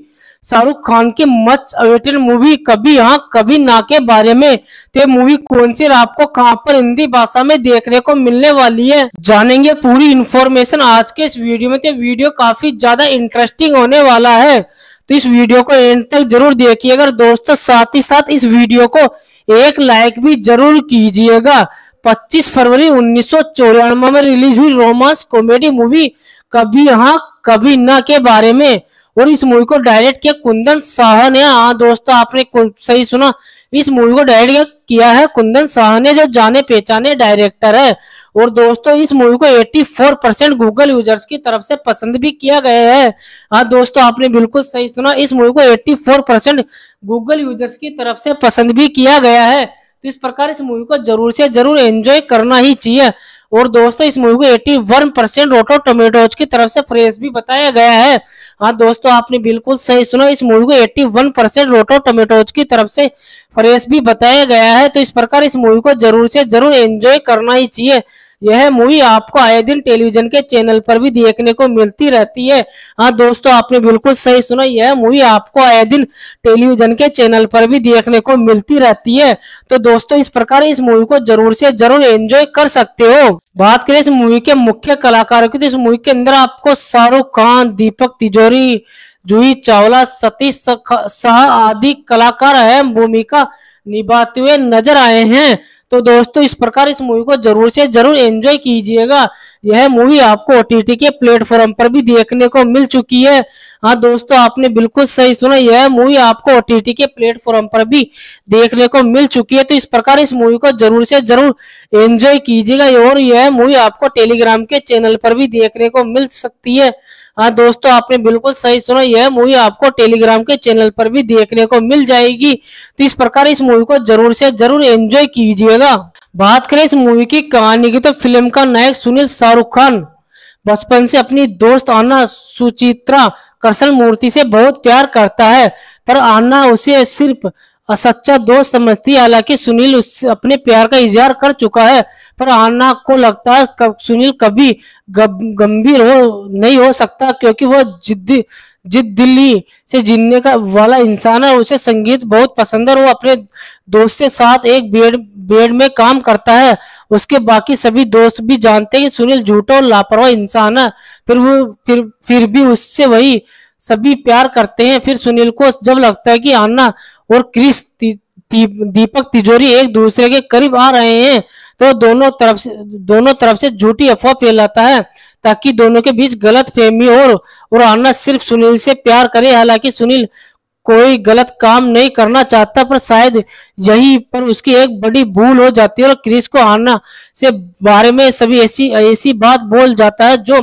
शाहरुख खान की मच अवेटेड मूवी कभी यहाँ कभी ना के बारे में तो मूवी कौन सी आपको कहाँ पर हिंदी भाषा में देखने को मिलने वाली है जानेंगे पूरी इन्फॉर्मेशन आज के इस वीडियो में तो वीडियो काफी ज्यादा इंटरेस्टिंग होने वाला है तो इस वीडियो को एंड तक जरूर देखिएगा दोस्तों साथ ही साथ इस वीडियो को एक लाइक भी जरूर कीजिएगा 25 फरवरी उन्नीस में रिलीज हुई रोमांस कॉमेडी मूवी कभी यहाँ कभी ना के बारे में और इस मूवी को डायरेक्ट किया कुंदन शाह ने हाँ दोस्तों आपने सही सुना इस मूवी को डायरेक्ट किया है कुंदन शाह ने जो जाने पहचाने डायरेक्टर है और दोस्तों इस मूवी को 84 परसेंट गूगल यूजर्स की तरफ से पसंद भी किया गया है हाँ दोस्तों आपने बिल्कुल सही सुना इस मूवी को एट्टी परसेंट गूगल यूजर्स की तरफ से पसंद भी किया गया है तो इस प्रकार इस मूवी को जरूर से जरूर एंजॉय करना ही चाहिए और दोस्तों इस मूवी को eighty one percent Rotten Tomatoes की तरफ से फ्रेश भी बताया गया है हाँ दोस्तों आपने बिल्कुल सही सुना इस मूवी को eighty one percent Rotten Tomatoes की तरफ से फ्रेश भी बताया गया है तो इस प्रकार इस मूवी को जरूर से जरूर एंजॉय करना ही चाहिए यह मूवी आपको आए दिन टेलीविजन के चैनल पर भी देखने को मिलती रहती है हाँ दोस्तों आपने बिल्कुल सही सुना यह मूवी आपको आए दिन टेलीविजन के चैनल पर भी देखने को मिलती रहती है तो दोस्तों इस प्रकार इस मूवी को जरूर से जरूर एंजॉय कर सकते हो बात करें इस मूवी के मुख्य कलाकारों की तो इस मूवी के अंदर आपको शाहरुख खान दीपक तिजोरी जूही चावला सतीश शाह आदि कलाकार अहम भूमिका निभाते हुए नजर आए हैं तो दोस्तों इस प्रकार इस मूवी को जरूर से जरूर एंजॉय कीजिएगा यह मूवी आपको ओटीटी के प्लेटफॉर्म पर भी देखने को मिल चुकी है हाँ दोस्तों आपने बिल्कुल सही सुना यह मूवी आपको ओटीटी के प्लेटफॉर्म पर भी देखने को मिल चुकी है तो इस प्रकार इस मूवी को जरूर से जरूर एंजॉय कीजिएगा और यह मूवी आपको टेलीग्राम के चैनल पर भी देखने को मिल सकती है हाँ दोस्तों आपने बिल्कुल सही सुना यह मूवी आपको टेलीग्राम के चैनल पर भी देखने को मिल जाएगी तो इस प्रकार इस मूवी को जरूर से जरूर एंजॉय कीजिएगा बात करें इस मूवी की कहानी की तो फिल्म का नायक सुनील शाहरुख खान बचपन से अपनी दोस्त आना सुचित्रा कृष्ण मूर्ति से बहुत प्यार करता है पर आना उसे सिर्फ असच्चा दोस्त समझती है हालांकि सुनील उससे अपने प्यार का इजहार कर चुका है पर आना को लगता है कब सुनील कभी गंभीर हो नहीं हो सकता क्योंकि वह जिद्दी जिद दिल्ली से जीने का वाला इंसान है उसे संगीत बहुत पसंद है वो अपने दोस्त के साथ एक बेड बेड में काम करता है उसके बाकी सभी दोस्त भी जानते हैं कि सुनील झूठा और लापरवाह इंसान है फिर वो फिर फिर भी उससे वही सभी प्यार करते हैं फिर सुनील को जब लगता है कि आना और क्रिस दीपक तिजोरी एक दूसरे के करीब आ रहे हैं तो दोनों तरफ से दोनों तरफ से झूठी अफवाह फैलाता है ताकि दोनों के बीच गलत फहमी और, और आना सिर्फ सुनील से प्यार करे हालांकि सुनील कोई गलत काम नहीं करना चाहता पर शायद यही पर उसकी एक बड़ी भूल हो जाती है और क्रिस को आना से बारे में सभी ऐसी ऐसी बात बोल जाता है जो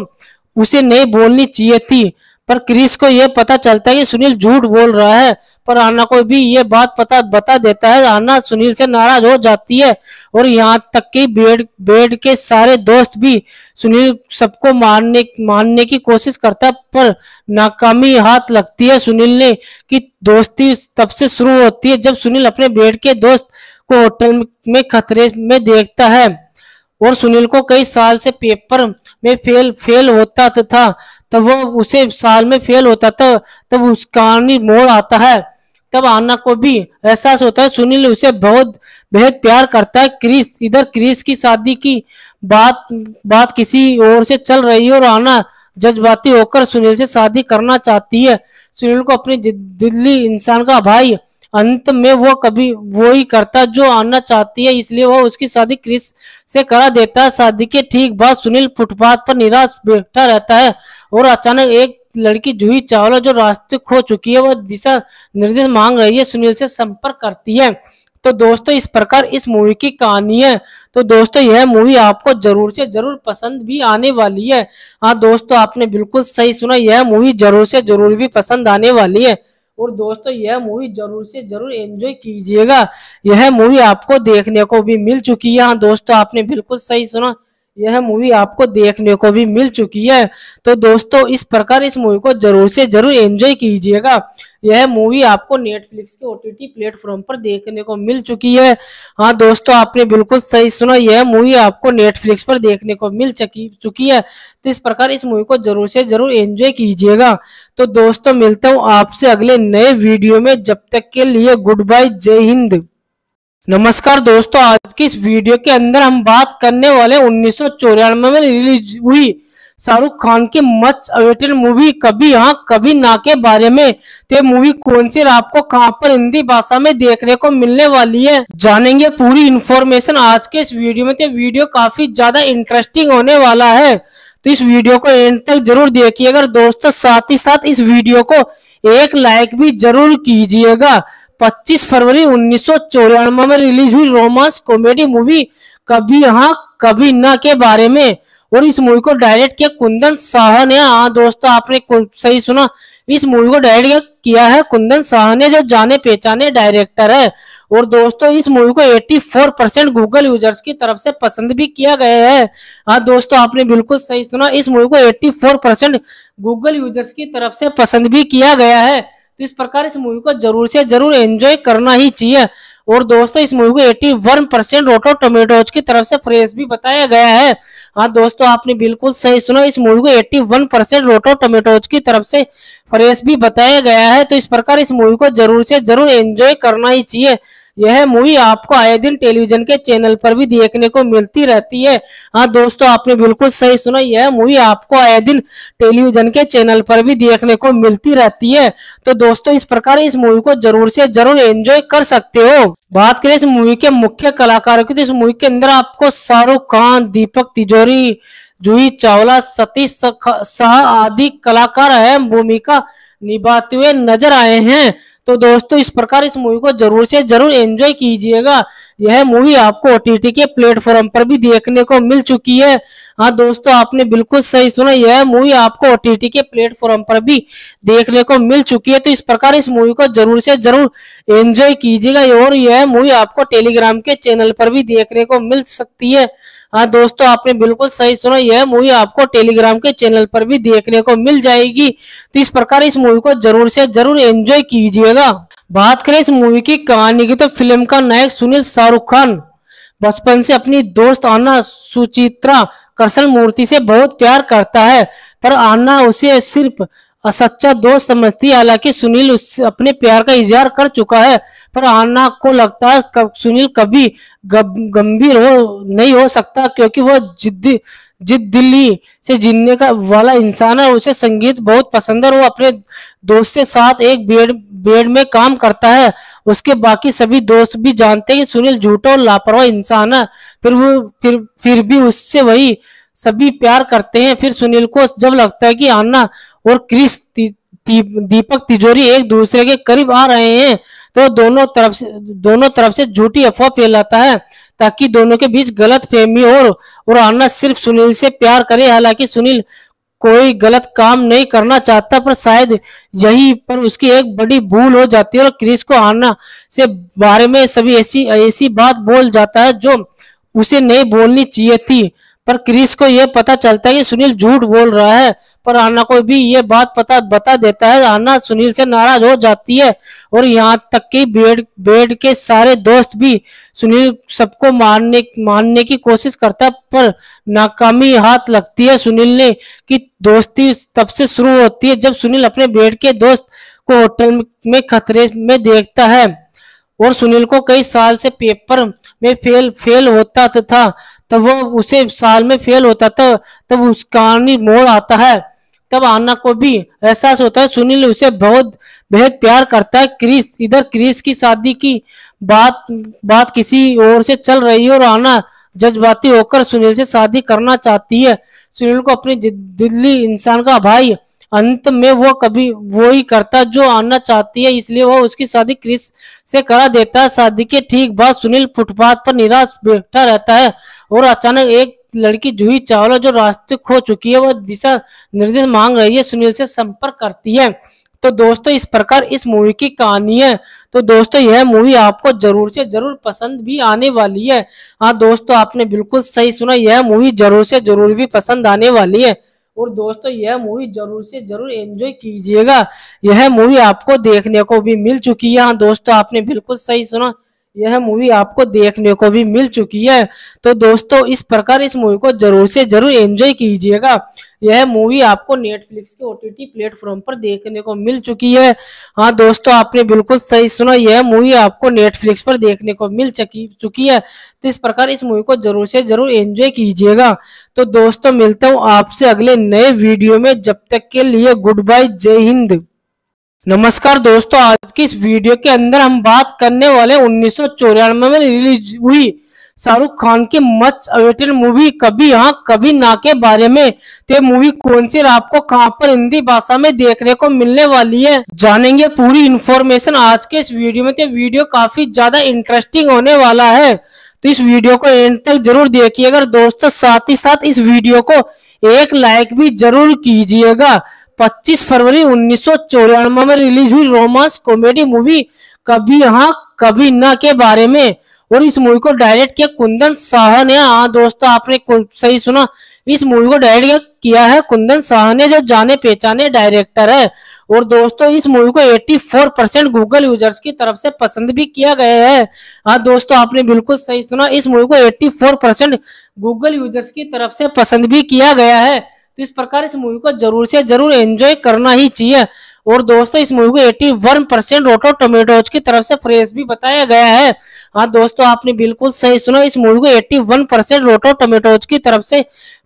उसे नहीं बोलनी चाहिए थी पर क्रिस को यह पता चलता है कि सुनील झूठ बोल रहा है पर आना को भी ये बात पता बता देता है आना सुनील से नाराज हो जाती है और यहाँ तक कि बेड बेड के सारे दोस्त भी सुनील सबको मारने मारने की कोशिश करता है पर नाकामी हाथ लगती है सुनील ने कि दोस्ती तब से शुरू होती है जब सुनील अपने बेड के दोस्त को होटल में खतरे में देखता है और सुनील को कई साल से पेपर में फेल फेल होता था तब वो उसे साल में फेल होता था तब उस कहानी मोड़ आता है तब आना को भी एहसास होता है सुनील उसे बहुत बेहद प्यार करता है क्रिस इधर क्रिस की शादी की बात बात किसी और से चल रही है और आना जज्बाती होकर सुनील से शादी करना चाहती है सुनील को अपनी दिल्ली इंसान का भाई अंत में वो कभी वो ही करता जो आना चाहती है इसलिए वह उसकी शादी क्रिस से करा देता है शादी के ठीक बाद सुनील फुटपाथ पर निराश बैठा रहता है और अचानक एक लड़की जूही चावला जो रास्ते खो चुकी है वह दिशा निर्देश मांग रही है सुनील से संपर्क करती है तो दोस्तों इस प्रकार इस मूवी की कहानी है तो दोस्तों यह मूवी आपको जरूर से जरूर पसंद भी आने वाली है हाँ दोस्तों आपने बिल्कुल सही सुना यह मूवी जरूर से जरूर भी पसंद आने वाली है और दोस्तों यह मूवी जरूर से जरूर एंजॉय कीजिएगा यह मूवी आपको देखने को भी मिल चुकी है हाँ, दोस्तों आपने बिल्कुल सही सुना यह मूवी आपको देखने को भी मिल चुकी है तो दोस्तों इस प्रकार इस मूवी को जरूर से जरूर एंजॉय कीजिएगा यह मूवी आपको नेटफ्लिक्स के ओटीटी प्लेटफॉर्म पर देखने को मिल चुकी है हाँ दोस्तों आपने बिल्कुल सही सुना यह मूवी आपको नेटफ्लिक्स पर देखने को मिल चुकी चुकी है तो इस प्रकार इस मूवी को जरूर से जरूर एंजॉय कीजिएगा तो दोस्तों मिलता हूँ आपसे अगले नए वीडियो में जब तक के लिए गुड बाय जय हिंद नमस्कार दोस्तों आज की इस वीडियो के अंदर हम बात करने वाले उन्नीस में रिलीज हुई शाहरुख खान की मच अवेटेड मूवी कभी यहाँ कभी ना के बारे में तो मूवी कौन सी आपको कहाँ पर हिंदी भाषा में देखने को मिलने वाली है जानेंगे पूरी इन्फॉर्मेशन आज के इस वीडियो में तो वीडियो काफी ज्यादा इंटरेस्टिंग होने वाला है तो इस वीडियो को एंड तक जरूर देखिएगा दोस्तों साथ ही साथ इस वीडियो को एक लाइक भी जरूर कीजिएगा 25 फरवरी उन्नीस में रिलीज हुई रोमांस कॉमेडी मूवी कभी यहाँ कभी ना के बारे में और इस मूवी को डायरेक्ट किया कुंदन शाह ने हाँ दोस्तों आपने सही सुना इस मूवी को डायरेक्ट किया है कुंदन शाह ने जो जाने पहचाने डायरेक्टर है और दोस्तों इस मूवी को 84 परसेंट गूगल यूजर्स की तरफ से पसंद भी किया गया है हाँ दोस्तों आपने बिल्कुल सही सुना इस मूवी को 84 परसेंट गूगल यूजर्स की तरफ से पसंद भी किया गया है तो इस प्रकार इस मूवी को जरूर से जरूर एंजॉय करना ही चाहिए और दोस्तों इस मूवी को 81 वन परसेंट रोटो टोमेटोज की तरफ से फ्रेश भी बताया गया है हाँ दोस्तों आपने बिल्कुल सही सुना इस मूवी को eighty one percent Rotten Tomatoes की तरफ से फ्रेश भी बताया गया है तो इस प्रकार इस मूवी को जरूर से जरूर एंजॉय करना ही चाहिए यह मूवी आपको आए दिन टेलीविजन के चैनल पर भी देखने को मिलती रहती है हाँ दोस्तों आपने बिल्कुल सही सुना यह मूवी आपको आए दिन टेलीविजन के चैनल पर भी देखने को मिलती रहती है तो दोस्तों इस प्रकार इस मूवी को जरूर से जरूर एंजॉय कर सकते हो बात करें इस मूवी के मुख्य कलाकारों की तो इस मूवी के अंदर आपको शाहरुख खान दीपक तिजोरी जूही चावला सतीश सह आदि कलाकार अहम भूमिका निभाते हुए नजर आए हैं तो दोस्तों इस प्रकार इस मूवी को जरूर से जरूर एंजॉय कीजिएगा यह मूवी आपको ओटीटी के प्लेटफॉर्म पर भी देखने को मिल चुकी है हाँ दोस्तों आपने बिल्कुल सही सुना यह मूवी आपको ओटीटी के प्लेटफॉर्म पर भी देखने को मिल चुकी है तो इस प्रकार इस मूवी को जरूर से जरूर एंजॉय कीजिएगा और यह मूवी आपको टेलीग्राम के चैनल पर भी देखने को मिल सकती है हाँ दोस्तों आपने बिल्कुल सही सुना यह मूवी आपको टेलीग्राम के चैनल पर भी देखने को मिल जाएगी तो इस प्रकार इस मूवी को जरूर से जरूर एंजॉय कीजिएगा बात करें इस मूवी की कहानी की तो फिल्म का नायक सुनील शाहरुख खान बचपन से अपनी दोस्त आना सुचित्रा कृष्ण मूर्ति से बहुत प्यार करता है पर आना उसे सिर्फ असच्चा दोस्त समझती है हालांकि सुनील उससे अपने प्यार का इजहार कर चुका है पर आना को लगता है कब सुनील कभी गंभीर हो नहीं हो सकता क्योंकि वह जिद्दी जिद दिल्ली से जीने का वाला इंसान है उसे संगीत बहुत पसंद है वो अपने दोस्त के साथ एक बेड बेड में काम करता है उसके बाकी सभी दोस्त भी जानते हैं कि सुनील झूठा और लापरवाह इंसान है फिर वो फिर फिर भी उससे वही सभी प्यार करते हैं फिर सुनील को जब लगता है कि आना और क्रिस दीपक तिजोरी एक दूसरे के करीब आ रहे हैं तो दोनों तरफ से दोनों तरफ से झूठी अफवाह फैलाता है ताकि दोनों के बीच गलत फहमी और, और आना सिर्फ सुनील से प्यार करे हालांकि सुनील कोई गलत काम नहीं करना चाहता पर शायद यही पर उसकी एक बड़ी भूल हो जाती है और क्रिस को आना से बारे में सभी ऐसी ऐसी बात बोल जाता है जो उसे नहीं बोलनी चाहिए थी पर क्रिस को यह पता चलता है कि सुनील झूठ बोल रहा है पर आना को भी ये बात पता बता देता है आना सुनील से नाराज हो जाती है और यहाँ तक कि बेड बेड के सारे दोस्त भी सुनील सबको मारने मारने की कोशिश करता है पर नाकामी हाथ लगती है सुनील ने कि दोस्ती तब से शुरू होती है जब सुनील अपने बेड के दोस्त को होटल में खतरे में देखता है और सुनील को कई साल से पेपर में फेल फेल होता था तब वो उसे साल में फेल होता था तब उस कहानी मोड़ आता है तब आना को भी एहसास होता है सुनील उसे बहुत बेहद प्यार करता है क्रिस इधर क्रिस की शादी की बात बात किसी और से चल रही है और आना जज्बाती होकर सुनील से शादी करना चाहती है सुनील को अपनी दिल्ली इंसान का भाई अंत में वो कभी वो ही करता जो आना चाहती है इसलिए वो उसकी शादी क्रिस से करा देता है शादी के ठीक बाद सुनील फुटपाथ पर निराश बैठा रहता है और अचानक एक लड़की जूही चावला जो रास्ते खो चुकी है वह दिशा निर्देश मांग रही है सुनील से संपर्क करती है तो दोस्तों इस प्रकार इस मूवी की कहानी है तो दोस्तों यह मूवी आपको जरूर से जरूर पसंद भी आने वाली है हाँ दोस्तों आपने बिल्कुल सही सुना यह मूवी जरूर से जरूर भी पसंद आने वाली है और दोस्तों यह मूवी जरूर से जरूर एंजॉय कीजिएगा यह मूवी आपको देखने को भी मिल चुकी है हाँ, दोस्तों आपने बिल्कुल सही सुना यह मूवी आपको देखने को भी मिल चुकी है तो दोस्तों इस प्रकार इस मूवी को जरूर से जरूर एंजॉय कीजिएगा यह मूवी आपको नेटफ्लिक्स के ओटीटी प्लेटफॉर्म पर देखने को मिल चुकी है हाँ दोस्तों आपने बिल्कुल सही सुना यह मूवी आपको नेटफ्लिक्स पर देखने को मिल चुकी चुकी है तो इस प्रकार इस मूवी को जरूर से जरूर एंजॉय कीजिएगा तो दोस्तों मिलता हूँ आपसे अगले नए वीडियो में जब तक के लिए गुड बाय जय हिंद नमस्कार दोस्तों आज की इस वीडियो के अंदर हम बात करने वाले उन्नीस में रिलीज हुई शाहरुख खान की मच अवेटेड मूवी कभी यहाँ कभी ना के बारे में तो मूवी कौन सी आपको कहाँ पर हिंदी भाषा में देखने को मिलने वाली है जानेंगे पूरी इन्फॉर्मेशन आज के इस वीडियो में तो वीडियो काफी ज्यादा इंटरेस्टिंग होने वाला है तो इस वीडियो को एंड तक जरूर देखिएगा दोस्तों साथ ही साथ इस वीडियो को एक लाइक भी जरूर कीजिएगा 25 फरवरी उन्नीस में रिलीज हुई रोमांस कॉमेडी मूवी कभी यहाँ कभी न के बारे में और इस मूवी को डायरेक्ट किया कुंदन शाह ने हाँ दोस्तों आपने सही सुना इस मूवी को डायरेक्ट किया है कुंदन शाह ने जो जाने पहचाने डायरेक्टर है और दोस्तों इस मूवी को 84 परसेंट गूगल यूजर्स की तरफ से पसंद भी किया गया है हाँ दोस्तों आपने बिल्कुल सही सुना इस मूवी को 84 परसेंट गूगल यूजर्स की तरफ से पसंद भी किया गया है तो इस प्रकार इस मूवी को जरूर से जरूर एंजॉय करना ही चाहिए और दोस्तों इस मूवी को eighty one percent Rotten Tomatoes की तरफ से फ्रेश भी बताया गया है हाँ दोस्तों आपने बिल्कुल सही सुना इस मूवी को eighty one percent Rotten Tomatoes की तरफ से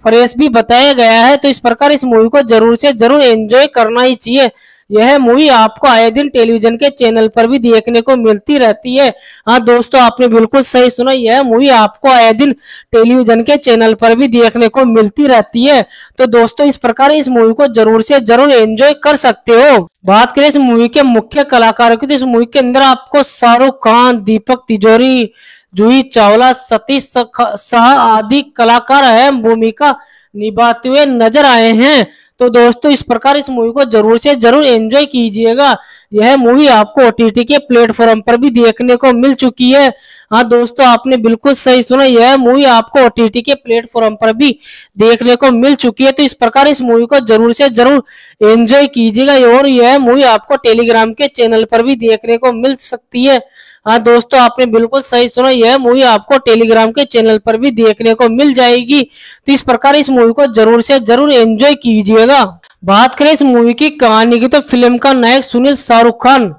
फ्रेश भी बताया गया है तो इस प्रकार इस मूवी को जरूर से जरूर एंजॉय करना ही चाहिए यह मूवी आपको आए दिन टेलीविजन के चैनल पर भी देखने को मिलती रहती है हाँ दोस्तों आपने बिल्कुल सही सुना यह मूवी आपको आए दिन टेलीविजन के चैनल पर भी देखने को मिलती रहती है तो दोस्तों इस प्रकार इस मूवी को जरूर से जरूर एंजॉय कर सकते हो बात करें इस मूवी के मुख्य कलाकारों की तो इस मूवी के अंदर आपको शाहरुख खान दीपक तिजोरी जूही चावला सतीश सह आदि कलाकार अहम भूमिका निभाते हुए नजर आए हैं तो दोस्तों इस प्रकार इस मूवी को जरूर से जरूर एंजॉय कीजिएगा यह मूवी आपको ओटीटी के प्लेटफॉर्म पर भी देखने को मिल चुकी है हाँ दोस्तों आपने बिल्कुल सही सुना यह मूवी आपको ओटीटी के प्लेटफॉर्म पर भी देखने को मिल चुकी है तो इस प्रकार इस मूवी को जरूर से जरूर एंजॉय कीजिएगा और यह मूवी आपको टेलीग्राम के चैनल पर भी देखने को मिल सकती है हाँ दोस्तों आपने बिल्कुल सही सुना यह मूवी आपको टेलीग्राम के चैनल पर भी देखने को मिल जाएगी तो इस प्रकार इस मूवी को जरूर से जरूर एंजॉय कीजिएगा बात करें इस मूवी की कहानी की तो फिल्म का नायक सुनील शाहरुख खान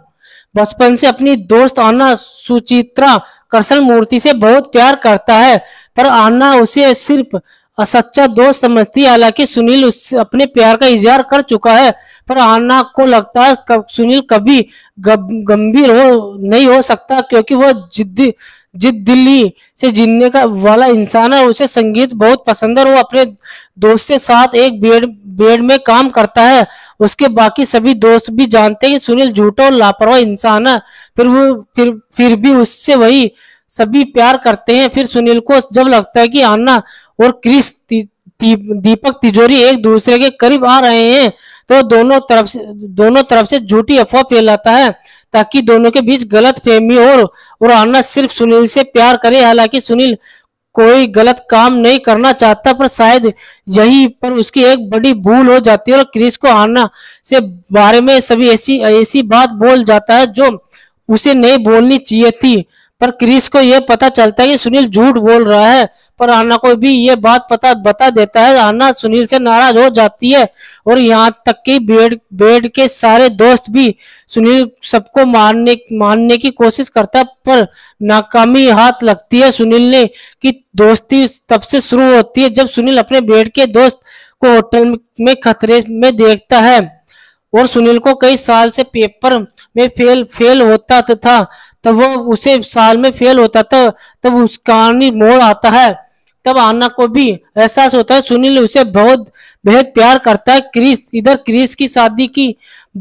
बचपन से अपनी दोस्त आना सुचित्रा कृष्ण मूर्ति से बहुत प्यार करता है पर आना उसे सिर्फ असच्चा दोस्त समझती है हालांकि सुनील उससे अपने प्यार का इजहार कर चुका है पर आना को लगता है कब सुनील कभी गंभीर हो नहीं हो सकता क्योंकि वह जिद्दी जिद दिल्ली से जीने का वाला इंसान है उसे संगीत बहुत पसंद है वो अपने दोस्त के साथ एक बेड बेड में काम करता है उसके बाकी सभी दोस्त भी जानते हैं कि सुनील झूठा और लापरवाह इंसान है फिर वो फिर फिर भी उससे वही सभी प्यार करते हैं फिर सुनील को जब लगता है कि आना और क्रिस दीपक तिजोरी एक दूसरे के करीब आ रहे हैं तो दोनों तरफ से दोनों तरफ से झूठी अफवाह फैलाता है ताकि दोनों के बीच गलत फहमी और, और आना सिर्फ सुनील से प्यार करे हालांकि सुनील कोई गलत काम नहीं करना चाहता पर शायद यही पर उसकी एक बड़ी भूल हो जाती है और क्रिस को आना से बारे में सभी ऐसी ऐसी बात बोल जाता है जो उसे नहीं बोलनी चाहिए थी पर क्रिस को यह पता चलता है कि सुनील झूठ बोल रहा है पर आना को भी ये बात पता बता देता है आना सुनील से नाराज हो जाती है और यहाँ तक कि बेड बेड के सारे दोस्त भी सुनील सबको मारने मारने की कोशिश करता है पर नाकामी हाथ लगती है सुनील ने कि दोस्ती तब से शुरू होती है जब सुनील अपने बेड के दोस्त को होटल में खतरे में देखता है और सुनील को कई साल से पेपर में फेल फेल होता था तब वो उसे साल में फेल होता था तब उस कहानी मोड़ आता है तब आना को भी एहसास होता है सुनील उसे बहुत बेहद प्यार करता है क्रिस इधर क्रिस की शादी की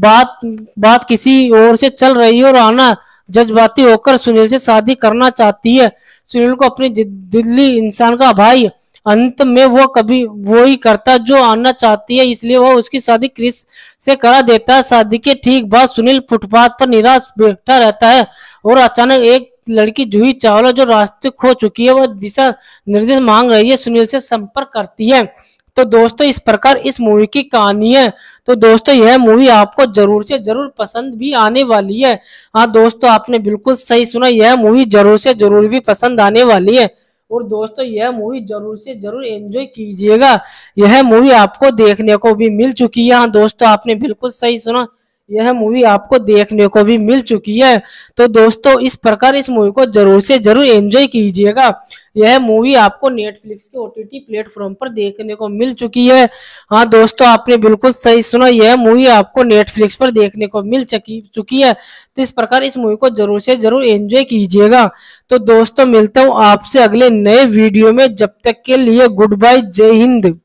बात बात किसी और से चल रही है और आना जज्बाती होकर सुनील से शादी करना चाहती है सुनील को अपने दिल्ली इंसान का भाई अंत में वो कभी वो ही करता जो आना चाहती है इसलिए वह उसकी शादी क्रिस से करा देता है शादी के ठीक बाद सुनील फुटपाथ पर निराश बैठा रहता है और अचानक एक लड़की जूही चावला जो रास्ते खो चुकी है वह दिशा निर्देश मांग रही है सुनील से संपर्क करती है तो दोस्तों इस प्रकार इस मूवी की कहानी है तो दोस्तों यह मूवी आपको जरूर से जरूर पसंद भी आने वाली है हाँ दोस्तों आपने बिल्कुल सही सुना यह मूवी जरूर से जरूर भी पसंद आने वाली है और दोस्तों यह मूवी जरूर से जरूर एंजॉय कीजिएगा यह मूवी आपको देखने को भी मिल चुकी है हाँ, दोस्तों आपने बिल्कुल सही सुना यह मूवी आपको देखने को भी मिल चुकी है तो दोस्तों इस प्रकार इस मूवी को जरूर से जरूर एंजॉय कीजिएगा यह मूवी आपको नेटफ्लिक्स के ओटीटी प्लेटफॉर्म पर देखने को मिल चुकी है हाँ दोस्तों आपने बिल्कुल सही सुना यह मूवी आपको नेटफ्लिक्स पर देखने को मिल चुकी चुकी है तो इस प्रकार इस मूवी को जरूर से जरूर एंजॉय कीजिएगा तो दोस्तों मिलता हूँ आपसे अगले नए वीडियो में जब तक के लिए गुड बाय जय हिंद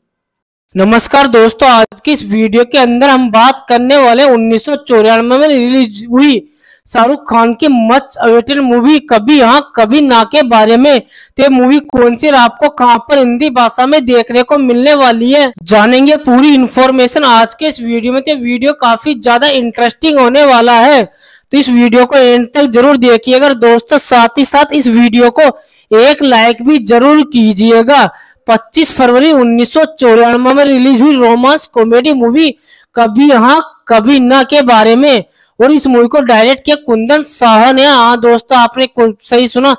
नमस्कार दोस्तों आज की इस वीडियो के अंदर हम बात करने वाले उन्नीस में रिलीज हुई शाहरुख खान के मच अवेटेड मूवी कभी यहाँ कभी ना के बारे में तो ये मूवी कौन सी आपको कहाँ पर हिंदी भाषा में देखने को मिलने वाली है जानेंगे पूरी इन्फॉर्मेशन आज के इस वीडियो में तो वीडियो काफी ज्यादा इंटरेस्टिंग होने वाला है तो इस वीडियो को एंड तक जरूर देखिएगा दोस्तों साथ ही साथ इस वीडियो को एक लाइक भी जरूर कीजिएगा 25 फरवरी उन्नीस में रिलीज हुई रोमांस कॉमेडी मूवी कभी यहाँ कभी न के बारे में और इस मूवी को डायरेक्ट किया कुंदन शाह ने हाँ दोस्तों आपने सही सुना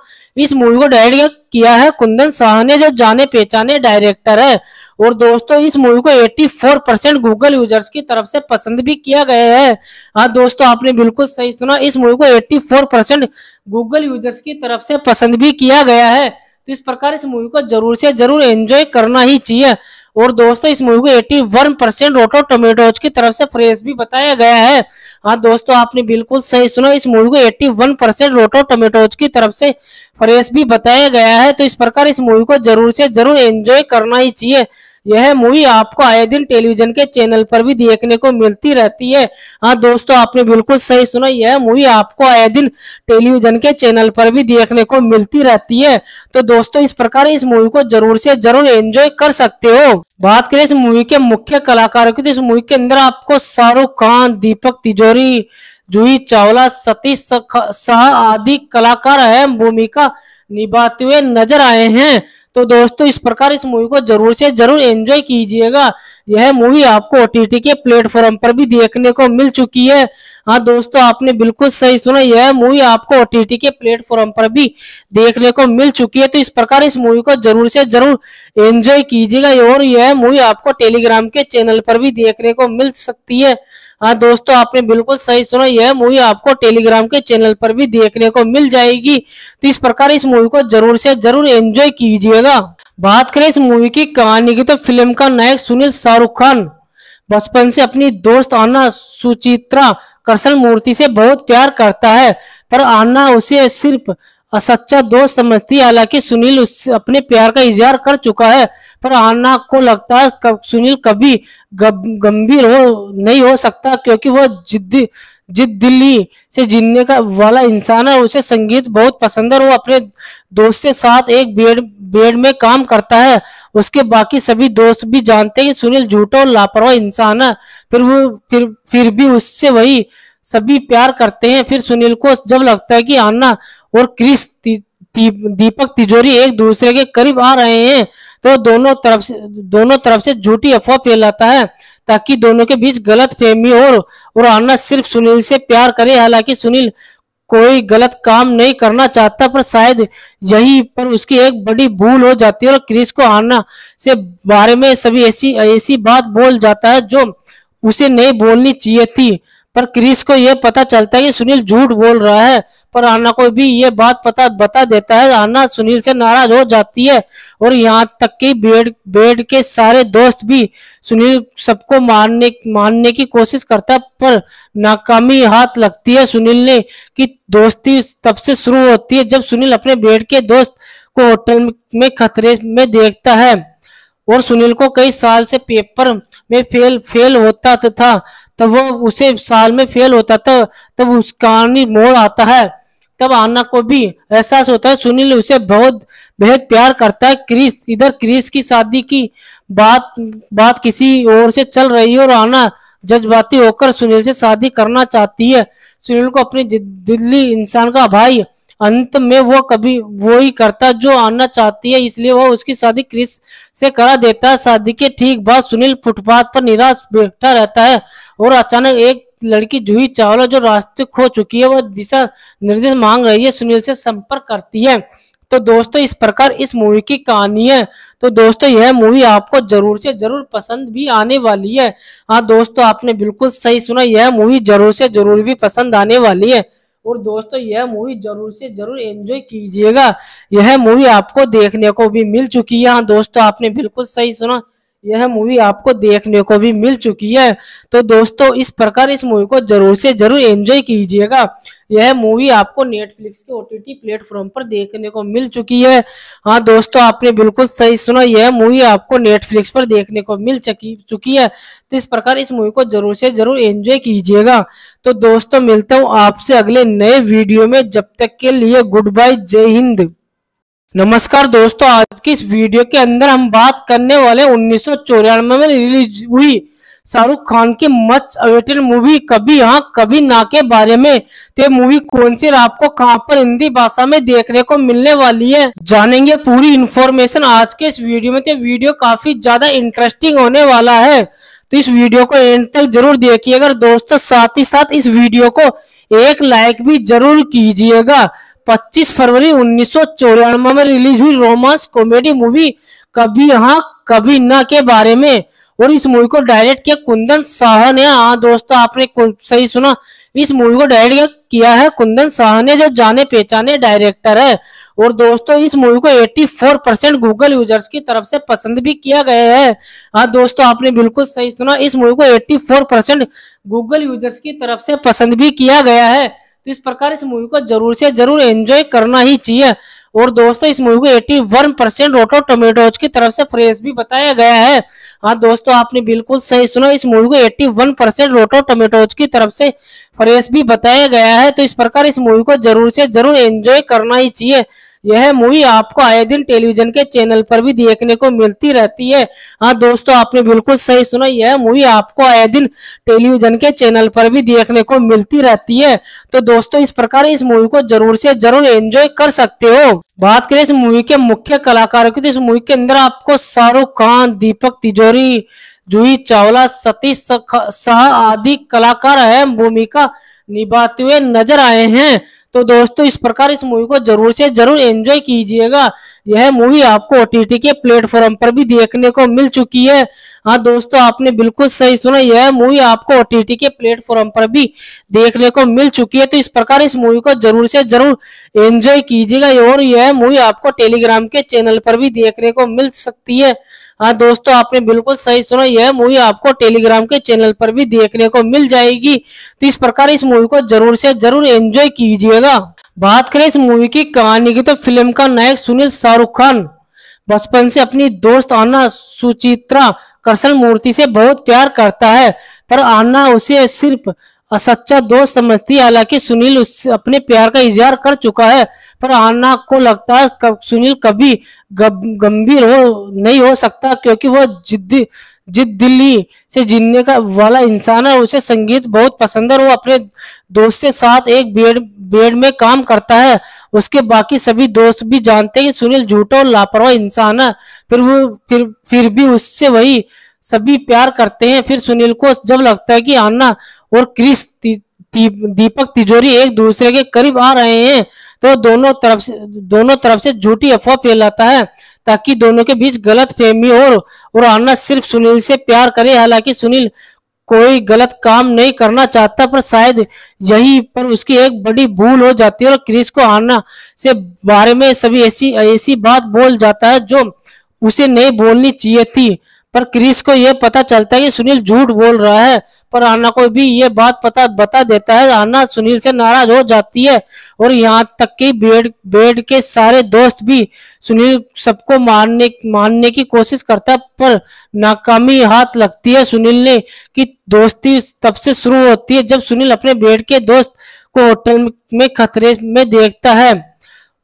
इस मूवी को डायरेक्ट किया है कुंदन शाह ने जो जाने पहचाने डायरेक्टर है और दोस्तों इस मूवी को 84 परसेंट गूगल यूजर्स की तरफ से पसंद भी किया गया है हाँ दोस्तों आपने बिल्कुल सही सुना इस मूवी को 84 परसेंट गूगल यूजर्स की तरफ से पसंद भी किया गया है तो इस प्रकार इस मूवी को जरूर से जरूर एंजॉय करना ही चाहिए और दोस्तों इस मूवी को eighty one percent Rotten Tomatoes की तरफ से फ्रेश भी बताया गया है हाँ दोस्तों आपने बिल्कुल सही सुना इस मूवी को eighty one percent Rotten Tomatoes की तरफ से फ्रेश भी बताया गया है तो इस प्रकार इस मूवी को जरूर से जरूर एंजॉय करना ही चाहिए यह मूवी आपको आए दिन टेलीविजन के चैनल पर भी देखने को मिलती रहती है हाँ दोस्तों आपने बिल्कुल सही सुना यह मूवी आपको आए दिन टेलीविजन के चैनल पर भी देखने को मिलती रहती है तो दोस्तों इस प्रकार इस मूवी को जरूर से जरूर एंजॉय कर सकते हो बात करें इस मूवी के मुख्य कलाकारों की तो इस मूवी के अंदर आपको शाहरुख खान दीपक तिजोरी जूही चावला सतीश शाह आदि कलाकार अहम भूमिका निभाते हुए नजर आए हैं तो दोस्तों इस प्रकार इस मूवी को जरूर से जरूर एंजॉय कीजिएगा यह मूवी आपको ओटीटी के प्लेटफॉर्म पर भी देखने को मिल चुकी है हाँ दोस्तों आपने बिल्कुल सही सुना यह मूवी आपको ओटीटी के प्लेटफॉर्म पर भी देखने को मिल चुकी है तो इस प्रकार इस मूवी को जरूर से जरूर एंजॉय कीजिएगा और यह मूवी आपको टेलीग्राम के चैनल पर भी देखने को मिल सकती है हाँ दोस्तों आपने बिल्कुल सही सुना यह मूवी आपको टेलीग्राम के चैनल पर भी देखने को मिल जाएगी तो इस प्रकार इस मूवी को जरूर से जरूर एंजॉय कीजिएगा बात करें इस मूवी की कहानी की तो फिल्म का नायक सुनील शाहरुख खान बचपन से अपनी दोस्त आना सुचित्रा कृष्ण मूर्ति से बहुत प्यार करता है पर आना उसे सिर्फ असच्चा दोस्त समझती है हालांकि सुनील उससे अपने प्यार का इजहार कर चुका है पर आना को लगता है कब, सुनील कभी गंभीर हो नहीं हो सकता क्योंकि वह जिद्दी जिद दिल्ली से जीने का वाला इंसान है उसे संगीत बहुत पसंद है वो अपने दोस्त के साथ एक बेड बेड में काम करता है उसके बाकी सभी दोस्त भी जानते हैं कि सुनील झूठा और लापरवाह इंसान है फिर वो फिर फिर भी उससे वही सभी प्यार करते हैं फिर सुनील को जब लगता है कि आना और क्रिस दीपक तिजोरी एक दूसरे के करीब आ रहे हैं तो दोनों तरफ से दोनों तरफ से झूठी अफवाह फैलाता है ताकि दोनों के बीच गलत फहमी और, और आना सिर्फ सुनील से प्यार करे हालांकि सुनील कोई गलत काम नहीं करना चाहता पर शायद यही पर उसकी एक बड़ी भूल हो जाती है और क्रिस को आना से बारे में सभी ऐसी ऐसी बात बोल जाता है जो उसे नहीं बोलनी चाहिए थी पर क्रिस को यह पता चलता है कि सुनील झूठ बोल रहा है पर आना को भी ये बात पता बता देता है आना सुनील से नाराज हो जाती है और यहाँ तक कि बेड बेड के सारे दोस्त भी सुनील सबको मारने मारने की कोशिश करता है पर नाकामी हाथ लगती है सुनील ने कि दोस्ती तब से शुरू होती है जब सुनील अपने बेड के दोस्त को होटल में खतरे में देखता है और सुनील को कई साल से पेपर में फेल फेल होता था तब वो उसे साल में फेल होता था तब उस कहानी मोड़ आता है तब आना को भी एहसास होता है सुनील उसे बहुत बेहद प्यार करता है क्रिस इधर क्रिस की शादी की बात बात किसी और से चल रही है और आना जज्बाती होकर सुनील से शादी करना चाहती है सुनील को अपने दिल्ली इंसान का भाई अंत में वो कभी वो ही करता जो आना चाहती है इसलिए वह उसकी शादी क्रिस से करा देता है शादी के ठीक बाद सुनील फुटपाथ पर निराश बैठा रहता है और अचानक एक लड़की जूही चावला जो रास्ते खो चुकी है वह दिशा निर्देश मांग रही है सुनील से संपर्क करती है तो दोस्तों इस प्रकार इस मूवी की कहानी है तो दोस्तों यह मूवी आपको जरूर से जरूर पसंद भी आने वाली है हाँ दोस्तों आपने बिल्कुल सही सुना यह मूवी जरूर से जरूर भी पसंद आने वाली है और दोस्तों यह मूवी जरूर से जरूर एंजॉय कीजिएगा यह मूवी आपको देखने को भी मिल चुकी है हाँ, दोस्तों आपने बिल्कुल सही सुना यह मूवी आपको देखने को भी मिल चुकी है तो दोस्तों इस प्रकार इस मूवी को जरूर से जरूर एंजॉय कीजिएगा यह मूवी आपको नेटफ्लिक्स के ओटीटी प्लेटफॉर्म पर देखने को मिल चुकी है हाँ दोस्तों आपने बिल्कुल सही सुना यह मूवी आपको नेटफ्लिक्स पर देखने को मिल चुकी चुकी है तो इस प्रकार इस मूवी को जरूर से जरूर एंजॉय कीजिएगा तो दोस्तों मिलता हूँ आपसे अगले नए वीडियो में जब तक के लिए गुड बाय जय हिंद नमस्कार दोस्तों आज की इस वीडियो के अंदर हम बात करने वाले उन्नीस में रिलीज हुई शाहरुख खान के मच अवेटेड मूवी कभी यहाँ कभी ना के बारे में तो मूवी कौन सी आपको कहाँ पर हिंदी भाषा में देखने को मिलने वाली है जानेंगे पूरी इन्फॉर्मेशन आज के इस वीडियो में तो वीडियो काफी ज्यादा इंटरेस्टिंग होने वाला है तो इस वीडियो को एंड तक जरूर देखिएगा और दोस्तों साथ ही साथ इस वीडियो को एक लाइक भी जरूर कीजिएगा 25 फरवरी उन्नीस में रिलीज हुई रोमांस कॉमेडी मूवी कभी यहाँ कभी न के बारे में और इस मूवी को डायरेक्ट किया कुंदन शाह ने हाँ दोस्तों आपने सही सुना इस मूवी को डायरेक्ट किया है कुंदन शाह ने जो जाने पहचाने डायरेक्टर है और दोस्तों इस मूवी को 84 परसेंट गूगल यूजर्स की तरफ से पसंद भी किया गया है हाँ दोस्तों आपने बिल्कुल सही सुना इस मूवी को 84 परसेंट गूगल यूजर्स की तरफ से पसंद भी किया गया है तो इस प्रकार इस मूवी को जरूर से जरूर एंजॉय करना ही चाहिए और दोस्तों इस मूवी को eighty one percent Rotten Tomatoes की तरफ से फ्रेश भी बताया गया है हाँ दोस्तों आपने बिल्कुल सही सुना इस मूवी को eighty one percent Rotten Tomatoes की तरफ से फ्रेश भी बताया गया है तो इस प्रकार इस मूवी को जरूर से जरूर एंजॉय करना ही चाहिए यह मूवी आपको आए दिन टेलीविजन के चैनल पर भी देखने को मिलती रहती है हाँ दोस्तों आपने बिल्कुल सही सुना यह मूवी आपको आए दिन टेलीविजन के चैनल पर भी देखने को मिलती रहती है तो दोस्तों इस प्रकार इस मूवी को जरूर से जरूर एंजॉय कर सकते हो बात करें इस मूवी के मुख्य कलाकारों की तो इस मूवी के अंदर आपको शाहरुख खान दीपक तिजोरी जूही चावला सतीश सह आदि कलाकार अहम भूमिका निभाते हुए नजर आए हैं तो दोस्तों इस प्रकार इस मूवी को जरूर से जरूर एंजॉय कीजिएगा यह मूवी आपको ओटीटी के प्लेटफॉर्म पर भी देखने को मिल चुकी है हाँ दोस्तों आपने बिल्कुल सही सुना यह मूवी आपको ओटीटी के प्लेटफॉर्म पर भी देखने को मिल चुकी है तो इस प्रकार इस मूवी को जरूर से जरूर एंजॉय कीजिएगा और यह मूवी आपको टेलीग्राम के चैनल पर भी देखने को मिल सकती है हाँ दोस्तों आपने बिल्कुल सही सुना यह मूवी आपको टेलीग्राम के चैनल पर भी देखने को मिल जाएगी तो इस प्रकार इस मूवी को जरूर से जरूर एंजॉय कीजिएगा बात करें इस मूवी की कहानी की तो फिल्म का नायक सुनील शाहरुख खान बचपन से अपनी दोस्त आना सुचित्रा कृष्ण मूर्ति से बहुत प्यार करता है पर आना उसे सिर्फ और सच्चा दोस्त समझती है हालांकि सुनील उससे अपने प्यार का इजहार कर चुका है पर आना को लगता है कब सुनील कभी गंभीर हो नहीं हो सकता क्योंकि वह जिद्दी जिद दिल्ली से जीने का वाला इंसान है उसे संगीत बहुत पसंद है वो अपने दोस्त के साथ एक बेड बेड में काम करता है उसके बाकी सभी दोस्त भी जानते हैं कि सुनील झूठा और लापरवाह इंसान है फिर वो फिर फिर भी उससे वही सभी प्यार करते हैं फिर सुनील को जब लगता है कि आना और क्रिस दीपक तिजोरी एक दूसरे के करीब आ रहे हैं तो दोनों तरफ से दोनों तरफ से झूठी अफवाह फैलाता है ताकि दोनों के बीच गलत फहमी हो और आना सिर्फ सुनील से प्यार करे हालांकि सुनील कोई गलत काम नहीं करना चाहता पर शायद यही पर उसकी एक बड़ी भूल हो जाती है और क्रिस को आना से बारे में सभी ऐसी ऐसी बात बोल जाता है जो उसे नहीं बोलनी चाहिए थी पर क्रिस को यह पता चलता है कि सुनील झूठ बोल रहा है पर आना को भी ये बात पता बता देता है आना सुनील से नाराज हो जाती है और यहाँ तक कि बेड बेड के सारे दोस्त भी सुनील सबको मारने मारने की कोशिश करता है पर नाकामी हाथ लगती है सुनील ने कि दोस्ती तब से शुरू होती है जब सुनील अपने बेड के दोस्त को होटल में खतरे में देखता है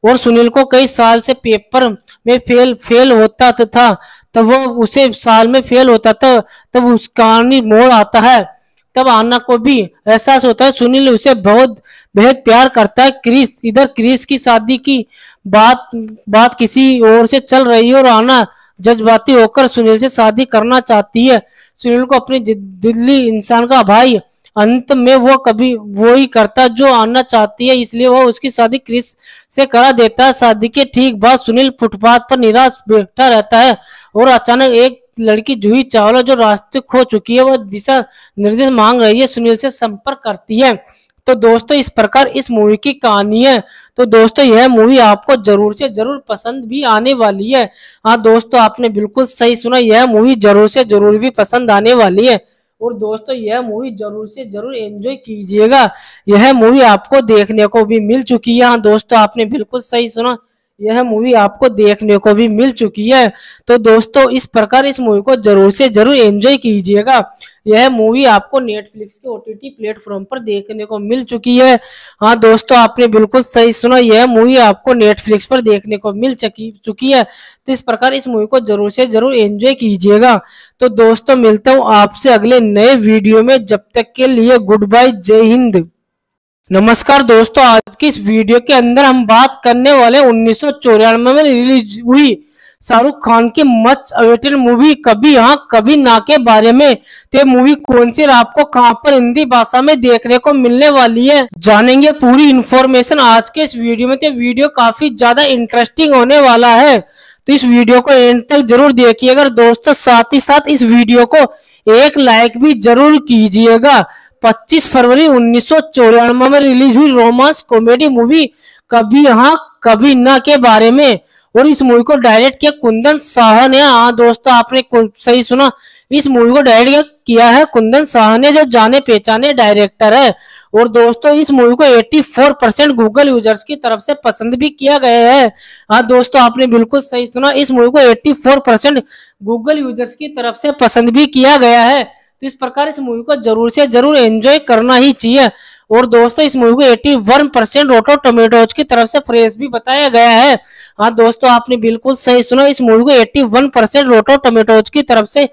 और सुनील को कई साल से पेपर में फेल फेल होता था तब वो उसे साल में फेल होता था तब उस कहानी मोड़ आता है तब आना को भी एहसास होता है सुनील उसे बहुत बेहद प्यार करता है क्रिस इधर क्रिस की शादी की बात बात किसी और से चल रही है और आना जज्बाती होकर सुनील से शादी करना चाहती है सुनील को अपने दिल्ली इंसान का भाई अंत में वो कभी वो ही करता जो आना चाहती है इसलिए वह उसकी शादी क्रिस से करा देता है शादी के ठीक बाद सुनील फुटपाथ पर निराश बैठा रहता है और अचानक एक लड़की जूही चावला जो रास्ते खो चुकी है वह दिशा निर्देश मांग रही है सुनील से संपर्क करती है तो दोस्तों इस प्रकार इस मूवी की कहानी है तो दोस्तों यह मूवी आपको जरूर से जरूर पसंद भी आने वाली है हाँ दोस्तों आपने बिल्कुल सही सुना यह मूवी जरूर से जरूर भी पसंद आने वाली है और दोस्तों यह मूवी जरूर से जरूर एंजॉय कीजिएगा यह मूवी आपको देखने को भी मिल चुकी है हाँ, दोस्तों आपने बिल्कुल सही सुना यह मूवी आपको देखने को भी मिल चुकी है तो दोस्तों इस प्रकार इस मूवी को जरूर से जरूर एंजॉय कीजिएगा यह मूवी आपको नेटफ्लिक्स के ओटीटी प्लेटफॉर्म पर देखने को मिल चुकी है हाँ दोस्तों आपने बिल्कुल सही सुना यह मूवी आपको नेटफ्लिक्स पर देखने को मिल चुकी चुकी है तो इस प्रकार इस मूवी को जरूर से जरूर एंजॉय कीजिएगा तो दोस्तों मिलता हूँ आपसे अगले नए वीडियो में जब तक के लिए गुड बाय जय हिंद नमस्कार दोस्तों आज की इस वीडियो के अंदर हम बात करने वाले उन्नीस में रिलीज हुई शाहरुख खान के मच अवेटेड मूवी कभी यहाँ कभी ना के बारे में तो मूवी कौन सी आपको कहाँ पर हिंदी भाषा में देखने को मिलने वाली है जानेंगे पूरी इन्फॉर्मेशन आज के इस वीडियो में तो वीडियो काफी ज्यादा इंटरेस्टिंग होने वाला है तो इस वीडियो को एंड तक जरूर देखिएगा और दोस्तों साथ ही साथ इस वीडियो को एक लाइक भी जरूर कीजिएगा 25 फरवरी उन्नीस में रिलीज हुई रोमांस कॉमेडी मूवी कभी यहाँ कभी ना के बारे में और इस मूवी को डायरेक्ट किया कुंदन शाह ने हाँ दोस्तों आपने सही सुना इस मूवी को डायरेक्ट किया है कुंदन शाह ने जो जाने पहचाने डायरेक्टर है और दोस्तों इस मूवी को 84 परसेंट गूगल यूजर्स की तरफ से पसंद भी किया गया है हाँ दोस्तों आपने बिल्कुल सही सुना इस मूवी को 84 परसेंट गूगल यूजर्स की तरफ से पसंद भी किया गया है तो इस प्रकार इस मूवी को जरूर से जरूर एंजॉय करना ही चाहिए और दोस्तों इस मूवी को eighty one percent Rotten Tomatoes की तरफ से फ्रेश भी बताया गया है हाँ दोस्तों आपने बिल्कुल सही सुना इस मूवी को eighty one percent Rotten Tomatoes की तरफ से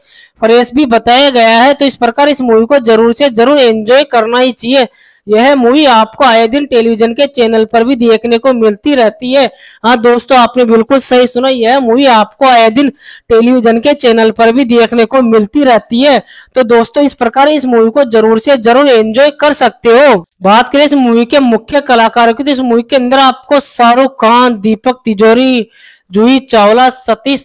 फ्रेश भी बताया गया है तो इस प्रकार इस मूवी को जरूर से जरूर एंजॉय करना ही चाहिए यह मूवी आपको आए दिन टेलीविजन के चैनल पर भी देखने को मिलती रहती है हाँ दोस्तों आपने बिल्कुल सही सुना यह मूवी आपको आए दिन टेलीविजन के चैनल पर भी देखने को मिलती रहती है तो दोस्तों इस प्रकार इस मूवी को जरूर से जरूर एंजॉय कर सकते हो बात करें इस मूवी के मुख्य कलाकारों की तो इस मूवी के अंदर आपको शाहरुख खान दीपक तिजोरी जूही चावला सतीश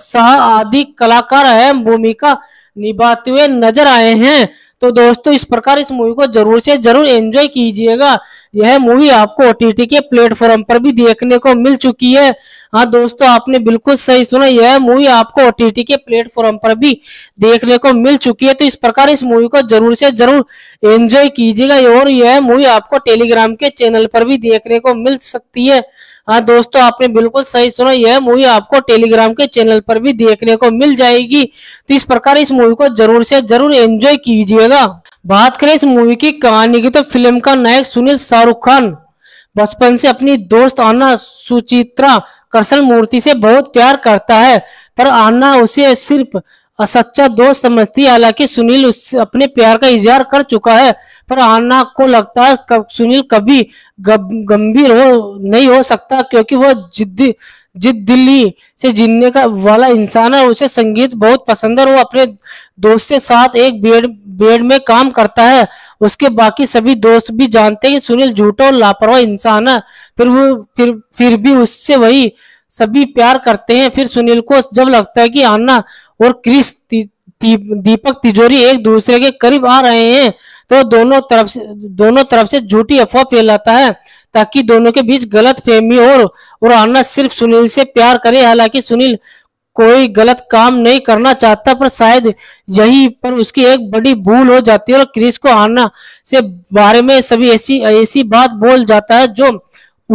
शाह आदि कलाकार अहम भूमिका निभाते हुए नजर आए हैं तो दोस्तों इस प्रकार इस मूवी को जरूर से जरूर एंजॉय कीजिएगा यह मूवी आपको ओटीटी के प्लेटफॉर्म पर भी देखने को मिल चुकी है हाँ दोस्तों आपने बिल्कुल सही सुना यह मूवी आपको ओटीटी के प्लेटफॉर्म पर भी देखने को मिल चुकी है तो इस प्रकार इस मूवी को जरूर से जरूर एंजॉय कीजिएगा और यह मूवी आपको टेलीग्राम के चैनल पर भी देखने को मिल सकती है हाँ दोस्तों आपने बिल्कुल सही सुना यह मूवी आपको टेलीग्राम के चैनल पर भी देखने को मिल जाएगी तो इस प्रकार इस मूवी को जरूर से जरूर एंजॉय कीजिएगा बात करें इस मूवी की कहानी की तो फिल्म का नायक सुनील शाहरुख खान बचपन से अपनी दोस्त आना सुचित्रा कृष्ण मूर्ति से बहुत प्यार करता है पर आना उसे सिर्फ और सच्चा दोस्त समझती है हालांकि सुनील उससे अपने प्यार का इजहार कर चुका है पर आना को लगता है कब सुनील कभी गंभीर हो नहीं हो सकता क्योंकि वह जिद्दी जिद दिल्ली से जीने का वाला इंसान है उसे संगीत बहुत पसंद है वो अपने दोस्त के साथ एक बेड बेड में काम करता है उसके बाकी सभी दोस्त भी जानते हैं कि सुनील झूठा और लापरवाह इंसान है फिर वो फिर फिर भी उससे वही सभी प्यार करते हैं फिर सुनील को जब लगता है कि आना और क्रिस दीपक तिजोरी एक दूसरे के करीब आ रहे हैं तो दोनों तरफ से दोनों तरफ से झूठी अफवाह फैलाता है ताकि दोनों के बीच गलत फहमी और, और आना सिर्फ सुनील से प्यार करे हालांकि सुनील कोई गलत काम नहीं करना चाहता पर शायद यही पर उसकी एक बड़ी भूल हो जाती है और क्रिस को आना से बारे में सभी ऐसी ऐसी बात बोल जाता है जो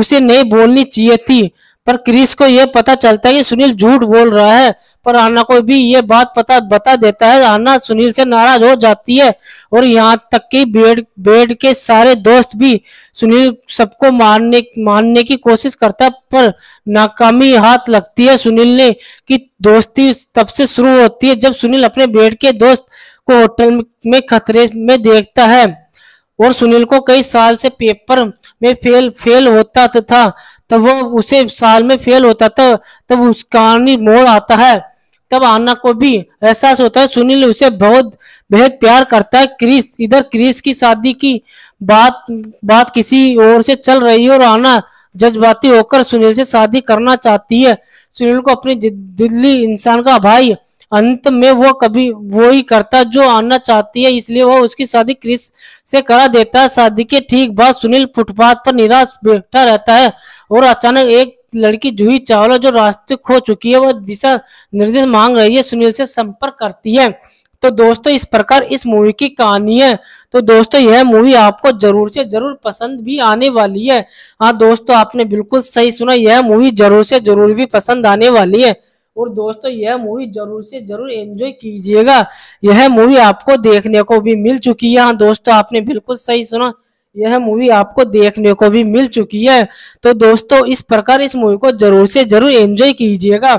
उसे नहीं बोलनी चाहिए थी पर क्रिस को यह पता चलता है कि सुनील झूठ बोल रहा है पर आना को भी ये बात पता बता देता है आना सुनील से नाराज हो जाती है और यहाँ तक कि बेड बेड के सारे दोस्त भी सुनील सबको मारने मारने की कोशिश करता है पर नाकामी हाथ लगती है सुनील ने कि दोस्ती तब से शुरू होती है जब सुनील अपने बेड के दोस्त को होटल में खतरे में देखता है और सुनील को कई साल से पेपर में फेल फेल होता था तब वो उसे साल में फेल होता तब तब उस कहानी मोड़ आता है तब आना को भी एहसास होता है सुनील उसे बहुत बेहद प्यार करता है क्रिस इधर क्रिस की शादी की बात बात किसी और से चल रही है और आना जज्बाती होकर सुनील से शादी करना चाहती है सुनील को अपने दिल्ली इंसान का भाई अंत में वो कभी वो ही करता जो आना चाहती है इसलिए वह उसकी शादी क्रिस से करा देता है शादी के ठीक बाद सुनील फुटपाथ पर निराश बैठा रहता है और अचानक एक लड़की जूही चावला जो रास्ते खो चुकी है वह दिशा निर्देश मांग रही है सुनील से संपर्क करती है तो दोस्तों इस प्रकार इस मूवी की कहानी है तो दोस्तों यह मूवी आपको जरूर से जरूर पसंद भी आने वाली है हाँ दोस्तों आपने बिल्कुल सही सुना यह मूवी जरूर से जरूर भी पसंद आने वाली है और दोस्तों यह मूवी जरूर से जरूर एंजॉय कीजिएगा यह मूवी आपको देखने को भी मिल चुकी है हाँ, दोस्तों आपने बिल्कुल सही सुना यह मूवी आपको देखने को भी मिल चुकी है तो दोस्तों इस प्रकार इस मूवी को जरूर से जरूर एंजॉय कीजिएगा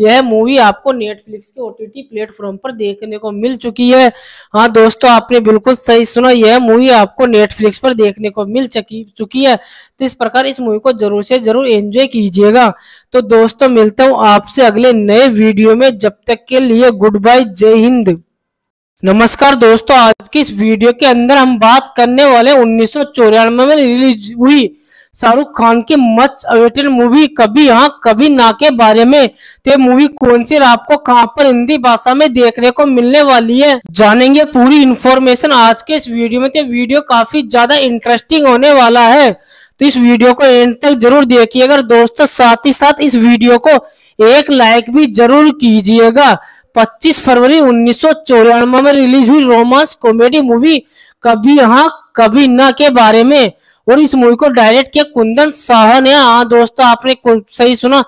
यह मूवी आपको नेटफ्लिक्स के ओटीटी प्लेटफॉर्म पर देखने को मिल चुकी है हाँ दोस्तों आपने बिल्कुल सही सुना यह मूवी आपको नेटफ्लिक्स पर देखने को मिल चुकी चुकी है तो इस प्रकार इस मूवी को जरूर से जरूर एंजॉय कीजिएगा तो दोस्तों मिलता हूँ आपसे अगले नए वीडियो में जब तक के लिए गुड बाय जय हिंद नमस्कार दोस्तों आज की इस वीडियो के अंदर हम बात करने वाले उन्नीस में रिलीज हुई शाहरुख खान के मच अवेटेड मूवी कभी यहाँ कभी ना के बारे में तो ये मूवी कौन सी आपको कहाँ पर हिंदी भाषा में देखने को मिलने वाली है जानेंगे पूरी इन्फॉर्मेशन आज के इस वीडियो में तो वीडियो काफी ज्यादा इंटरेस्टिंग होने वाला है तो इस वीडियो को एंड तक जरूर देखिएगा दोस्तों साथ ही साथ इस वीडियो को एक लाइक भी जरूर कीजिएगा 25 फरवरी उन्नीस में रिलीज हुई रोमांस कॉमेडी मूवी कभी यहाँ कभी ना के बारे में और इस मूवी को डायरेक्ट किया कुंदन शाह ने हाँ दोस्तों आपने सही सुना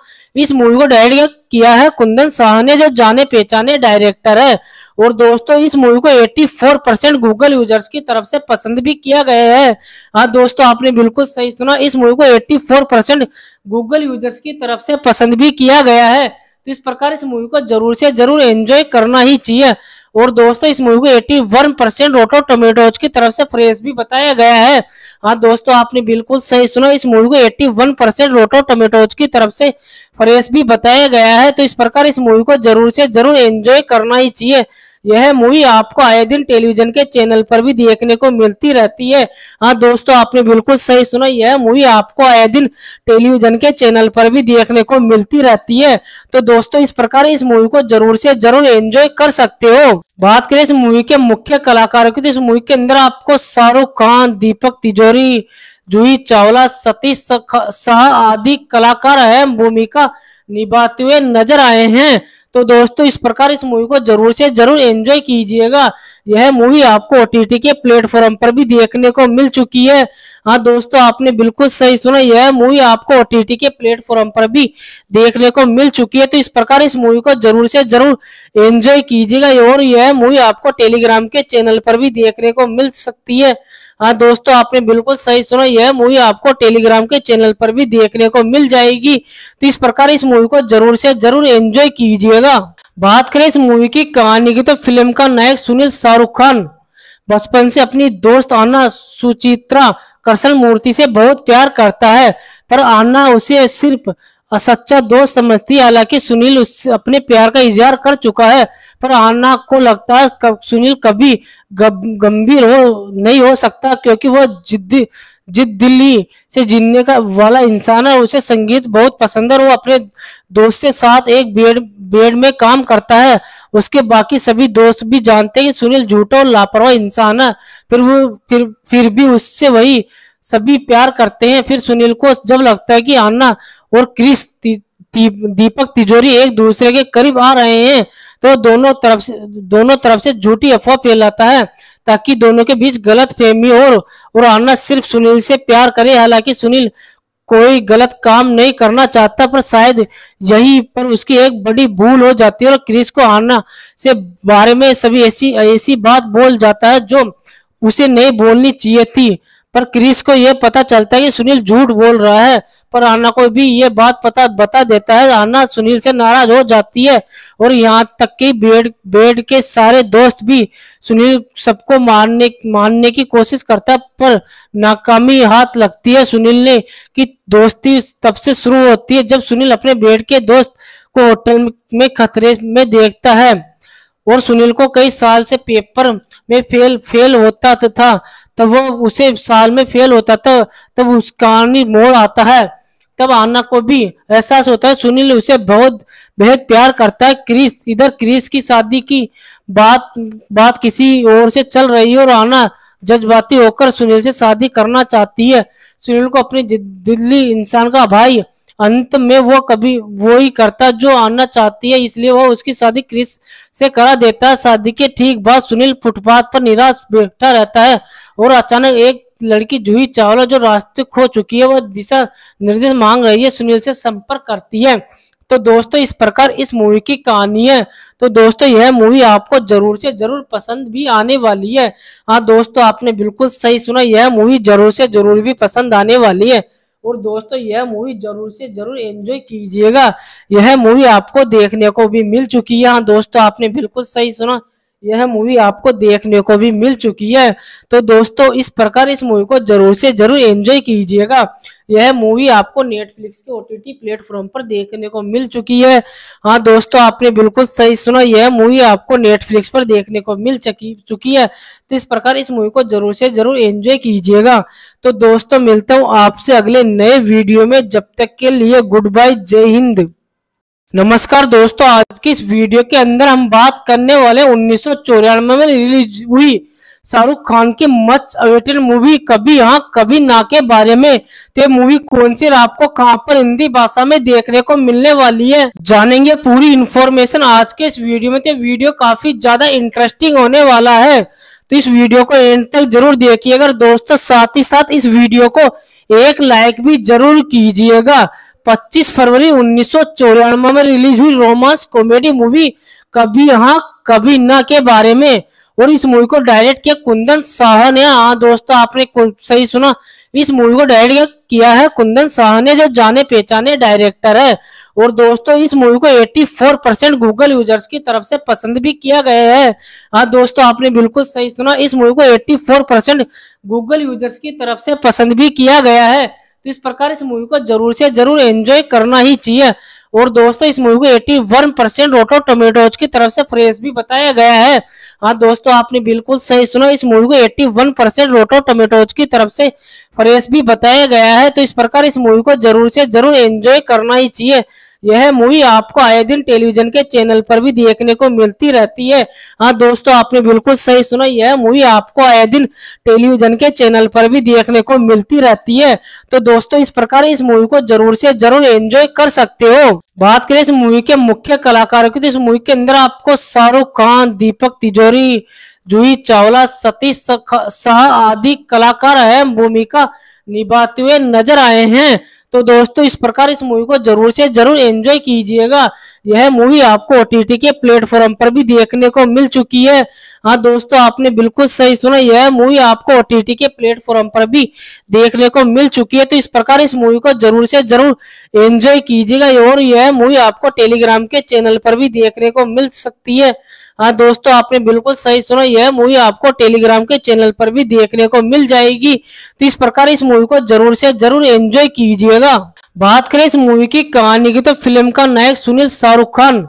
इस मूवी को डायरेक्ट किया है कुंदन शाह ने जो जाने पहचाने डायरेक्टर है और दोस्तों इस मूवी को 84 परसेंट गूगल यूजर्स की तरफ से पसंद भी किया गया है हाँ दोस्तों आपने बिल्कुल सही सुना इस मूवी को 84 परसेंट गूगल यूजर्स की तरफ से पसंद भी किया गया है तो इस प्रकार इस मूवी को जरूर से जरूर एंजॉय करना ही चाहिए और दोस्तों इस मूवी को eighty one percent Rotten Tomatoes की तरफ से फ्रेश भी बताया गया है हाँ दोस्तों आपने बिल्कुल सही सुना इस मूवी को eighty one percent Rotten Tomatoes की तरफ से फ्रेश भी बताया गया है तो इस प्रकार इस मूवी को जरूर से जरूर एंजॉय करना ही चाहिए यह मूवी आपको आए दिन टेलीविजन के चैनल पर भी देखने को मिलती रहती है हाँ दोस्तों आपने बिल्कुल सही सुना यह मूवी आपको आए दिन टेलीविजन के चैनल पर भी देखने को मिलती रहती है तो दोस्तों इस प्रकार इस मूवी को जरूर से जरूर एंजॉय कर सकते हो बात करें इस मूवी के मुख्य कलाकारों की तो इस मूवी के अंदर आपको शाहरुख खान दीपक तिजोरी जूही चावला सतीश शाह आदि कलाकार अहम भूमिका निभाते हुए नजर आए हैं तो दोस्तों इस प्रकार इस मूवी को जरूर से जरूर एंजॉय कीजिएगा यह मूवी आपको ओटीटी के प्लेटफॉर्म पर भी देखने को मिल चुकी है हाँ दोस्तों आपने बिल्कुल सही सुना यह मूवी आपको ओटीटी के प्लेटफॉर्म पर भी देखने को मिल चुकी है तो इस प्रकार इस मूवी को जरूर से जरूर एंजॉय कीजिएगा और यह मूवी आपको टेलीग्राम के चैनल पर भी देखने को मिल सकती है हाँ दोस्तों आपने बिल्कुल सही सुना यह मूवी आपको टेलीग्राम के चैनल पर भी देखने को मिल जाएगी तो इस प्रकार इस मूवी को जरूर से जरूर एंजॉय कीजिएगा बात करें इस मूवी की कहानी की तो फिल्म का नायक सुनील शाहरुख खान बचपन से अपनी दोस्त आना सुचित्रा कृष्ण मूर्ति से बहुत प्यार करता है पर आना उसे सिर्फ और सच्चा दोस्त समझती है हालांकि सुनील उस अपने प्यार का इजहार कर चुका है पर आना को लगता है कब सुनील कभी गंभीर हो नहीं हो सकता क्योंकि वह जिद्दी जिद दिल्ली से जीने का वाला इंसान है उसे संगीत बहुत पसंद है वो अपने दोस्त के साथ एक बेड बेड में काम करता है उसके बाकी सभी दोस्त भी जानते हैं कि सुनील झूठा और लापरवाह इंसान है फिर वो फिर फिर भी उससे वही सभी प्यार करते हैं फिर सुनील को जब लगता है कि आना और क्रिस दीपक तिजोरी एक दूसरे के करीब आ रहे हैं तो दोनों तरफ से दोनों तरफ से झूठी अफवाह फैलाता है ताकि दोनों के बीच गलत फहमी और, और आना सिर्फ सुनील से प्यार करे हालांकि सुनील कोई गलत काम नहीं करना चाहता पर शायद यही पर उसकी एक बड़ी भूल हो जाती है और क्रिस को आना से बारे में सभी ऐसी ऐसी बात बोल जाता है जो उसे नहीं बोलनी चाहिए थी पर क्रिस को यह पता चलता है कि सुनील झूठ बोल रहा है पर आना को भी ये बात पता बता देता है आना सुनील से नाराज हो जाती है और यहाँ तक कि बेड बेड के सारे दोस्त भी सुनील सबको मारने मारने की कोशिश करता है पर नाकामी हाथ लगती है सुनील ने कि दोस्ती तब से शुरू होती है जब सुनील अपने बेड के दोस्त को होटल में खतरे में देखता है और सुनील को कई साल से पेपर में फेल फेल होता था तब वो उसे साल में फेल होता था तब उस कहानी मोड़ आता है तब आना को भी एहसास होता है सुनील उसे बहुत बेहद प्यार करता है क्रिस इधर क्रिस की शादी की बात बात किसी और से चल रही है और आना जज्बाती होकर सुनील से शादी करना चाहती है सुनील को अपने दिल्ली इंसान का भाई अंत में वो कभी वो ही करता जो आना चाहती है इसलिए वह उसकी शादी क्रिस से करा देता है शादी के ठीक बाद सुनील फुटपाथ पर निराश बैठा रहता है और अचानक एक लड़की जूही चावला जो रास्ते खो चुकी है वह दिशा निर्देश मांग रही है सुनील से संपर्क करती है तो दोस्तों इस प्रकार इस मूवी की कहानी है तो दोस्तों यह मूवी आपको जरूर से जरूर पसंद भी आने वाली है हाँ दोस्तों आपने बिल्कुल सही सुना यह मूवी जरूर से जरूर भी पसंद आने वाली है और दोस्तों यह मूवी जरूर से जरूर एंजॉय कीजिएगा यह मूवी आपको देखने को भी मिल चुकी है हाँ, दोस्तों आपने बिल्कुल सही सुना यह मूवी आपको देखने को भी मिल चुकी है तो दोस्तों इस प्रकार इस मूवी को जरूर से जरूर एंजॉय कीजिएगा यह मूवी आपको नेटफ्लिक्स के ओटीटी प्लेटफॉर्म पर देखने को मिल चुकी है हाँ दोस्तों आपने बिल्कुल सही सुना यह मूवी आपको नेटफ्लिक्स पर देखने को मिल चुकी चुकी है तो इस प्रकार इस मूवी को जरूर से जरूर एंजॉय कीजिएगा तो दोस्तों मिलता हूँ आपसे अगले नए वीडियो में जब तक के लिए गुड बाय जय हिंद नमस्कार दोस्तों आज की इस वीडियो के अंदर हम बात करने वाले उन्नीस में रिलीज हुई शाहरुख खान की मच अवेटेड मूवी कभी यहाँ कभी ना के बारे में तो ये मूवी कौन सी आपको कहाँ पर हिंदी भाषा में देखने को मिलने वाली है जानेंगे पूरी इन्फॉर्मेशन आज के इस वीडियो में तो वीडियो काफी ज्यादा इंटरेस्टिंग होने वाला है तो इस वीडियो को एंड तक जरूर देखिएगा दोस्तों साथ ही साथ इस वीडियो को एक लाइक भी जरूर कीजिएगा 25 फरवरी उन्नीस में रिलीज हुई रोमांस कॉमेडी मूवी कभी यहाँ कभी ना के बारे में और इस मूवी को डायरेक्ट किया कुंदन शाह ने हाँ दोस्तों आपने सही सुना इस मूवी को डायरेक्ट किया है कुंदन शाह ने जो जाने पहचाने डायरेक्टर है और दोस्तों इस मूवी को 84 परसेंट गूगल यूजर्स की तरफ से पसंद भी किया गया है हाँ दोस्तों आपने बिल्कुल सही सुना इस मूवी को 84 परसेंट गूगल यूजर्स की तरफ से पसंद भी किया गया है तो इस प्रकार इस मूवी को जरूर से जरूर एंजॉय करना ही चाहिए और दोस्तों इस मूवी को eighty one percent Rotten Tomatoes की तरफ से फ्रेश भी बताया गया है हाँ दोस्तों आपने बिल्कुल सही सुना इस मूवी को eighty one percent Rotten Tomatoes की तरफ से फ्रेश भी बताया गया है तो इस प्रकार इस मूवी को जरूर से जरूर एंजॉय करना ही चाहिए यह मूवी आपको आए दिन टेलीविजन के चैनल पर भी देखने को मिलती रहती है हाँ दोस्तों आपने बिल्कुल सही सुना यह मूवी आपको आए दिन टेलीविजन के चैनल पर भी देखने को मिलती रहती है तो दोस्तों इस प्रकार इस मूवी को जरूर से जरूर एंजॉय कर सकते हो बात करें इस मूवी के मुख्य कलाकारों की तो इस मूवी के अंदर आपको शाहरुख खान दीपक तिजोरी जूही चावला सतीश शाह आदि कलाकार अहम भूमिका निभाते हुए नजर आए हैं तो दोस्तों इस प्रकार इस मूवी को जरूर से जरूर एंजॉय कीजिएगा यह मूवी आपको ओटीटी के प्लेटफॉर्म पर भी देखने को मिल चुकी है हाँ दोस्तों आपने बिल्कुल सही सुना यह मूवी आपको ओटीटी के प्लेटफॉर्म पर भी देखने को मिल चुकी है तो इस प्रकार इस मूवी को जरूर से जरूर एंजॉय कीजिएगा और यह मूवी आपको टेलीग्राम के चैनल पर भी देखने को मिल सकती है हाँ दोस्तों आपने बिल्कुल सही सुना यह मूवी आपको टेलीग्राम के चैनल पर भी देखने को मिल जाएगी तो इस प्रकार इस मूवी को जरूर से जरूर एंजॉय कीजिएगा बात करें इस मूवी की कहानी की तो फिल्म का नायक सुनील शाहरुख खान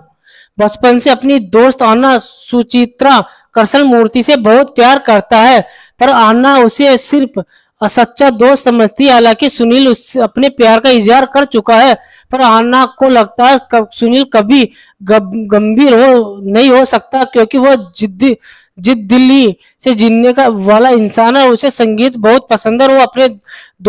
बचपन से अपनी दोस्त आना सुचित्रा कृष्ण मूर्ति से बहुत प्यार करता है पर आना उसे सिर्फ असच्चा दोस्त समझती है हालांकि सुनील उससे अपने प्यार का इजहार कर चुका है पर आना को लगता है कब, सुनील कभी गंभीर हो नहीं हो सकता क्योंकि वह जिद्दी जिद दिल्ली से जीने का वाला इंसान है उसे संगीत बहुत पसंद है वो अपने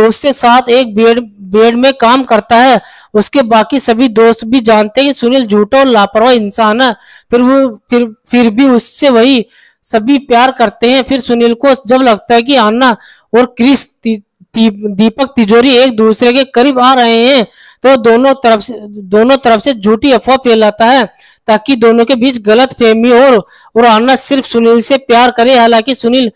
दोस्त के साथ एक बेड बेड में काम करता है उसके बाकी सभी दोस्त भी जानते हैं कि सुनील झूठा और लापरवाह इंसान है फिर वो फिर फिर भी उससे वही सभी प्यार करते हैं फिर सुनील को जब लगता है कि आना और क्रिस दीपक तिजोरी एक दूसरे के करीब आ रहे हैं तो दोनों तरफ से दोनों तरफ से झूठी अफवाह फैलाता है ताकि दोनों के बीच गलत फहमी हो और आना सिर्फ सुनील से प्यार करे हालांकि सुनील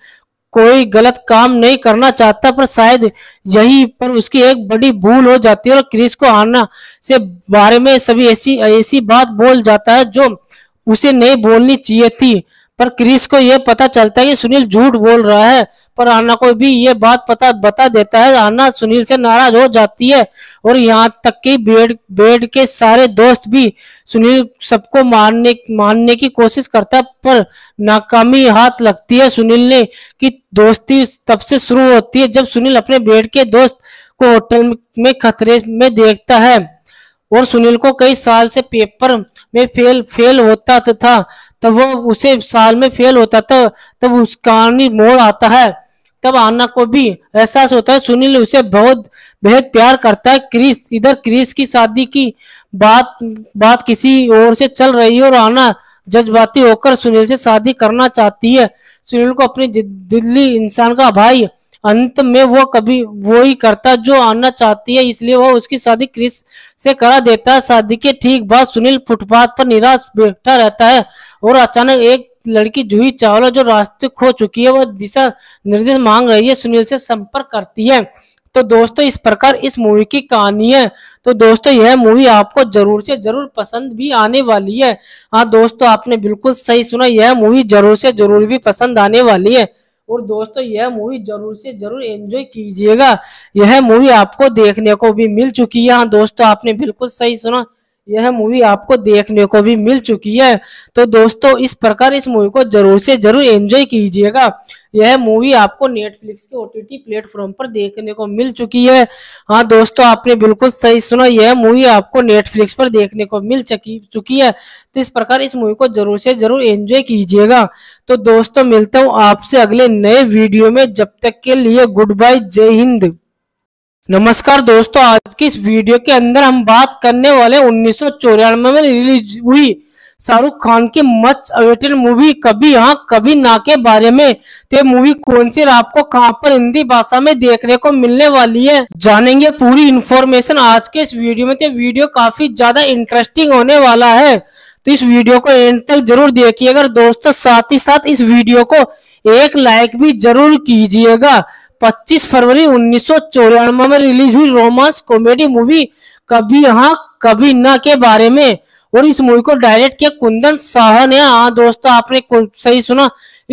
कोई गलत काम नहीं करना चाहता पर शायद यही पर उसकी एक बड़ी भूल हो जाती है और क्रिस को आना से बारे में सभी ऐसी ऐसी बात बोल जाता है जो उसे नहीं बोलनी चाहिए थी पर क्रिस को यह पता चलता है कि सुनील झूठ बोल रहा है पर आना को भी ये बात पता बता देता है आना सुनील से नाराज हो जाती है और यहाँ तक कि बेड बेड के सारे दोस्त भी सुनील सबको मारने मारने की कोशिश करता है पर नाकामी हाथ लगती है सुनील ने कि दोस्ती तब से शुरू होती है जब सुनील अपने बेड के दोस्त को होटल में खतरे में देखता है और सुनील को कई साल से पेपर में फेल फेल होता था तब वो उसे साल में फेल होता था तब उस कहानी मोड़ आता है तब आना को भी एहसास होता है सुनील उसे बहुत बेहद प्यार करता है क्रिस इधर क्रिस की शादी की बात बात किसी और से चल रही है और आना जज्बाती होकर सुनील से शादी करना चाहती है सुनील को अपने दिल्ली इंसान का भाई अंत में वो कभी वो ही करता जो आना चाहती है इसलिए वह उसकी शादी क्रिस से करा देता है शादी के ठीक बाद सुनील फुटपाथ पर निराश बैठा रहता है और अचानक एक लड़की जूही चावला जो रास्ते खो चुकी है वह दिशा निर्देश मांग रही है सुनील से संपर्क करती है तो दोस्तों इस प्रकार इस मूवी की कहानी है तो दोस्तों यह मूवी आपको जरूर से जरूर पसंद भी आने वाली है हाँ दोस्तों आपने बिल्कुल सही सुना यह मूवी जरूर से जरूर भी पसंद आने वाली है और दोस्तों यह मूवी जरूर से जरूर एंजॉय कीजिएगा यह मूवी आपको देखने को भी मिल चुकी है हाँ, दोस्तों आपने बिल्कुल सही सुना यह मूवी आपको देखने को भी मिल चुकी है तो दोस्तों इस प्रकार इस मूवी को जरूर से जरूर एंजॉय कीजिएगा यह मूवी आपको नेटफ्लिक्स के ओटीटी प्लेटफॉर्म पर देखने को मिल चुकी है हाँ दोस्तों आपने बिल्कुल सही सुना यह मूवी आपको नेटफ्लिक्स पर देखने को मिल चुकी चुकी है तो इस प्रकार इस मूवी को जरूर से जरूर एंजॉय कीजिएगा तो दोस्तों मिलता हूँ आपसे अगले नए वीडियो में जब तक के लिए गुड बाय जय हिंद नमस्कार दोस्तों आज की इस वीडियो के अंदर हम बात करने वाले उन्नीस में रिलीज हुई शाहरुख खान की मच अवेटेड मूवी कभी यहाँ कभी ना के बारे में तो मूवी कौन सी आपको कहाँ पर हिंदी भाषा में देखने को मिलने वाली है जानेंगे पूरी इन्फॉर्मेशन आज के इस वीडियो में तो वीडियो काफी ज्यादा इंटरेस्टिंग होने वाला है तो इस वीडियो को एंड तक जरूर देखिएगा दोस्तों साथ ही साथ इस वीडियो को एक लाइक भी जरूर कीजिएगा 25 फरवरी उन्नीस में रिलीज हुई रोमांस कॉमेडी मूवी कभी यहाँ कभी ना के बारे में और इस मूवी को डायरेक्ट किया कुंदन शाह ने हाँ दोस्तों आपने सही सुना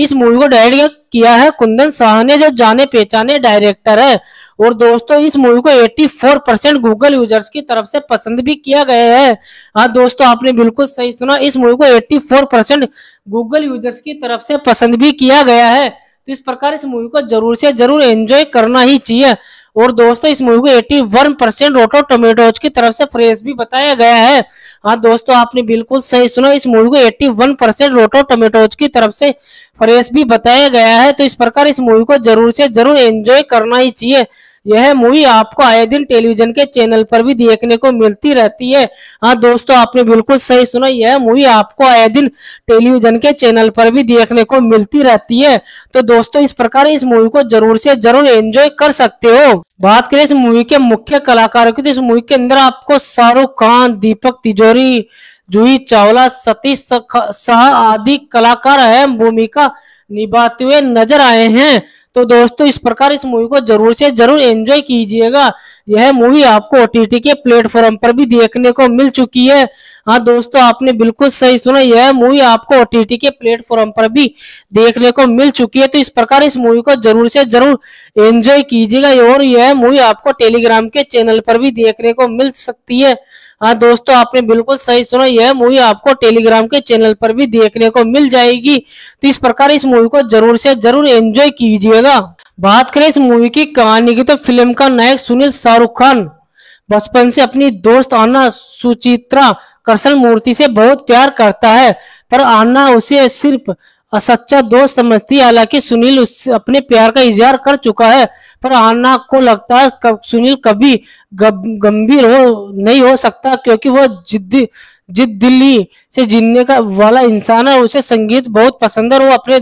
इस मूवी को डायरेक्ट किया है कुंदन शाह ने जो जाने पहचाने डायरेक्टर है और दोस्तों इस मूवी को 84 परसेंट गूगल यूजर्स की तरफ से पसंद भी किया गया है हाँ दोस्तों आपने बिल्कुल सही सुना इस मूवी को 84 परसेंट गूगल यूजर्स की तरफ से पसंद भी किया गया है तो इस प्रकार इस मूवी को जरूर से जरूर एंजॉय करना ही चाहिए और दोस्तों इस मूवी को eighty one percent Rotten Tomatoes की तरफ से फ्रेश भी बताया गया है हाँ दोस्तों आपने बिल्कुल सही सुना इस मूवी को eighty one percent Rotten Tomatoes की तरफ से फ्रेश भी बताया गया है तो इस प्रकार इस मूवी को जरूर से जरूर एंजॉय करना ही चाहिए यह मूवी आपको आए दिन टेलीविजन के चैनल पर भी देखने को मिलती रहती है हाँ दोस्तों आपने बिल्कुल सही सुना यह मूवी आपको आए दिन टेलीविजन के चैनल पर भी देखने को मिलती रहती है तो दोस्तों इस प्रकार इस मूवी को जरूर से जरूर एंजॉय कर सकते हो बात करें इस मूवी के मुख्य कलाकारों की तो इस मूवी के अंदर आपको शाहरुख खान दीपक तिजोरी जूही चावला सतीश शाह आदि कलाकार अहम भूमिका निभाते हुए नजर आए हैं तो दोस्तों इस प्रकार इस मूवी को जरूर से जरूर एंजॉय कीजिएगा यह मूवी आपको ओटीटी के प्लेटफॉर्म पर भी देखने को मिल चुकी है हाँ दोस्तों आपने बिल्कुल सही सुना यह मूवी आपको ओटीटी के प्लेटफॉर्म पर भी देखने को मिल चुकी है तो इस प्रकार इस मूवी को जरूर से जरूर एंजॉय कीजिएगा और यह मूवी आपको टेलीग्राम के चैनल पर भी देखने को मिल सकती है हाँ दोस्तों आपने बिल्कुल सही सुना यह मूवी आपको टेलीग्राम के चैनल पर भी देखने को मिल जाएगी तो इस प्रकार इस मूवी को जरूर से जरूर एंजॉय कीजिएगा बात करें इस मूवी की कहानी की तो फिल्म का नायक सुनील शाहरुख खान बचपन से अपनी दोस्त आना सुचित्रा कृष्ण मूर्ति से बहुत प्यार करता है पर आना उसे सिर्फ असच्चा दोस्त समझती है हालांकि सुनील उससे अपने प्यार का इजहार कर चुका है पर आना को लगता है कब सुनील कभी गंभीर हो नहीं हो सकता क्योंकि वह जिद्दी जिद दिल्ली से जीने का वाला इंसान है उसे संगीत बहुत पसंद है वो अपने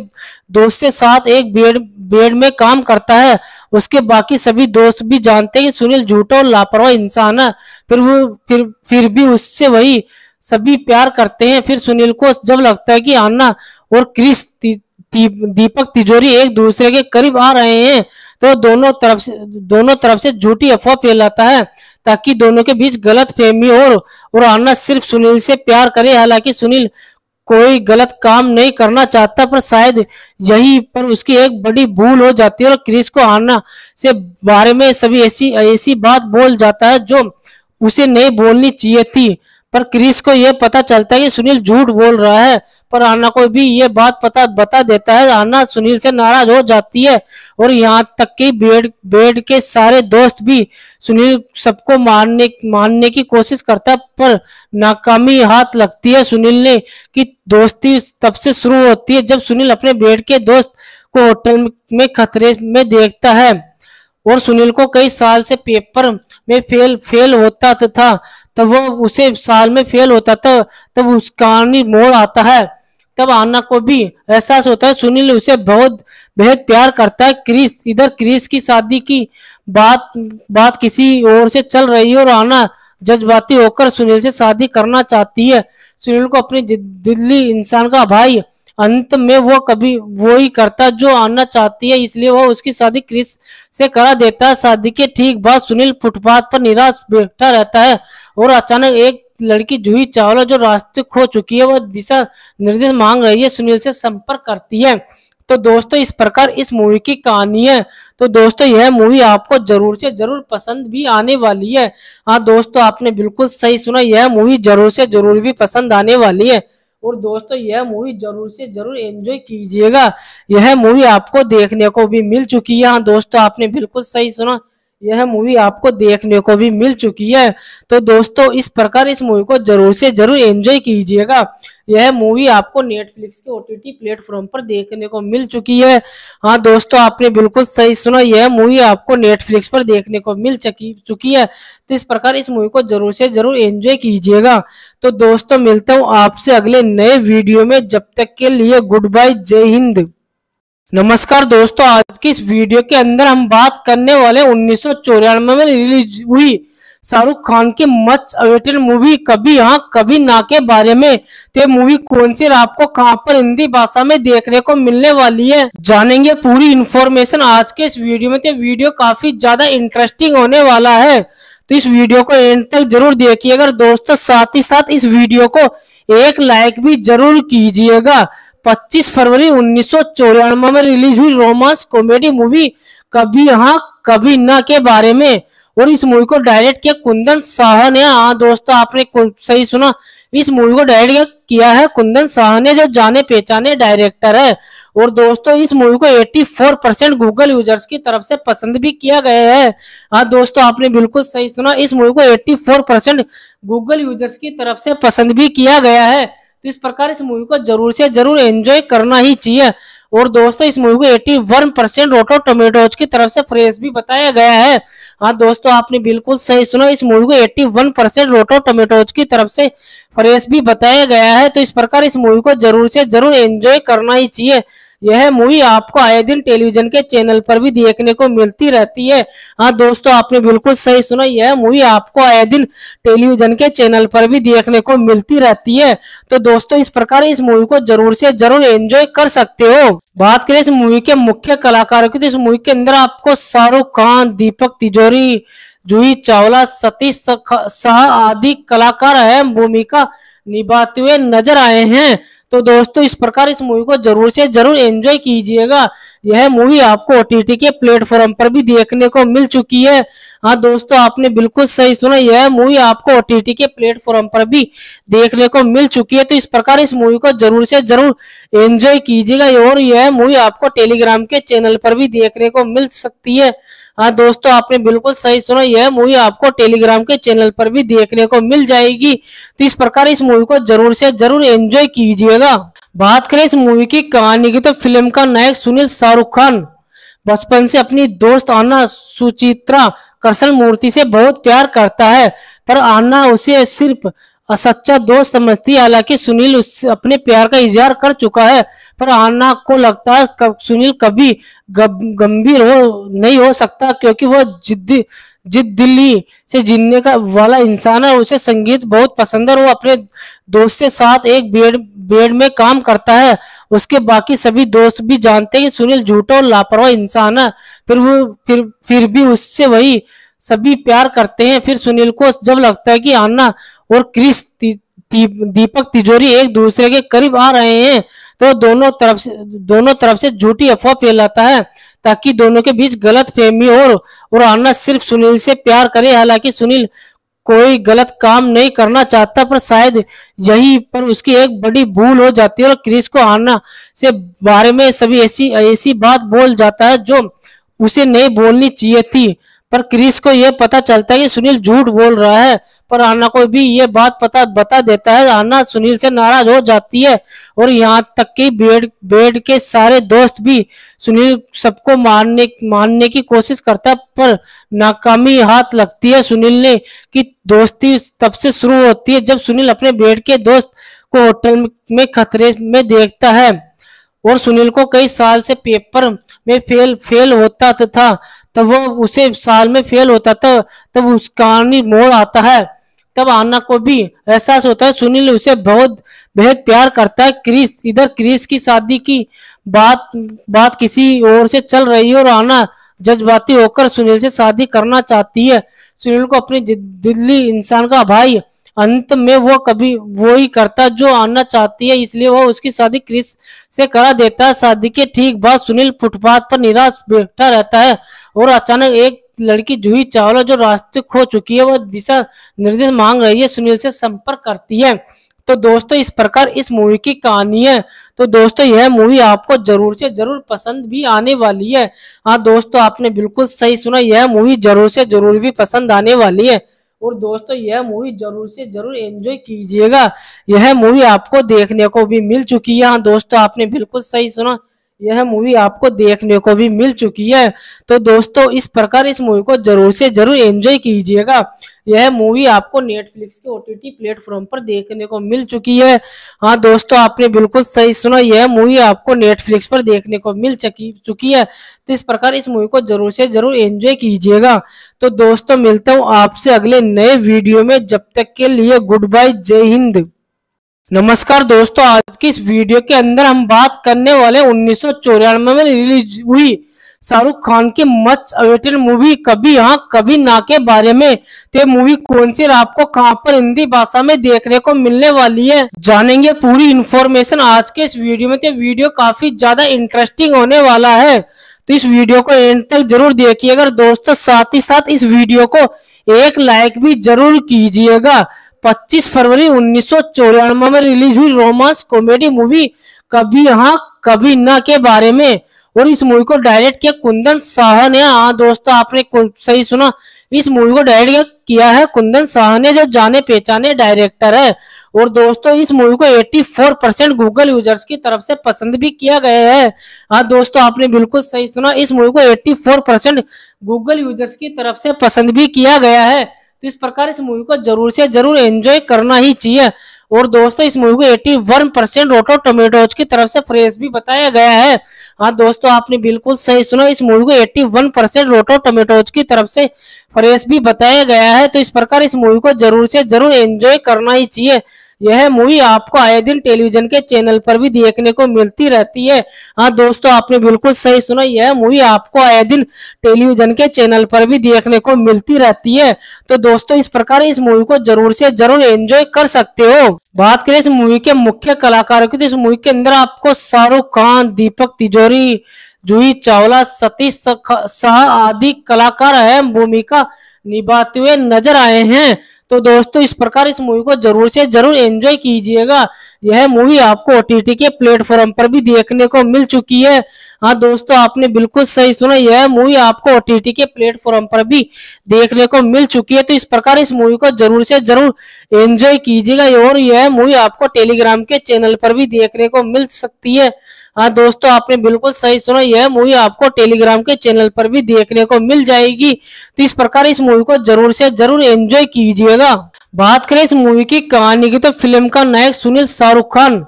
दोस्त के साथ एक बेड बेड में काम करता है उसके बाकी सभी दोस्त भी जानते हैं कि सुनील झूठा और लापरवाह इंसान है फिर वो फिर फिर भी उससे वही सभी प्यार करते हैं फिर सुनील को जब लगता है कि आना और क्रिस दीपक तिजोरी एक दूसरे के करीब आ रहे हैं तो दोनों तरफ से दोनों तरफ से झूठी अफवाह फैलाता है ताकि दोनों के बीच गलत फहमी और, और आना सिर्फ सुनील से प्यार करे हालांकि सुनील कोई गलत काम नहीं करना चाहता पर शायद यही पर उसकी एक बड़ी भूल हो जाती है और क्रिस को आना से बारे में सभी ऐसी ऐसी बात बोल जाता है जो उसे नहीं बोलनी चाहिए थी पर क्रिस को यह पता चलता है कि सुनील झूठ बोल रहा है पर आना को भी ये बात पता बता देता है आना सुनील से नाराज हो जाती है और यहाँ तक कि बेड बेड के सारे दोस्त भी सुनील सबको मारने मारने की कोशिश करता है पर नाकामी हाथ लगती है सुनील ने कि दोस्ती तब से शुरू होती है जब सुनील अपने बेड के दोस्त को होटल में खतरे में देखता है और सुनील को कई साल से पेपर में फेल फेल होता था तब वो उसे साल में फेल होता था तब उस कहानी मोड़ आता है तब आना को भी एहसास होता है सुनील उसे बहुत बेहद प्यार करता है क्रिस इधर क्रिस की शादी की बात बात किसी और से चल रही है और आना जज्बाती होकर सुनील से शादी करना चाहती है सुनील को अपने दिल्ली इंसान का भाई अंत में वो कभी वो ही करता जो आना चाहती है इसलिए वह उसकी शादी क्रिस से करा देता है शादी के ठीक बाद सुनील फुटपाथ पर निराश बैठा रहता है और अचानक एक लड़की जूही चावला जो रास्ते खो चुकी है वह दिशा निर्देश मांग रही है सुनील से संपर्क करती है तो दोस्तों इस प्रकार इस मूवी की कहानी है तो दोस्तों यह मूवी आपको जरूर से जरूर पसंद भी आने वाली है हाँ दोस्तों आपने बिल्कुल सही सुना यह मूवी जरूर से जरूर भी पसंद आने वाली है और दोस्तों यह मूवी जरूर से जरूर एंजॉय कीजिएगा यह मूवी आपको देखने को भी मिल चुकी है हाँ, दोस्तों आपने बिल्कुल सही सुना यह मूवी आपको देखने को भी मिल चुकी है तो दोस्तों इस प्रकार इस मूवी को जरूर से जरूर एंजॉय कीजिएगा यह मूवी आपको नेटफ्लिक्स के ओटीटी प्लेटफॉर्म पर देखने को मिल चुकी है हाँ दोस्तों आपने बिल्कुल सही सुना यह मूवी आपको नेटफ्लिक्स पर देखने को मिल चुकी चुकी है तो इस प्रकार इस मूवी को जरूर से जरूर एंजॉय कीजिएगा तो दोस्तों मिलता हूँ आपसे अगले नए वीडियो में जब तक के लिए गुड बाय जय हिंद नमस्कार दोस्तों आज की इस वीडियो के अंदर हम बात करने वाले उन्नीस में रिलीज हुई शाहरुख खान की मच अवेटेड मूवी कभी यहाँ कभी ना के बारे में तो मूवी कौन सी आपको कहाँ पर हिंदी भाषा में देखने को मिलने वाली है जानेंगे पूरी इन्फॉर्मेशन आज के इस वीडियो में तो वीडियो काफी ज्यादा इंटरेस्टिंग होने वाला है तो इस वीडियो को एंड तक जरूर देखिएगा दोस्तों साथ ही साथ इस वीडियो को एक लाइक भी जरूर कीजिएगा 25 फरवरी उन्नीस में रिलीज हुई रोमांस कॉमेडी मूवी कभी यहाँ कभी न के बारे में और इस मूवी को डायरेक्ट किया कुंदन शाह ने हाँ दोस्तों आपने सही सुना इस मूवी को डायरेक्ट किया है कुंदन शाह ने जो जाने पहचाने डायरेक्टर है और दोस्तों इस मूवी को 84 परसेंट गूगल यूजर्स की तरफ से पसंद भी किया गया है हाँ दोस्तों आपने बिल्कुल सही सुना इस मूवी को 84 परसेंट गूगल यूजर्स की तरफ से पसंद भी किया गया है तो इस प्रकार इस मूवी को जरूर से जरूर एंजॉय करना ही चाहिए और दोस्तों इस मूवी को 81 वन परसेंट रोटो टोमेटोज की तरफ से फ्रेश भी बताया गया है हाँ दोस्तों आपने बिल्कुल सही सुना इस मूवी को eighty one percent Rotten Tomatoes की तरफ से फ्रेश भी बताया गया है तो इस प्रकार इस मूवी को जरूर से जरूर एंजॉय करना ही चाहिए यह मूवी आपको आए दिन टेलीविजन के चैनल पर भी देखने को मिलती रहती है हाँ दोस्तों आपने बिल्कुल सही सुना यह मूवी आपको आए दिन टेलीविजन के चैनल पर भी देखने को मिलती रहती है तो दोस्तों इस प्रकार इस मूवी को जरूर से जरूर एंजॉय कर सकते हो बात करें इस मूवी के मुख्य कलाकारों की तो इस मूवी के अंदर आपको शाहरुख खान दीपक तिजोरी जूही चावला सतीश सह आदि कलाकार अहम भूमिका निभाते हुए नजर आए हैं तो दोस्तों इस प्रकार इस मूवी को जरूर से जरूर एंजॉय कीजिएगा यह मूवी आपको ओटीटी के प्लेटफॉर्म पर भी देखने को मिल चुकी है हाँ दोस्तों आपने बिल्कुल सही सुना यह मूवी आपको ओटीटी के प्लेटफॉर्म पर भी देखने को मिल चुकी है तो इस प्रकार इस मूवी को जरूर से जरूर एंजॉय कीजिएगा और यह मूवी आपको टेलीग्राम के चैनल पर भी देखने को मिल सकती है हाँ दोस्तों आपने बिल्कुल सही सुना यह मूवी आपको टेलीग्राम के चैनल पर भी देखने को मिल जाएगी तो इस प्रकार इस मूवी को जरूर से जरूर एंजॉय कीजिएगा बात करें इस मूवी की कहानी की तो फिल्म का नायक सुनील शाहरुख खान बचपन से अपनी दोस्त आना सुचित्रा कृष्ण मूर्ति से बहुत प्यार करता है पर आना उसे सिर्फ असच्चा दोस्त समझती है हालांकि सुनील उससे अपने प्यार का इजहार कर चुका है पर आना को लगता है कब, सुनील कभी गंभीर हो नहीं हो सकता क्योंकि वह जिद्दी जिद दिल्ली से जीने का वाला इंसान है उसे संगीत बहुत पसंद है वो अपने दोस्त के साथ एक बेड बेड में काम करता है उसके बाकी सभी दोस्त भी जानते हैं कि सुनील झूठा और लापरवाह इंसान है फिर वो फिर फिर भी उससे वही सभी प्यार करते हैं फिर सुनील को जब लगता है कि आना और क्रिस दीपक तिजोरी एक दूसरे के करीब आ रहे हैं तो दोनों तरफ से दोनों तरफ से झूठी अफवाह फैलाता है ताकि दोनों के बीच गलत फहमी और, और आना सिर्फ सुनील से प्यार करे हालांकि सुनील कोई गलत काम नहीं करना चाहता पर शायद यही पर उसकी एक बड़ी भूल हो जाती है और क्रिस को आना से बारे में सभी ऐसी ऐसी बात बोल जाता है जो उसे नहीं बोलनी चाहिए थी पर क्रिस को यह पता चलता है कि सुनील झूठ बोल रहा है पर आना को भी ये बात पता बता देता है आना सुनील से नाराज हो जाती है और यहाँ तक कि बेड बेड के सारे दोस्त भी सुनील सबको मारने मारने की कोशिश करता है पर नाकामी हाथ लगती है सुनील ने कि दोस्ती तब से शुरू होती है जब सुनील अपने बेड के दोस्त को होटल में खतरे में देखता है और सुनील को कई साल से पेपर में फेल फेल होता था तब वो उसे साल में फेल होता था तब उस कहानी मोड़ आता है तब आना को भी एहसास होता है सुनील उसे बहुत बेहद प्यार करता है क्रिस इधर क्रिस की शादी की बात बात किसी और से चल रही है और आना जज्बाती होकर सुनील से शादी करना चाहती है सुनील को अपनी दिल्ली इंसान का भाई अंत में वो कभी वो ही करता जो आना चाहती है इसलिए वो उसकी शादी क्रिस से करा देता है शादी के ठीक बाद सुनील फुटपाथ पर निराश बैठा रहता है और अचानक एक लड़की जूही चावला जो रास्ते खो चुकी है वह दिशा निर्देश मांग रही है सुनील से संपर्क करती है तो दोस्तों इस प्रकार इस मूवी की कहानी है तो दोस्तों यह मूवी आपको जरूर से जरूर पसंद भी आने वाली है हाँ दोस्तों आपने बिल्कुल सही सुना यह मूवी जरूर से जरूर भी पसंद आने वाली है और दोस्तों यह मूवी जरूर से जरूर एंजॉय कीजिएगा यह मूवी आपको देखने को भी मिल चुकी है हाँ, दोस्तों आपने बिल्कुल सही सुना यह मूवी आपको देखने को भी मिल चुकी है तो दोस्तों इस प्रकार इस मूवी को जरूर से जरूर एंजॉय कीजिएगा यह मूवी आपको नेटफ्लिक्स के ओटीटी प्लेटफॉर्म पर देखने को मिल चुकी है हाँ दोस्तों आपने बिल्कुल सही सुना यह मूवी आपको नेटफ्लिक्स पर देखने को मिल चुकी चुकी है तो इस प्रकार इस मूवी को जरूर से जरूर एंजॉय कीजिएगा तो दोस्तों मिलता हूँ आपसे अगले नए वीडियो में जब तक के लिए गुड बाय जय हिंद नमस्कार दोस्तों आज की इस वीडियो के अंदर हम बात करने वाले उन्नीस में रिलीज हुई शाहरुख खान की मच अवेटेड मूवी कभी यहाँ कभी ना के बारे में तो मूवी कौन सी आपको कहाँ पर हिंदी भाषा में देखने को मिलने वाली है जानेंगे पूरी इन्फॉर्मेशन आज के इस वीडियो में तो वीडियो काफी ज्यादा इंटरेस्टिंग होने वाला है तो इस वीडियो को एंड तक जरूर देखिएगा दोस्तों साथ ही साथ इस वीडियो को एक लाइक भी जरूर कीजिएगा 25 फरवरी उन्नीस में रिलीज हुई रोमांस कॉमेडी मूवी कभी यहाँ कभी ना के बारे में और इस मूवी को डायरेक्ट किया कुंदन शाह ने हाँ दोस्तों आपने सही सुना इस मूवी को डायरेक्ट किया है कुंदन शाह ने जो जाने पहचाने डायरेक्टर है और दोस्तों इस मूवी को 84 परसेंट गूगल यूजर्स की तरफ से पसंद भी किया गया है हाँ दोस्तों आपने बिल्कुल सही सुना इस मूवी को 84 परसेंट गूगल यूजर्स की तरफ से पसंद भी किया गया है तो इस प्रकार इस मूवी को जरूर से जरूर एंजॉय करना ही चाहिए और दोस्तों इस मूवी को eighty one percent Rotten Tomatoes की तरफ से फ्रेश भी बताया गया है हाँ दोस्तों आपने बिल्कुल सही सुना इस मूवी को eighty one percent Rotten Tomatoes की तरफ से फ्रेश भी बताया गया है तो इस प्रकार इस मूवी को जरूर से जरूर एंजॉय करना ही चाहिए यह मूवी आपको आए दिन टेलीविजन के चैनल पर भी देखने को मिलती रहती है हाँ दोस्तों आपने बिल्कुल सही सुना यह मूवी आपको आए दिन टेलीविजन के चैनल पर भी देखने को मिलती रहती है तो दोस्तों इस प्रकार इस मूवी को जरूर से जरूर एंजॉय कर सकते हो बात करें इस मूवी के मुख्य कलाकारों की तो इस मूवी के अंदर आपको शाहरुख खान दीपक तिजोरी जूही चावला सतीश सह आदि कलाकार अहम भूमिका निभाते हुए नजर आए हैं तो दोस्तों इस प्रकार इस मूवी को जरूर से जरूर एंजॉय कीजिएगा यह मूवी आपको ओटीटी के प्लेटफॉर्म पर भी देखने को मिल चुकी है हाँ दोस्तों आपने बिल्कुल सही सुना यह मूवी आपको ओटीटी के प्लेटफॉर्म पर भी देखने को मिल चुकी है तो इस प्रकार इस मूवी को जरूर से जरूर एंजॉय कीजिएगा और यह मूवी आपको टेलीग्राम के चैनल पर भी देखने को मिल सकती है हाँ दोस्तों आपने बिल्कुल सही सुना यह मूवी आपको टेलीग्राम के चैनल पर भी देखने को मिल जाएगी तो इस प्रकार इस मूवी को जरूर से जरूर एंजॉय कीजिएगा बात करें इस मूवी की कहानी की तो फिल्म का नायक सुनील शाहरुख खान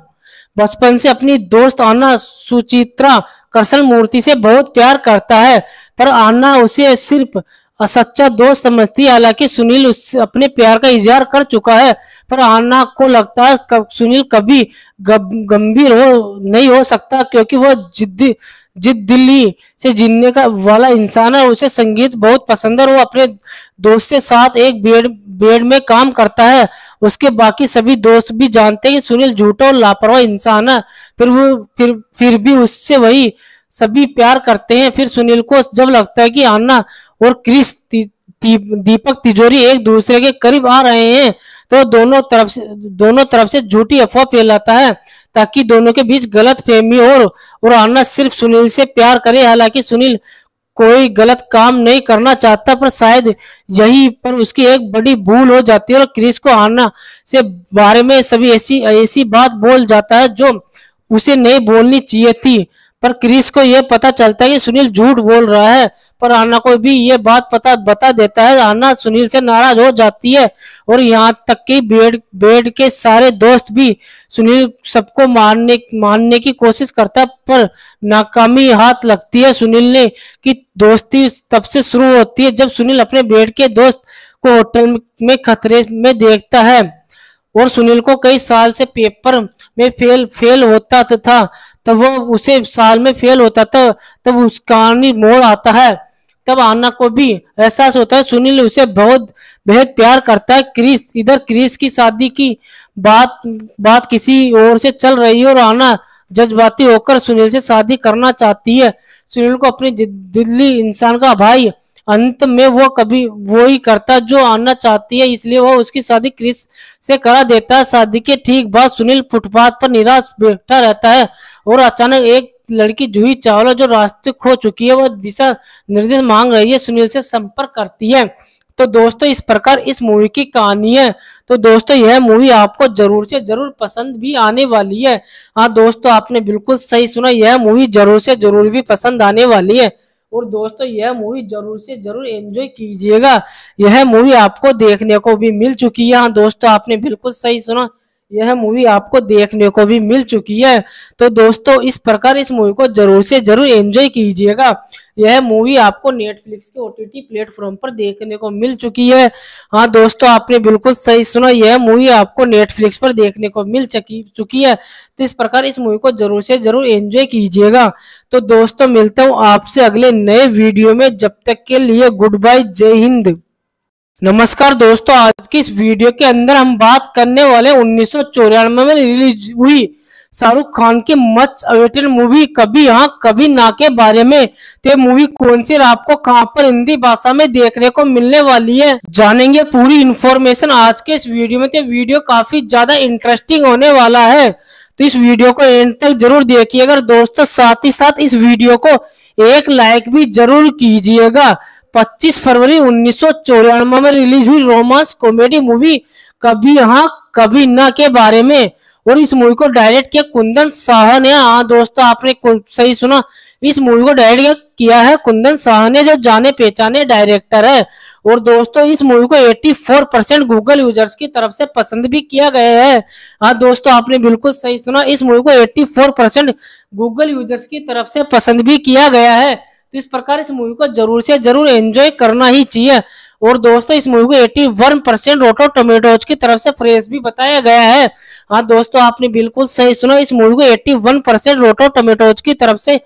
बचपन से अपनी दोस्त आना सुचित्रा कृष्ण मूर्ति से बहुत प्यार करता है पर आना उसे सिर्फ असच्चा दोस्त समझती है हालांकि सुनील उससे अपने प्यार का इजहार कर चुका है पर आना को लगता है कब सुनील कभी गंभीर हो नहीं हो सकता क्योंकि वह जिद्दी जिद दिल्ली से जीने का वाला इंसान है उसे संगीत बहुत पसंद है वो अपने दोस्त के साथ एक बेड बेड में काम करता है उसके बाकी सभी दोस्त भी जानते हैं कि सुनील झूठा और लापरवाह इंसान है फिर वो फिर फिर भी उससे वही सभी प्यार करते हैं फिर सुनील को जब लगता है कि आना और क्रिस दीपक तिजोरी एक दूसरे के करीब आ रहे हैं तो दोनों तरफ से दोनों तरफ से झूठी अफवाह फैलाता है ताकि दोनों के बीच गलत फहमी और, और आना सिर्फ सुनील से प्यार करे हालांकि सुनील कोई गलत काम नहीं करना चाहता पर शायद यही पर उसकी एक बड़ी भूल हो जाती है और क्रिस को आना से बारे में सभी ऐसी ऐसी बात बोल जाता है जो उसे नहीं बोलनी चाहिए थी पर क्रिस को यह पता चलता है कि सुनील झूठ बोल रहा है पर आना को भी ये बात पता बता देता है आना सुनील से नाराज हो जाती है और यहाँ तक कि बेड बेड के सारे दोस्त भी सुनील सबको मारने मारने की कोशिश करता है पर नाकामी हाथ लगती है सुनील ने कि दोस्ती तब से शुरू होती है जब सुनील अपने बेड के दोस्त को होटल में खतरे में देखता है और सुनील को कई साल से पेपर में फेल फेल होता तो था तब वो उसे साल में फेल होता था तब उस कहानी मोड़ आता है तब आना को भी एहसास होता है सुनील उसे बहुत बेहद प्यार करता है क्रिस इधर क्रिस की शादी की बात बात किसी और से चल रही है और आना जज्बाती होकर सुनील से शादी करना चाहती है सुनील को अपने दिल्ली इंसान का भाई अंत में वो कभी वो ही करता जो आना चाहती है इसलिए वह उसकी शादी क्रिस से करा देता है शादी के ठीक बाद सुनील फुटपाथ पर निराश बैठा रहता है और अचानक एक लड़की जूही चावला जो रास्ते खो चुकी है वह दिशा निर्देश मांग रही है सुनील से संपर्क करती है तो दोस्तों इस प्रकार इस मूवी की कहानी है तो दोस्तों यह मूवी आपको जरूर से जरूर पसंद भी आने वाली है हाँ दोस्तों आपने बिल्कुल सही सुना यह मूवी जरूर से जरूर भी पसंद आने वाली है और दोस्तों यह मूवी जरूर से जरूर एंजॉय कीजिएगा यह मूवी आपको देखने को भी मिल चुकी है हाँ, दोस्तों आपने बिल्कुल सही सुना यह मूवी आपको देखने को भी मिल चुकी है तो दोस्तों इस प्रकार इस मूवी को जरूर से जरूर एंजॉय कीजिएगा यह मूवी आपको नेटफ्लिक्स के ओटीटी प्लेटफॉर्म पर देखने को मिल चुकी है हाँ दोस्तों आपने बिल्कुल सही सुना यह मूवी आपको नेटफ्लिक्स पर देखने को मिल चुकी चुकी है तो इस प्रकार इस मूवी को जरूर से जरूर एंजॉय कीजिएगा तो दोस्तों मिलता हूँ आपसे अगले नए वीडियो में जब तक के लिए गुड बाय जय हिंद नमस्कार दोस्तों आज की इस वीडियो के अंदर हम बात करने वाले उन्नीस में रिलीज हुई शाहरुख खान की मच अवेटेड मूवी कभी यहाँ कभी ना के बारे में तो मूवी कौन सी आपको कहाँ पर हिंदी भाषा में देखने को मिलने वाली है जानेंगे पूरी इन्फॉर्मेशन आज के इस वीडियो में तो वीडियो काफी ज्यादा इंटरेस्टिंग होने वाला है तो इस वीडियो को एंड तक जरूर देखिएगा दोस्तों साथ ही साथ इस वीडियो को एक लाइक भी जरूर कीजिएगा 25 फरवरी उन्नीस में रिलीज हुई रोमांस कॉमेडी मूवी कभी यहाँ कभी न के बारे में और इस मूवी को डायरेक्ट किया कुंदन शाह ने हाँ दोस्तों आपने सही सुना इस मूवी को डायरेक्ट किया है कुंदन शाह ने जो जाने पहचाने डायरेक्टर है और दोस्तों इस मूवी को 84 परसेंट गूगल यूजर्स की तरफ से पसंद भी किया गया है हाँ दोस्तों आपने बिल्कुल सही सुना इस मूवी को 84 परसेंट गूगल यूजर्स की तरफ से पसंद भी किया गया है तो इस प्रकार इस मूवी को जरूर से जरूर एंजॉय करना ही चाहिए और दोस्तों इस मूवी को eighty one percent Rotten Tomatoes की तरफ से फ्रेश भी बताया गया है हाँ दोस्तों आपने बिल्कुल सही सुना इस मूवी को eighty one percent Rotten Tomatoes की तरफ से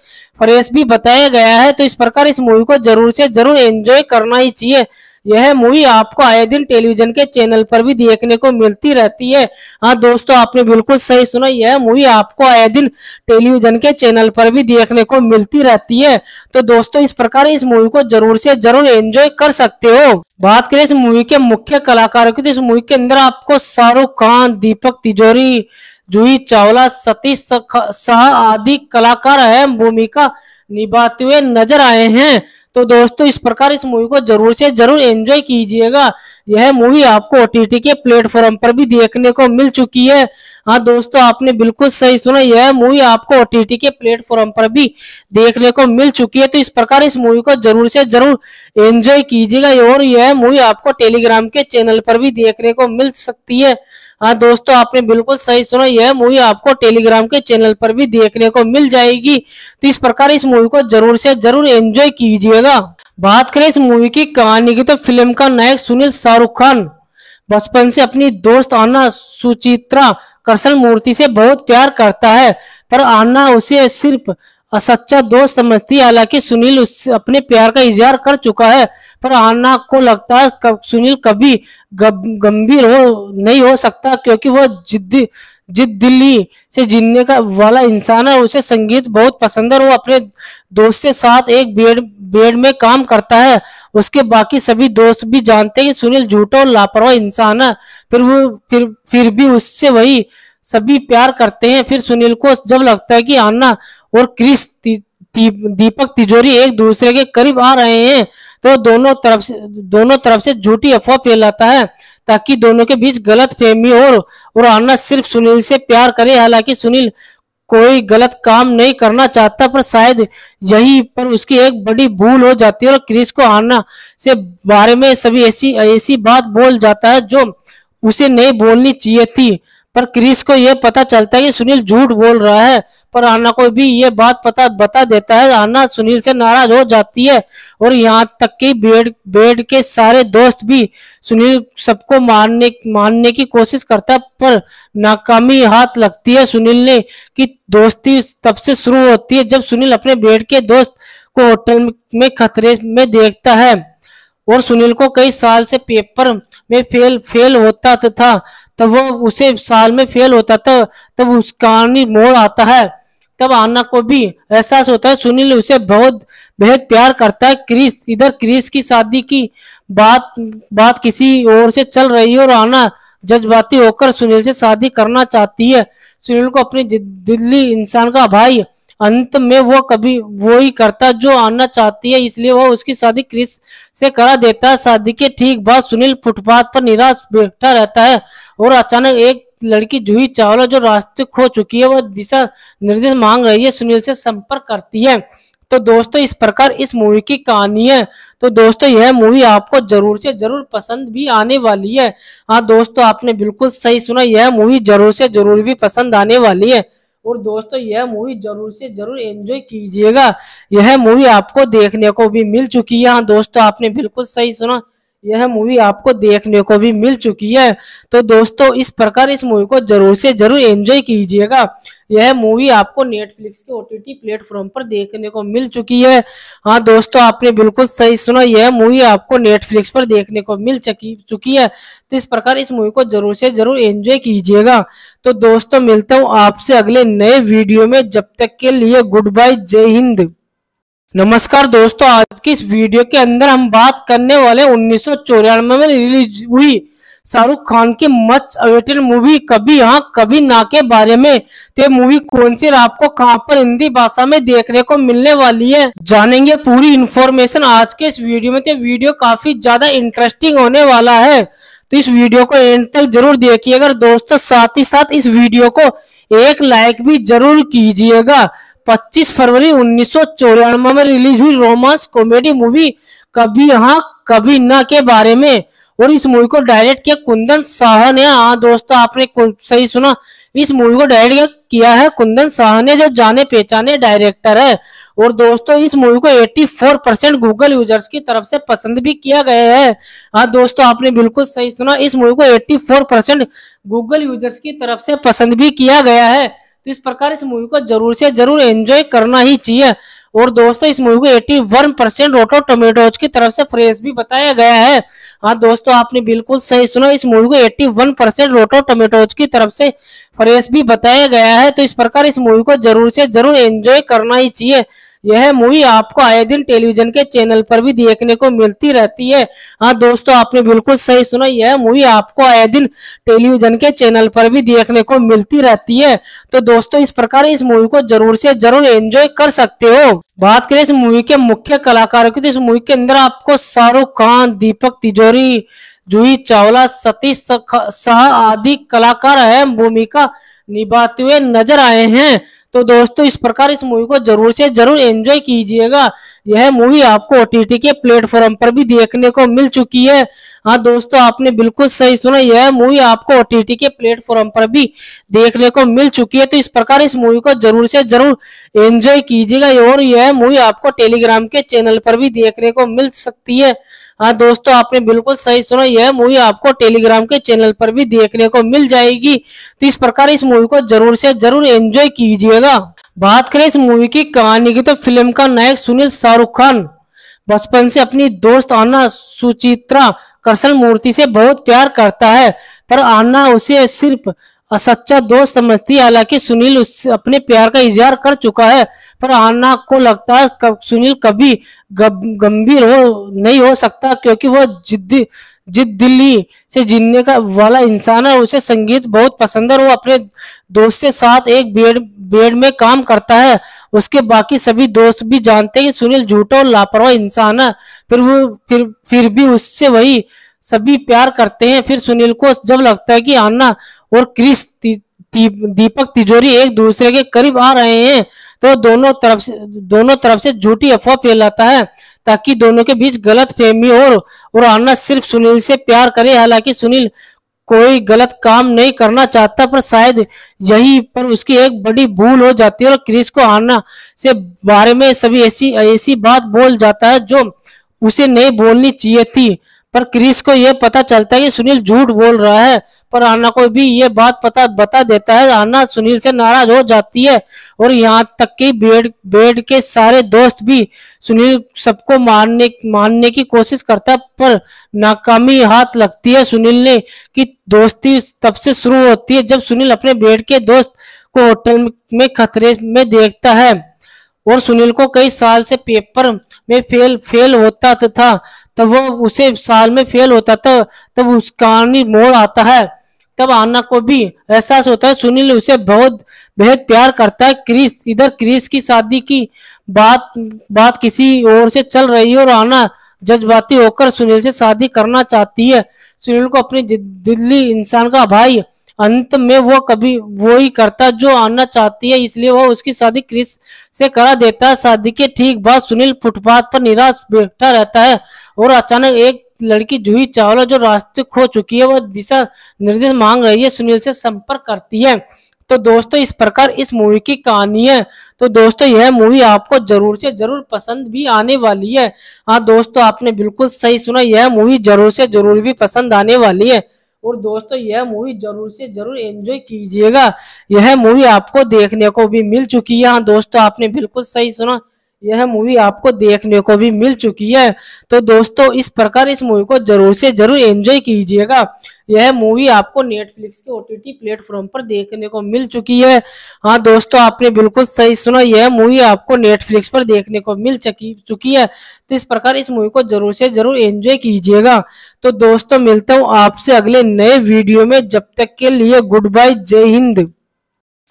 फ्रेश भी बताया गया है तो इस प्रकार इस मूवी को जरूर से जरूर एंजॉय करना ही चाहिए यह मूवी आपको आए दिन टेलीविजन के चैनल पर भी देखने को मिलती रहती है हाँ दोस्तों आपने बिल्कुल सही सुना यह मूवी आपको आए दिन टेलीविजन के चैनल पर भी देखने को मिलती रहती है तो दोस्तों इस प्रकार इस मूवी को जरूर से जरूर एंजॉय कर सकते हो बात करें इस मूवी के मुख्य कलाकारों की तो इस मूवी के अंदर आपको शाहरुख खान दीपक तिजोरी जूही चावला सतीश शाह आदि कलाकार अहम भूमिका निभाते हुए नजर आए हैं तो दोस्तों इस प्रकार इस मूवी को जरूर से जरूर एंजॉय कीजिएगा यह मूवी आपको ओ के प्लेटफॉर्म पर भी देखने को मिल चुकी है हाँ दोस्तों आपने बिल्कुल सही सुना यह मूवी आपको ओ के प्लेटफॉर्म पर भी देखने को मिल चुकी है तो इस प्रकार इस मूवी को जरूर से जरूर एंजॉय कीजिएगा और यह मूवी आपको टेलीग्राम के चैनल पर भी देखने को मिल सकती है हाँ दोस्तों आपने बिल्कुल सही सुना यह मूवी आपको टेलीग्राम के चैनल पर भी देखने को मिल जाएगी तो इस प्रकार इस मूवी को जरूर से जरूर एंजॉय कीजिएगा बात करें इस मूवी की कहानी की तो फिल्म का नायक सुनील शाहरुख खान बचपन से अपनी दोस्त आना सुचित्रा कृष्ण मूर्ति से बहुत प्यार करता है पर आना उसे सिर्फ असच्चा दोस्त समझती है हालांकि सुनील उससे अपने प्यार का इजहार कर चुका है पर आना को लगता है कब, सुनील कभी गंभीर हो नहीं हो सकता क्योंकि वह जिद्दी जिद दिल्ली से जीने का वाला इंसान है उसे संगीत बहुत पसंद है वो अपने दोस्त के साथ एक बेड बेड में काम करता है उसके बाकी सभी दोस्त भी जानते हैं कि सुनील झूठा और लापरवाह इंसान है फिर वो फिर फिर भी उससे वही सभी प्यार करते हैं फिर सुनील को जब लगता है कि आना और क्रिस दीपक तिजोरी एक दूसरे के करीब आ रहे हैं तो दोनों तरफ से दोनों तरफ से झूठी अफवाह फैलाता है ताकि दोनों के बीच गलत फहमी और, और आना सिर्फ सुनील से प्यार करे हालांकि सुनील कोई गलत काम नहीं करना चाहता पर शायद यही पर उसकी एक बड़ी भूल हो जाती है और क्रिस को आना से बारे में सभी ऐसी ऐसी बात बोल जाता है जो उसे नहीं बोलनी चाहिए थी पर क्रिस को यह पता चलता है कि सुनील झूठ बोल रहा है पर आना को भी ये बात पता बता देता है आना सुनील से नाराज हो जाती है और यहाँ तक कि बेड बेड के सारे दोस्त भी सुनील सबको मारने मारने की कोशिश करता है पर नाकामी हाथ लगती है सुनील ने कि दोस्ती तब से शुरू होती है जब सुनील अपने बेड के दोस्त को होटल में खतरे में देखता है और सुनील को कई साल से पेपर में फेल फेल होता था तब वो उसे साल में फेल होता था तब उस कहानी मोड़ आता है तब आना को भी एहसास होता है सुनील उसे बहुत बेहद प्यार करता है क्रिस इधर क्रिस की शादी की बात बात किसी और से चल रही है और आना जज्बाती होकर सुनील से शादी करना चाहती है सुनील को अपने दिल्ली इंसान का भाई अंत में वो कभी वो ही करता जो आना चाहती है इसलिए वह उसकी शादी क्रिस से करा देता है शादी के ठीक बाद सुनील फुटपाथ पर निराश बैठा रहता है और अचानक एक लड़की जूही चावला जो रास्ते खो चुकी है वह दिशा निर्देश मांग रही है सुनील से संपर्क करती है तो दोस्तों इस प्रकार इस मूवी की कहानी है तो दोस्तों यह मूवी आपको जरूर से जरूर पसंद भी आने वाली है हाँ दोस्तों आपने बिल्कुल सही सुना यह मूवी जरूर से जरूर भी पसंद आने वाली है और दोस्तों यह मूवी जरूर से जरूर एंजॉय कीजिएगा यह मूवी आपको देखने को भी मिल चुकी है हाँ, दोस्तों आपने बिल्कुल सही सुना यह मूवी आपको देखने को भी मिल चुकी है तो दोस्तों इस प्रकार इस मूवी को जरूर से जरूर एंजॉय कीजिएगा यह मूवी आपको नेटफ्लिक्स के ओटीटी प्लेटफॉर्म पर देखने को मिल चुकी है हाँ दोस्तों आपने बिल्कुल सही सुना यह मूवी आपको नेटफ्लिक्स पर देखने को मिल चुकी चुकी है तो इस प्रकार इस मूवी को जरूर से जरूर एंजॉय कीजिएगा तो दोस्तों मिलता हूँ आपसे अगले नए वीडियो में जब तक के लिए गुड बाय जय हिंद नमस्कार दोस्तों आज की इस वीडियो के अंदर हम बात करने वाले उन्नीस में रिलीज हुई शाहरुख खान के मच अवेटेड मूवी कभी यहाँ कभी ना के बारे में तो मूवी कौन सी आपको कहाँ पर हिंदी भाषा में देखने को मिलने वाली है जानेंगे पूरी इन्फॉर्मेशन आज के इस वीडियो में तो वीडियो काफी ज्यादा इंटरेस्टिंग होने वाला है तो इस वीडियो को एंड तक जरूर देखिएगा और दोस्तों साथ ही साथ इस वीडियो को एक लाइक भी जरूर कीजिएगा 25 फरवरी उन्नीस में रिलीज हुई रोमांस कॉमेडी मूवी कभी यहाँ कभी न के बारे में और इस मूवी को डायरेक्ट किया कुंदन शाह ने हाँ दोस्तों आपने सही सुना इस मूवी को डायरेक्ट किया है कुंदन शाह ने जो जाने पहचाने डायरेक्टर है और दोस्तों इस मूवी को 84 परसेंट गूगल यूजर्स की तरफ से पसंद भी किया गया है हाँ दोस्तों आपने बिल्कुल सही सुना इस मूवी को 84 परसेंट गूगल यूजर्स की तरफ से पसंद भी किया गया है तो इस प्रकार इस मूवी को जरूर से जरूर एंजॉय करना ही चाहिए और दोस्तों इस मूवी को 81 वन परसेंट रोटो टोमेटोज की तरफ से फ्रेश भी बताया गया है हाँ दोस्तों आपने बिल्कुल सही सुना इस मूवी को eighty one percent Rotten Tomatoes की तरफ से फ्रेश भी बताया गया है तो इस प्रकार इस मूवी को जरूर से जरूर एंजॉय करना ही चाहिए यह मूवी आपको आए दिन टेलीविजन के चैनल पर भी देखने को मिलती रहती है हाँ दोस्तों आपने बिल्कुल सही सुना यह मूवी आपको आए दिन टेलीविजन के चैनल पर भी देखने को मिलती रहती है तो दोस्तों इस प्रकार इस मूवी को जरूर से जरूर एंजॉय कर सकते हो बात करें इस मूवी के मुख्य कलाकारों की तो इस मूवी के अंदर आपको शाहरुख खान दीपक तिजोरी जूही चावला सतीश सह आदि कलाकार अहम भूमिका निभाते हुए नजर आए हैं तो दोस्तों इस प्रकार इस मूवी को जरूर से जरूर एंजॉय कीजिएगा यह मूवी आपको ओटीटी के प्लेटफॉर्म पर भी देखने को मिल चुकी है हाँ दोस्तों आपने बिल्कुल सही सुना यह मूवी आपको ओटीटी के प्लेटफॉर्म पर भी देखने को मिल चुकी है तो इस प्रकार इस मूवी को जरूर से जरूर एंजॉय कीजिएगा और यह मूवी आपको टेलीग्राम के चैनल पर भी देखने को मिल सकती है हाँ दोस्तों आपने बिल्कुल सही सुना यह मूवी आपको टेलीग्राम के चैनल पर भी देखने को मिल जाएगी तो इस प्रकार इस मूवी को जरूर से जरूर एंजॉय कीजिएगा बात करें इस मूवी की कहानी की तो फिल्म का नायक सुनील शाहरुख खान बचपन से अपनी दोस्त आना सुचित्रा कृष्ण मूर्ति से बहुत प्यार करता है पर आना उसे सिर्फ असच्चा दोस्त समझती है हालांकि सुनील उससे अपने प्यार का इजहार कर चुका है पर आना को लगता है कब सुनील कभी गंभीर हो नहीं हो सकता क्योंकि वह जिद्दी जिद दिल्ली से जीने का वाला इंसान है उसे संगीत बहुत पसंद है वो अपने दोस्त के साथ एक बेड बेड में काम करता है उसके बाकी सभी दोस्त भी जानते हैं कि सुनील झूठा और लापरवाह इंसान है फिर वो फिर फिर भी उससे वही सभी प्यार करते हैं फिर सुनील को जब लगता है कि आना और क्रिस दीपक तिजोरी एक दूसरे के करीब आ रहे हैं तो दोनों तरफ से दोनों तरफ से झूठी अफवाह फैलाता है ताकि दोनों के बीच गलत फहमी हो और आना सिर्फ सुनील से प्यार करे हालांकि सुनील कोई गलत काम नहीं करना चाहता पर शायद यही पर उसकी एक बड़ी भूल हो जाती है और क्रिस को आना से बारे में सभी ऐसी ऐसी बात बोल जाता है जो उसे नहीं बोलनी चाहिए थी पर क्रिस को यह पता चलता है कि सुनील झूठ बोल रहा है पर आना को भी ये बात पता बता देता है आना सुनील से नाराज हो जाती है और यहाँ तक कि बेड बेड के सारे दोस्त भी सुनील सबको मारने मारने की कोशिश करता है पर नाकामी हाथ लगती है सुनील ने कि दोस्ती तब से शुरू होती है जब सुनील अपने बेड के दोस्त को होटल में खतरे में देखता है और सुनील को कई साल से पेपर में फेल फेल होता था तब वो उसे साल में फेल होता था तब उस कहानी मोड़ आता है तब आना को भी एहसास होता है सुनील उसे बहुत बेहद प्यार करता है क्रिस इधर क्रिस की शादी की बात बात किसी और से चल रही है और आना जज्बाती होकर सुनील से शादी करना चाहती है सुनील को अपने दिल्ली इंसान का भाई अंत में वो कभी वो ही करता जो आना चाहती है इसलिए वह उसकी शादी क्रिस से करा देता है शादी के ठीक बाद सुनील फुटपाथ पर निराश बैठा रहता है और अचानक एक लड़की जूही चावला जो रास्ते खो चुकी है वह दिशा निर्देश मांग रही है सुनील से संपर्क करती है तो दोस्तों इस प्रकार इस मूवी की कहानी है तो दोस्तों यह मूवी आपको जरूर से जरूर पसंद भी आने वाली है हाँ दोस्तों आपने बिल्कुल सही सुना यह मूवी जरूर से जरूर भी पसंद आने वाली है और दोस्तों यह मूवी जरूर से जरूर एंजॉय कीजिएगा यह मूवी आपको देखने को भी मिल चुकी है हाँ, दोस्तों आपने बिल्कुल सही सुना यह मूवी आपको देखने को भी मिल चुकी है तो दोस्तों इस प्रकार इस मूवी को जरूर से जरूर एंजॉय कीजिएगा यह मूवी आपको नेटफ्लिक्स के ओटीटी प्लेटफॉर्म पर देखने को मिल चुकी है हाँ दोस्तों आपने बिल्कुल सही सुना यह मूवी आपको नेटफ्लिक्स पर देखने को मिल चुकी चुकी है तो इस प्रकार इस मूवी को जरूर से जरूर एंजॉय कीजिएगा तो दोस्तों मिलता हूँ आपसे अगले नए वीडियो में जब तक के लिए गुड बाय जय हिंद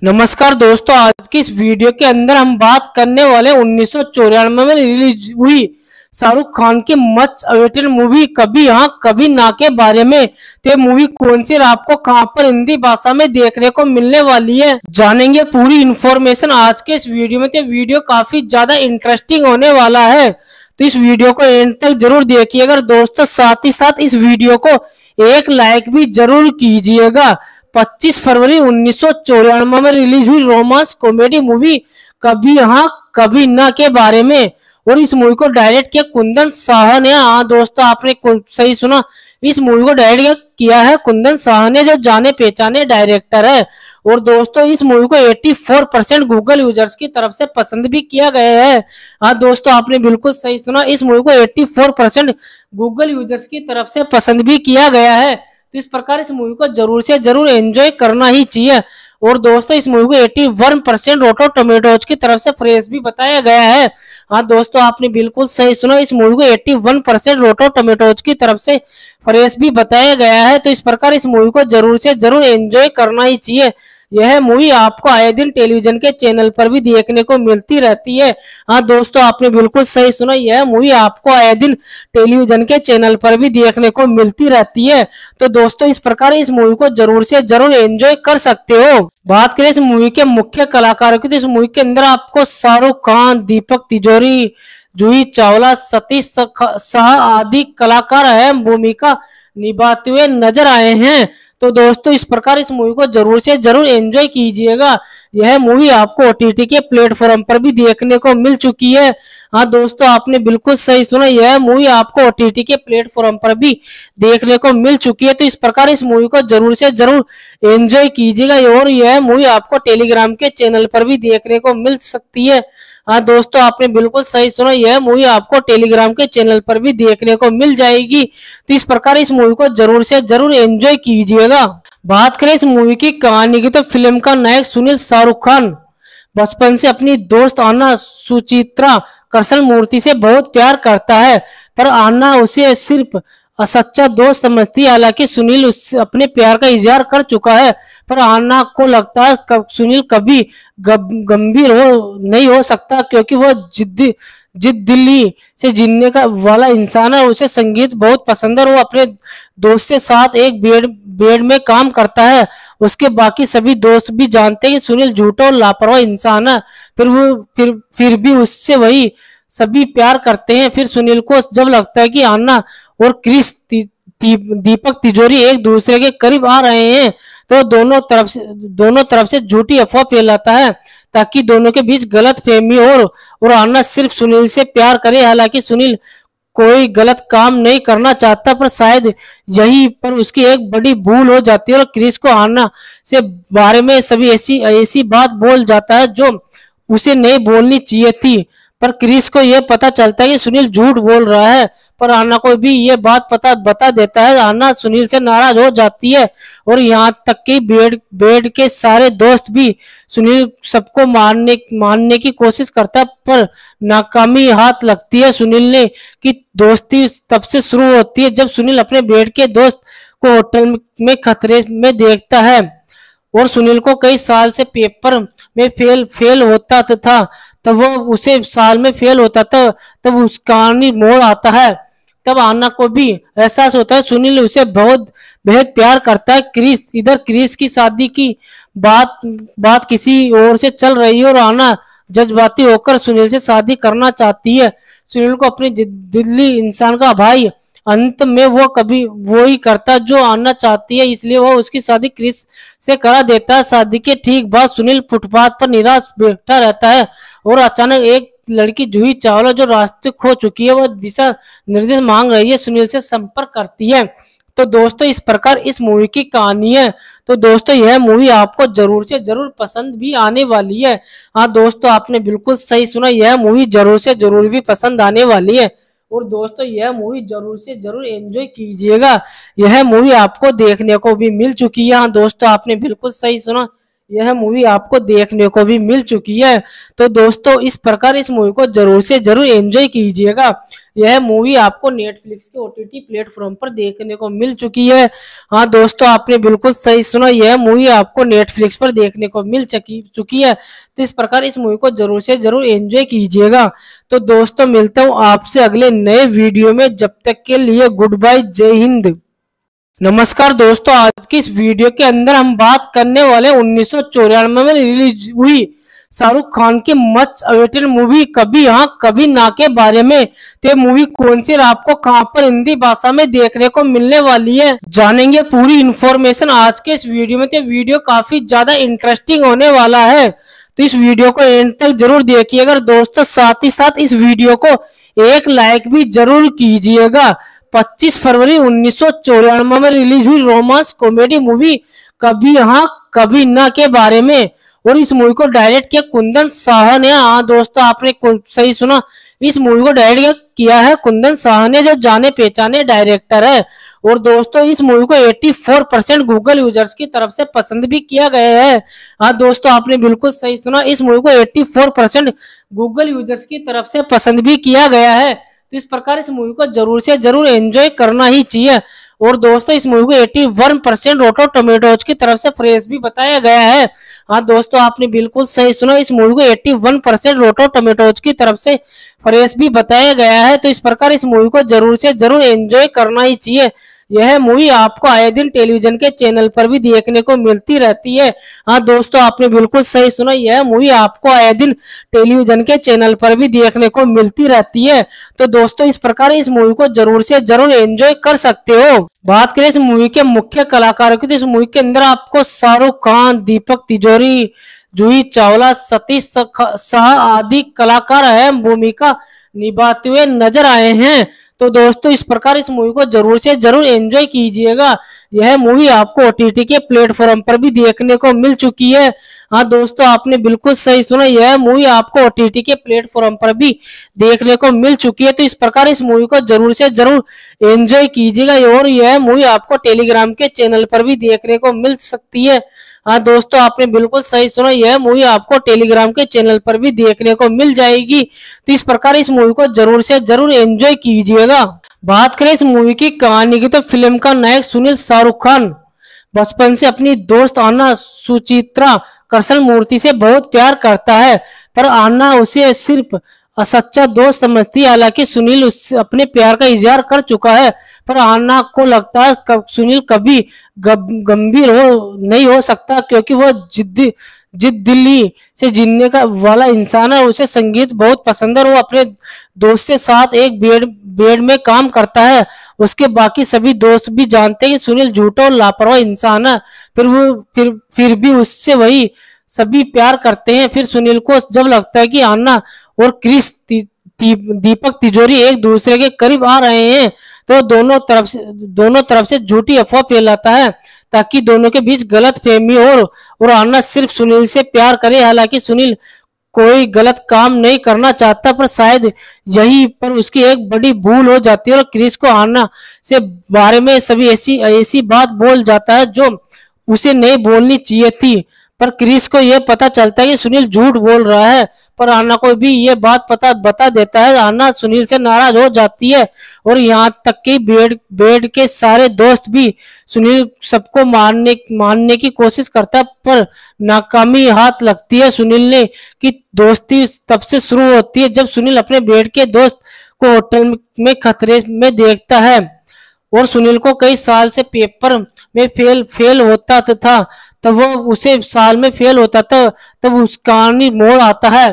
नमस्कार दोस्तों आज की इस वीडियो के अंदर हम बात करने वाले उन्नीस में रिलीज हुई शाहरुख खान के मच अवेटेड मूवी कभी यहाँ कभी ना के बारे में तो मूवी कौन सी आपको कहाँ पर हिंदी भाषा में देखने को मिलने वाली है जानेंगे पूरी इन्फॉर्मेशन आज के इस वीडियो में तो वीडियो काफी ज्यादा इंटरेस्टिंग होने वाला है तो इस वीडियो को एंड तक जरूर देखिएगा और दोस्तों साथ ही साथ इस वीडियो को एक लाइक भी जरूर कीजिएगा 25 फरवरी उन्नीस में रिलीज हुई रोमांस कॉमेडी मूवी कभी यहाँ कभी ना के बारे में और इस मूवी को डायरेक्ट किया कुंदन शाह ने हाँ दोस्तों आपने सही सुना इस मूवी को डायरेक्ट किया है कुंदन शाह ने जो जाने पहचाने डायरेक्टर है और दोस्तों इस मूवी को 84 परसेंट गूगल यूजर्स की तरफ से पसंद भी किया गया है हाँ दोस्तों आपने बिल्कुल सही सुना इस मूवी को 84 परसेंट गूगल यूजर्स की तरफ से पसंद भी किया गया है तो इस प्रकार इस मूवी को जरूर से जरूर एंजॉय करना ही चाहिए और दोस्तों इस मूवी को eighty one percent Rotten Tomatoes की तरफ से फ्रेश भी बताया गया है हाँ दोस्तों आपने बिल्कुल सही सुना इस मूवी को eighty one percent Rotten Tomatoes की तरफ से फ्रेश भी बताया गया है तो इस प्रकार इस मूवी को जरूर से जरूर एंजॉय करना ही चाहिए यह मूवी आपको आए दिन टेलीविजन के चैनल पर भी देखने को मिलती रहती है हाँ दोस्तों आपने बिल्कुल सही सुना यह मूवी आपको आए दिन टेलीविजन के चैनल पर भी देखने को मिलती रहती है तो दोस्तों इस प्रकार इस मूवी को जरूर से जरूर एंजॉय कर सकते हो बात करें इस मूवी के मुख्य कलाकारों की तो इस मूवी के अंदर आपको शाहरुख खान दीपक तिजोरी जूही चावला सतीश शाह आदि कलाकार अहम भूमिका निभाते हुए नजर आए हैं तो दोस्तों इस प्रकार इस मूवी को जरूर से जरूर एंजॉय कीजिएगा यह मूवी आपको ओटीटी के प्लेटफॉर्म पर भी देखने को मिल चुकी है हाँ दोस्तों आपने बिल्कुल सही सुना यह मूवी आपको ओटीटी के प्लेटफॉर्म पर भी देखने को मिल चुकी है तो इस प्रकार इस मूवी को जरूर से जरूर एंजॉय कीजिएगा और यह मूवी आपको टेलीग्राम के चैनल पर भी देखने को मिल सकती है हाँ दोस्तों आपने बिल्कुल सही सुना यह मूवी आपको टेलीग्राम के चैनल पर भी देखने को मिल जाएगी तो इस प्रकार इस मूवी को जरूर से जरूर एंजॉय कीजिएगा बात करें इस मूवी की कहानी की तो फिल्म का नायक सुनील शाहरुख खान बचपन से अपनी दोस्त आना सुचित्रा कृष्ण मूर्ति से बहुत प्यार करता है पर आना उसे सिर्फ और सच्चा दोस्त समझती है हालांकि सुनील उससे अपने प्यार का इजहार कर चुका है पर आना को लगता है कब सुनील कभी गंभीर हो नहीं हो सकता क्योंकि वह जिद्दी जिद दिल्ली से जीने का वाला इंसान है उसे संगीत बहुत पसंद है वो अपने दोस्त के साथ एक बेड बेड में काम करता है उसके बाकी सभी दोस्त भी जानते हैं कि सुनील झूठा और लापरवाह इंसान है फिर वो फिर फिर भी उससे वही सभी प्यार करते हैं फिर सुनील को जब लगता है कि आना और क्रिस दीपक तिजोरी एक दूसरे के करीब आ रहे हैं तो दोनों तरफ से दोनों तरफ से झूठी अफवाह फैलाता है ताकि दोनों के बीच गलत फहमी और, और आना सिर्फ सुनील से प्यार करे हालांकि सुनील कोई गलत काम नहीं करना चाहता पर शायद यही पर उसकी एक बड़ी भूल हो जाती है और क्रिस को आना से बारे में सभी ऐसी ऐसी बात बोल जाता है जो उसे नहीं बोलनी चाहिए थी पर क्रिस को यह पता चलता है कि सुनील झूठ बोल रहा है पर आना को भी ये बात पता बता देता है आना सुनील से नाराज हो जाती है और यहाँ तक कि बेड बेड के सारे दोस्त भी सुनील सबको मारने मारने की कोशिश करता है पर नाकामी हाथ लगती है सुनील ने कि दोस्ती तब से शुरू होती है जब सुनील अपने बेड के दोस्त को होटल में खतरे में देखता है और सुनील को कई साल से पेपर में फेल फेल होता था तब वो उसे साल में फेल होता था तब उस कहानी मोड़ आता है तब आना को भी एहसास होता है सुनील उसे बहुत बेहद प्यार करता है क्रिस इधर क्रिस की शादी की बात बात किसी और से चल रही है और आना जज्बाती होकर सुनील से शादी करना चाहती है सुनील को अपने दिल्ली इंसान का भाई अंत में वो कभी वो ही करता जो आना चाहती है इसलिए वो उसकी शादी क्रिस से करा देता है शादी के ठीक बाद सुनील फुटपाथ पर निराश बैठा रहता है और अचानक एक लड़की जूही चावला जो रास्ते खो चुकी है वह दिशा निर्देश मांग रही है सुनील से संपर्क करती है तो दोस्तों इस प्रकार इस मूवी की कहानी है तो दोस्तों यह मूवी आपको जरूर से जरूर पसंद भी आने वाली है हाँ दोस्तों आपने बिल्कुल सही सुना यह मूवी जरूर से जरूर भी पसंद आने वाली है और दोस्तों यह मूवी जरूर से जरूर एंजॉय कीजिएगा यह मूवी आपको देखने को भी मिल चुकी है हाँ, दोस्तों आपने बिल्कुल सही सुना यह मूवी आपको देखने को भी मिल चुकी है तो दोस्तों इस प्रकार इस मूवी को जरूर से जरूर एंजॉय कीजिएगा यह मूवी आपको नेटफ्लिक्स के ओटीटी प्लेटफॉर्म पर देखने को मिल चुकी है हाँ दोस्तों आपने बिल्कुल सही सुना यह मूवी आपको नेटफ्लिक्स पर देखने को मिल चुकी चुकी है तो इस प्रकार इस मूवी को जरूर से जरूर एंजॉय कीजिएगा तो दोस्तों मिलता हूँ आपसे अगले नए वीडियो में जब तक के लिए गुड बाय जय हिंद नमस्कार दोस्तों आज की इस वीडियो के अंदर हम बात करने वाले उन्नीस में रिलीज हुई शाहरुख खान के मच अवेटेड मूवी कभी यहाँ कभी ना के बारे में तो ये मूवी कौन सी आपको कहाँ पर हिंदी भाषा में देखने को मिलने वाली है जानेंगे पूरी इन्फॉर्मेशन आज के इस वीडियो में तो वीडियो काफी ज्यादा इंटरेस्टिंग होने वाला है तो इस वीडियो को एंड तक जरूर देखिएगा दोस्तों साथ ही साथ इस वीडियो को एक लाइक भी जरूर कीजिएगा 25 फरवरी उन्नीस में रिलीज हुई रोमांस कॉमेडी मूवी कभी यहाँ कभी ना के बारे में और इस मूवी को डायरेक्ट किया कुंदन शाह ने हाँ दोस्तों आपने सही सुना इस मूवी को डायरेक्ट किया है कुंदन शाह ने जो जाने पहचाने डायरेक्टर है और दोस्तों इस मूवी को 84 परसेंट गूगल यूजर्स की तरफ से पसंद भी किया गया है हाँ दोस्तों आपने बिल्कुल सही सुना इस मूवी को 84 परसेंट गूगल यूजर्स की तरफ से पसंद भी किया गया है तो इस प्रकार इस मूवी को जरूर से जरूर एंजॉय करना ही चाहिए और दोस्तों इस मूवी को eighty one percent Rotten Tomatoes की तरफ से फ्रेश भी बताया गया है हाँ दोस्तों आपने बिल्कुल सही सुना इस मूवी को eighty one percent Rotten Tomatoes की तरफ से फ्रेश भी बताया गया है तो इस प्रकार इस मूवी को जरूर से जरूर एंजॉय करना ही चाहिए यह मूवी आपको आए दिन टेलीविजन के चैनल पर भी देखने को मिलती रहती है हाँ दोस्तों आपने बिल्कुल सही सुना यह मूवी आपको आए दिन टेलीविजन के चैनल पर भी देखने को मिलती रहती है तो दोस्तों इस प्रकार इस मूवी को जरूर से जरूर एंजॉय कर सकते हो बात करें इस मूवी के मुख्य कलाकारों की तो इस मूवी के अंदर आपको शाहरुख खान दीपक तिजोरी जूही चावला सतीश शाह आदि कलाकार अहम भूमिका निभाते हुए नजर आए हैं तो दोस्तों इस प्रकार इस मूवी को जरूर से जरूर एंजॉय कीजिएगा यह मूवी आपको ओटीटी के प्लेटफॉर्म पर भी देखने को मिल चुकी है हाँ दोस्तों आपने बिल्कुल सही सुना यह मूवी आपको ओटीटी के प्लेटफॉर्म पर भी देखने को मिल चुकी है तो इस प्रकार इस मूवी को जरूर से जरूर एंजॉय कीजिएगा और यह मूवी आपको टेलीग्राम के चैनल पर भी देखने को मिल सकती है हाँ दोस्तों आपने बिल्कुल सही सुना यह मूवी आपको टेलीग्राम के चैनल पर भी देखने को मिल जाएगी तो इस प्रकार इस मूवी को जरूर से जरूर एंजॉय कीजिएगा बात करें इस मूवी की कहानी की तो फिल्म का नायक सुनील शाहरुख खान बचपन से अपनी दोस्त आना सुचित्रा कृष्ण मूर्ति से बहुत प्यार करता है पर आना उसे सिर्फ और सच्चा दोस्त समझती है हालांकि सुनील उससे अपने प्यार का इजहार कर चुका है पर आना को लगता है कब, सुनील कभी गंभीर हो नहीं हो सकता क्योंकि वह जिद्दी जिद दिल्ली से जीने का वाला इंसान है उसे संगीत बहुत पसंद है वो अपने दोस्त के साथ एक बेड बेड में काम करता है उसके बाकी सभी दोस्त भी जानते हैं कि सुनील झूठा और लापरवाह इंसान है फिर वो फिर फिर भी उससे वही सभी प्यार करते हैं फिर सुनील को जब लगता है कि आना और क्रिस दीपक तिजोरी एक दूसरे के करीब आ रहे हैं तो दोनों तरफ से दोनों तरफ से झूठी अफवाह फैलाता है ताकि दोनों के बीच गलत फहमी और, और आना सिर्फ सुनील से प्यार करे हालांकि सुनील कोई गलत काम नहीं करना चाहता पर शायद यही पर उसकी एक बड़ी भूल हो जाती है और क्रिस को आना से बारे में सभी ऐसी ऐसी बात बोल जाता है जो उसे नहीं बोलनी चाहिए थी पर क्रिस को यह पता चलता है कि सुनील झूठ बोल रहा है पर आना को भी ये बात पता बता देता है आना सुनील से नाराज हो जाती है और यहाँ तक कि बेड बेड के सारे दोस्त भी सुनील सबको मारने मारने की कोशिश करता है पर नाकामी हाथ लगती है सुनील ने कि दोस्ती तब से शुरू होती है जब सुनील अपने बेड के दोस्त को होटल में खतरे में देखता है और सुनील को कई साल से पेपर में फेल फेल होता था तब वो उसे साल में फेल होता था तब उस कहानी मोड़ आता है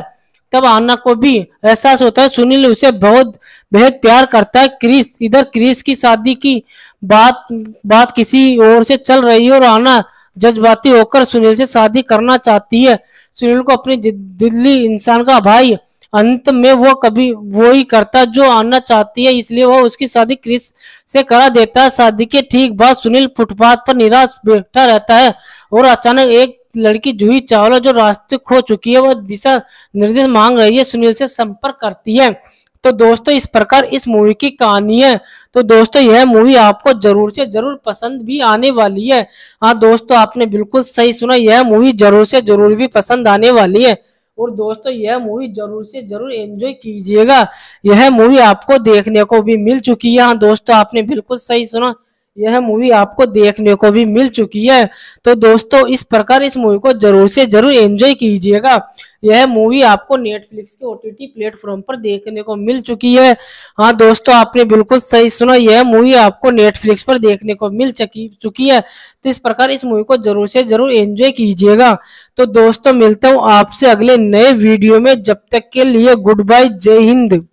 तब आना को भी एहसास होता है सुनील उसे बहुत बेहद प्यार करता है क्रिस इधर क्रिस की शादी की बात बात किसी और से चल रही है और आना जज्बाती होकर सुनील से शादी करना चाहती है सुनील को अपने दिल्ली इंसान का भाई अंत में वो कभी वो ही करता जो आना चाहती है इसलिए वह उसकी शादी क्रिस से करा देता है शादी के ठीक बाद सुनील फुटपाथ पर निराश बैठा रहता है और अचानक एक लड़की जूही चावला जो रास्ते खो चुकी है वह दिशा निर्देश मांग रही है सुनील से संपर्क करती है तो दोस्तों इस प्रकार इस मूवी की कहानी है तो दोस्तों यह मूवी आपको जरूर से जरूर पसंद भी आने वाली है हाँ दोस्तों आपने बिल्कुल सही सुना यह मूवी जरूर से जरूर भी पसंद आने वाली है और दोस्तों यह मूवी जरूर से जरूर एंजॉय कीजिएगा यह मूवी आपको देखने को भी मिल चुकी है हाँ, दोस्तों आपने बिल्कुल सही सुना यह मूवी आपको देखने को भी मिल चुकी है तो दोस्तों इस प्रकार इस मूवी को जरूर से जरूर एंजॉय कीजिएगा यह मूवी आपको नेटफ्लिक्स के ओटीटी प्लेटफॉर्म पर देखने को मिल चुकी है हाँ दोस्तों आपने बिल्कुल सही सुना यह मूवी आपको नेटफ्लिक्स पर देखने को मिल चुकी चुकी है तो इस प्रकार इस मूवी को जरूर से जरूर एंजॉय कीजिएगा तो दोस्तों मिलता हूँ आपसे अगले नए वीडियो में जब तक के लिए गुड बाय जय हिंद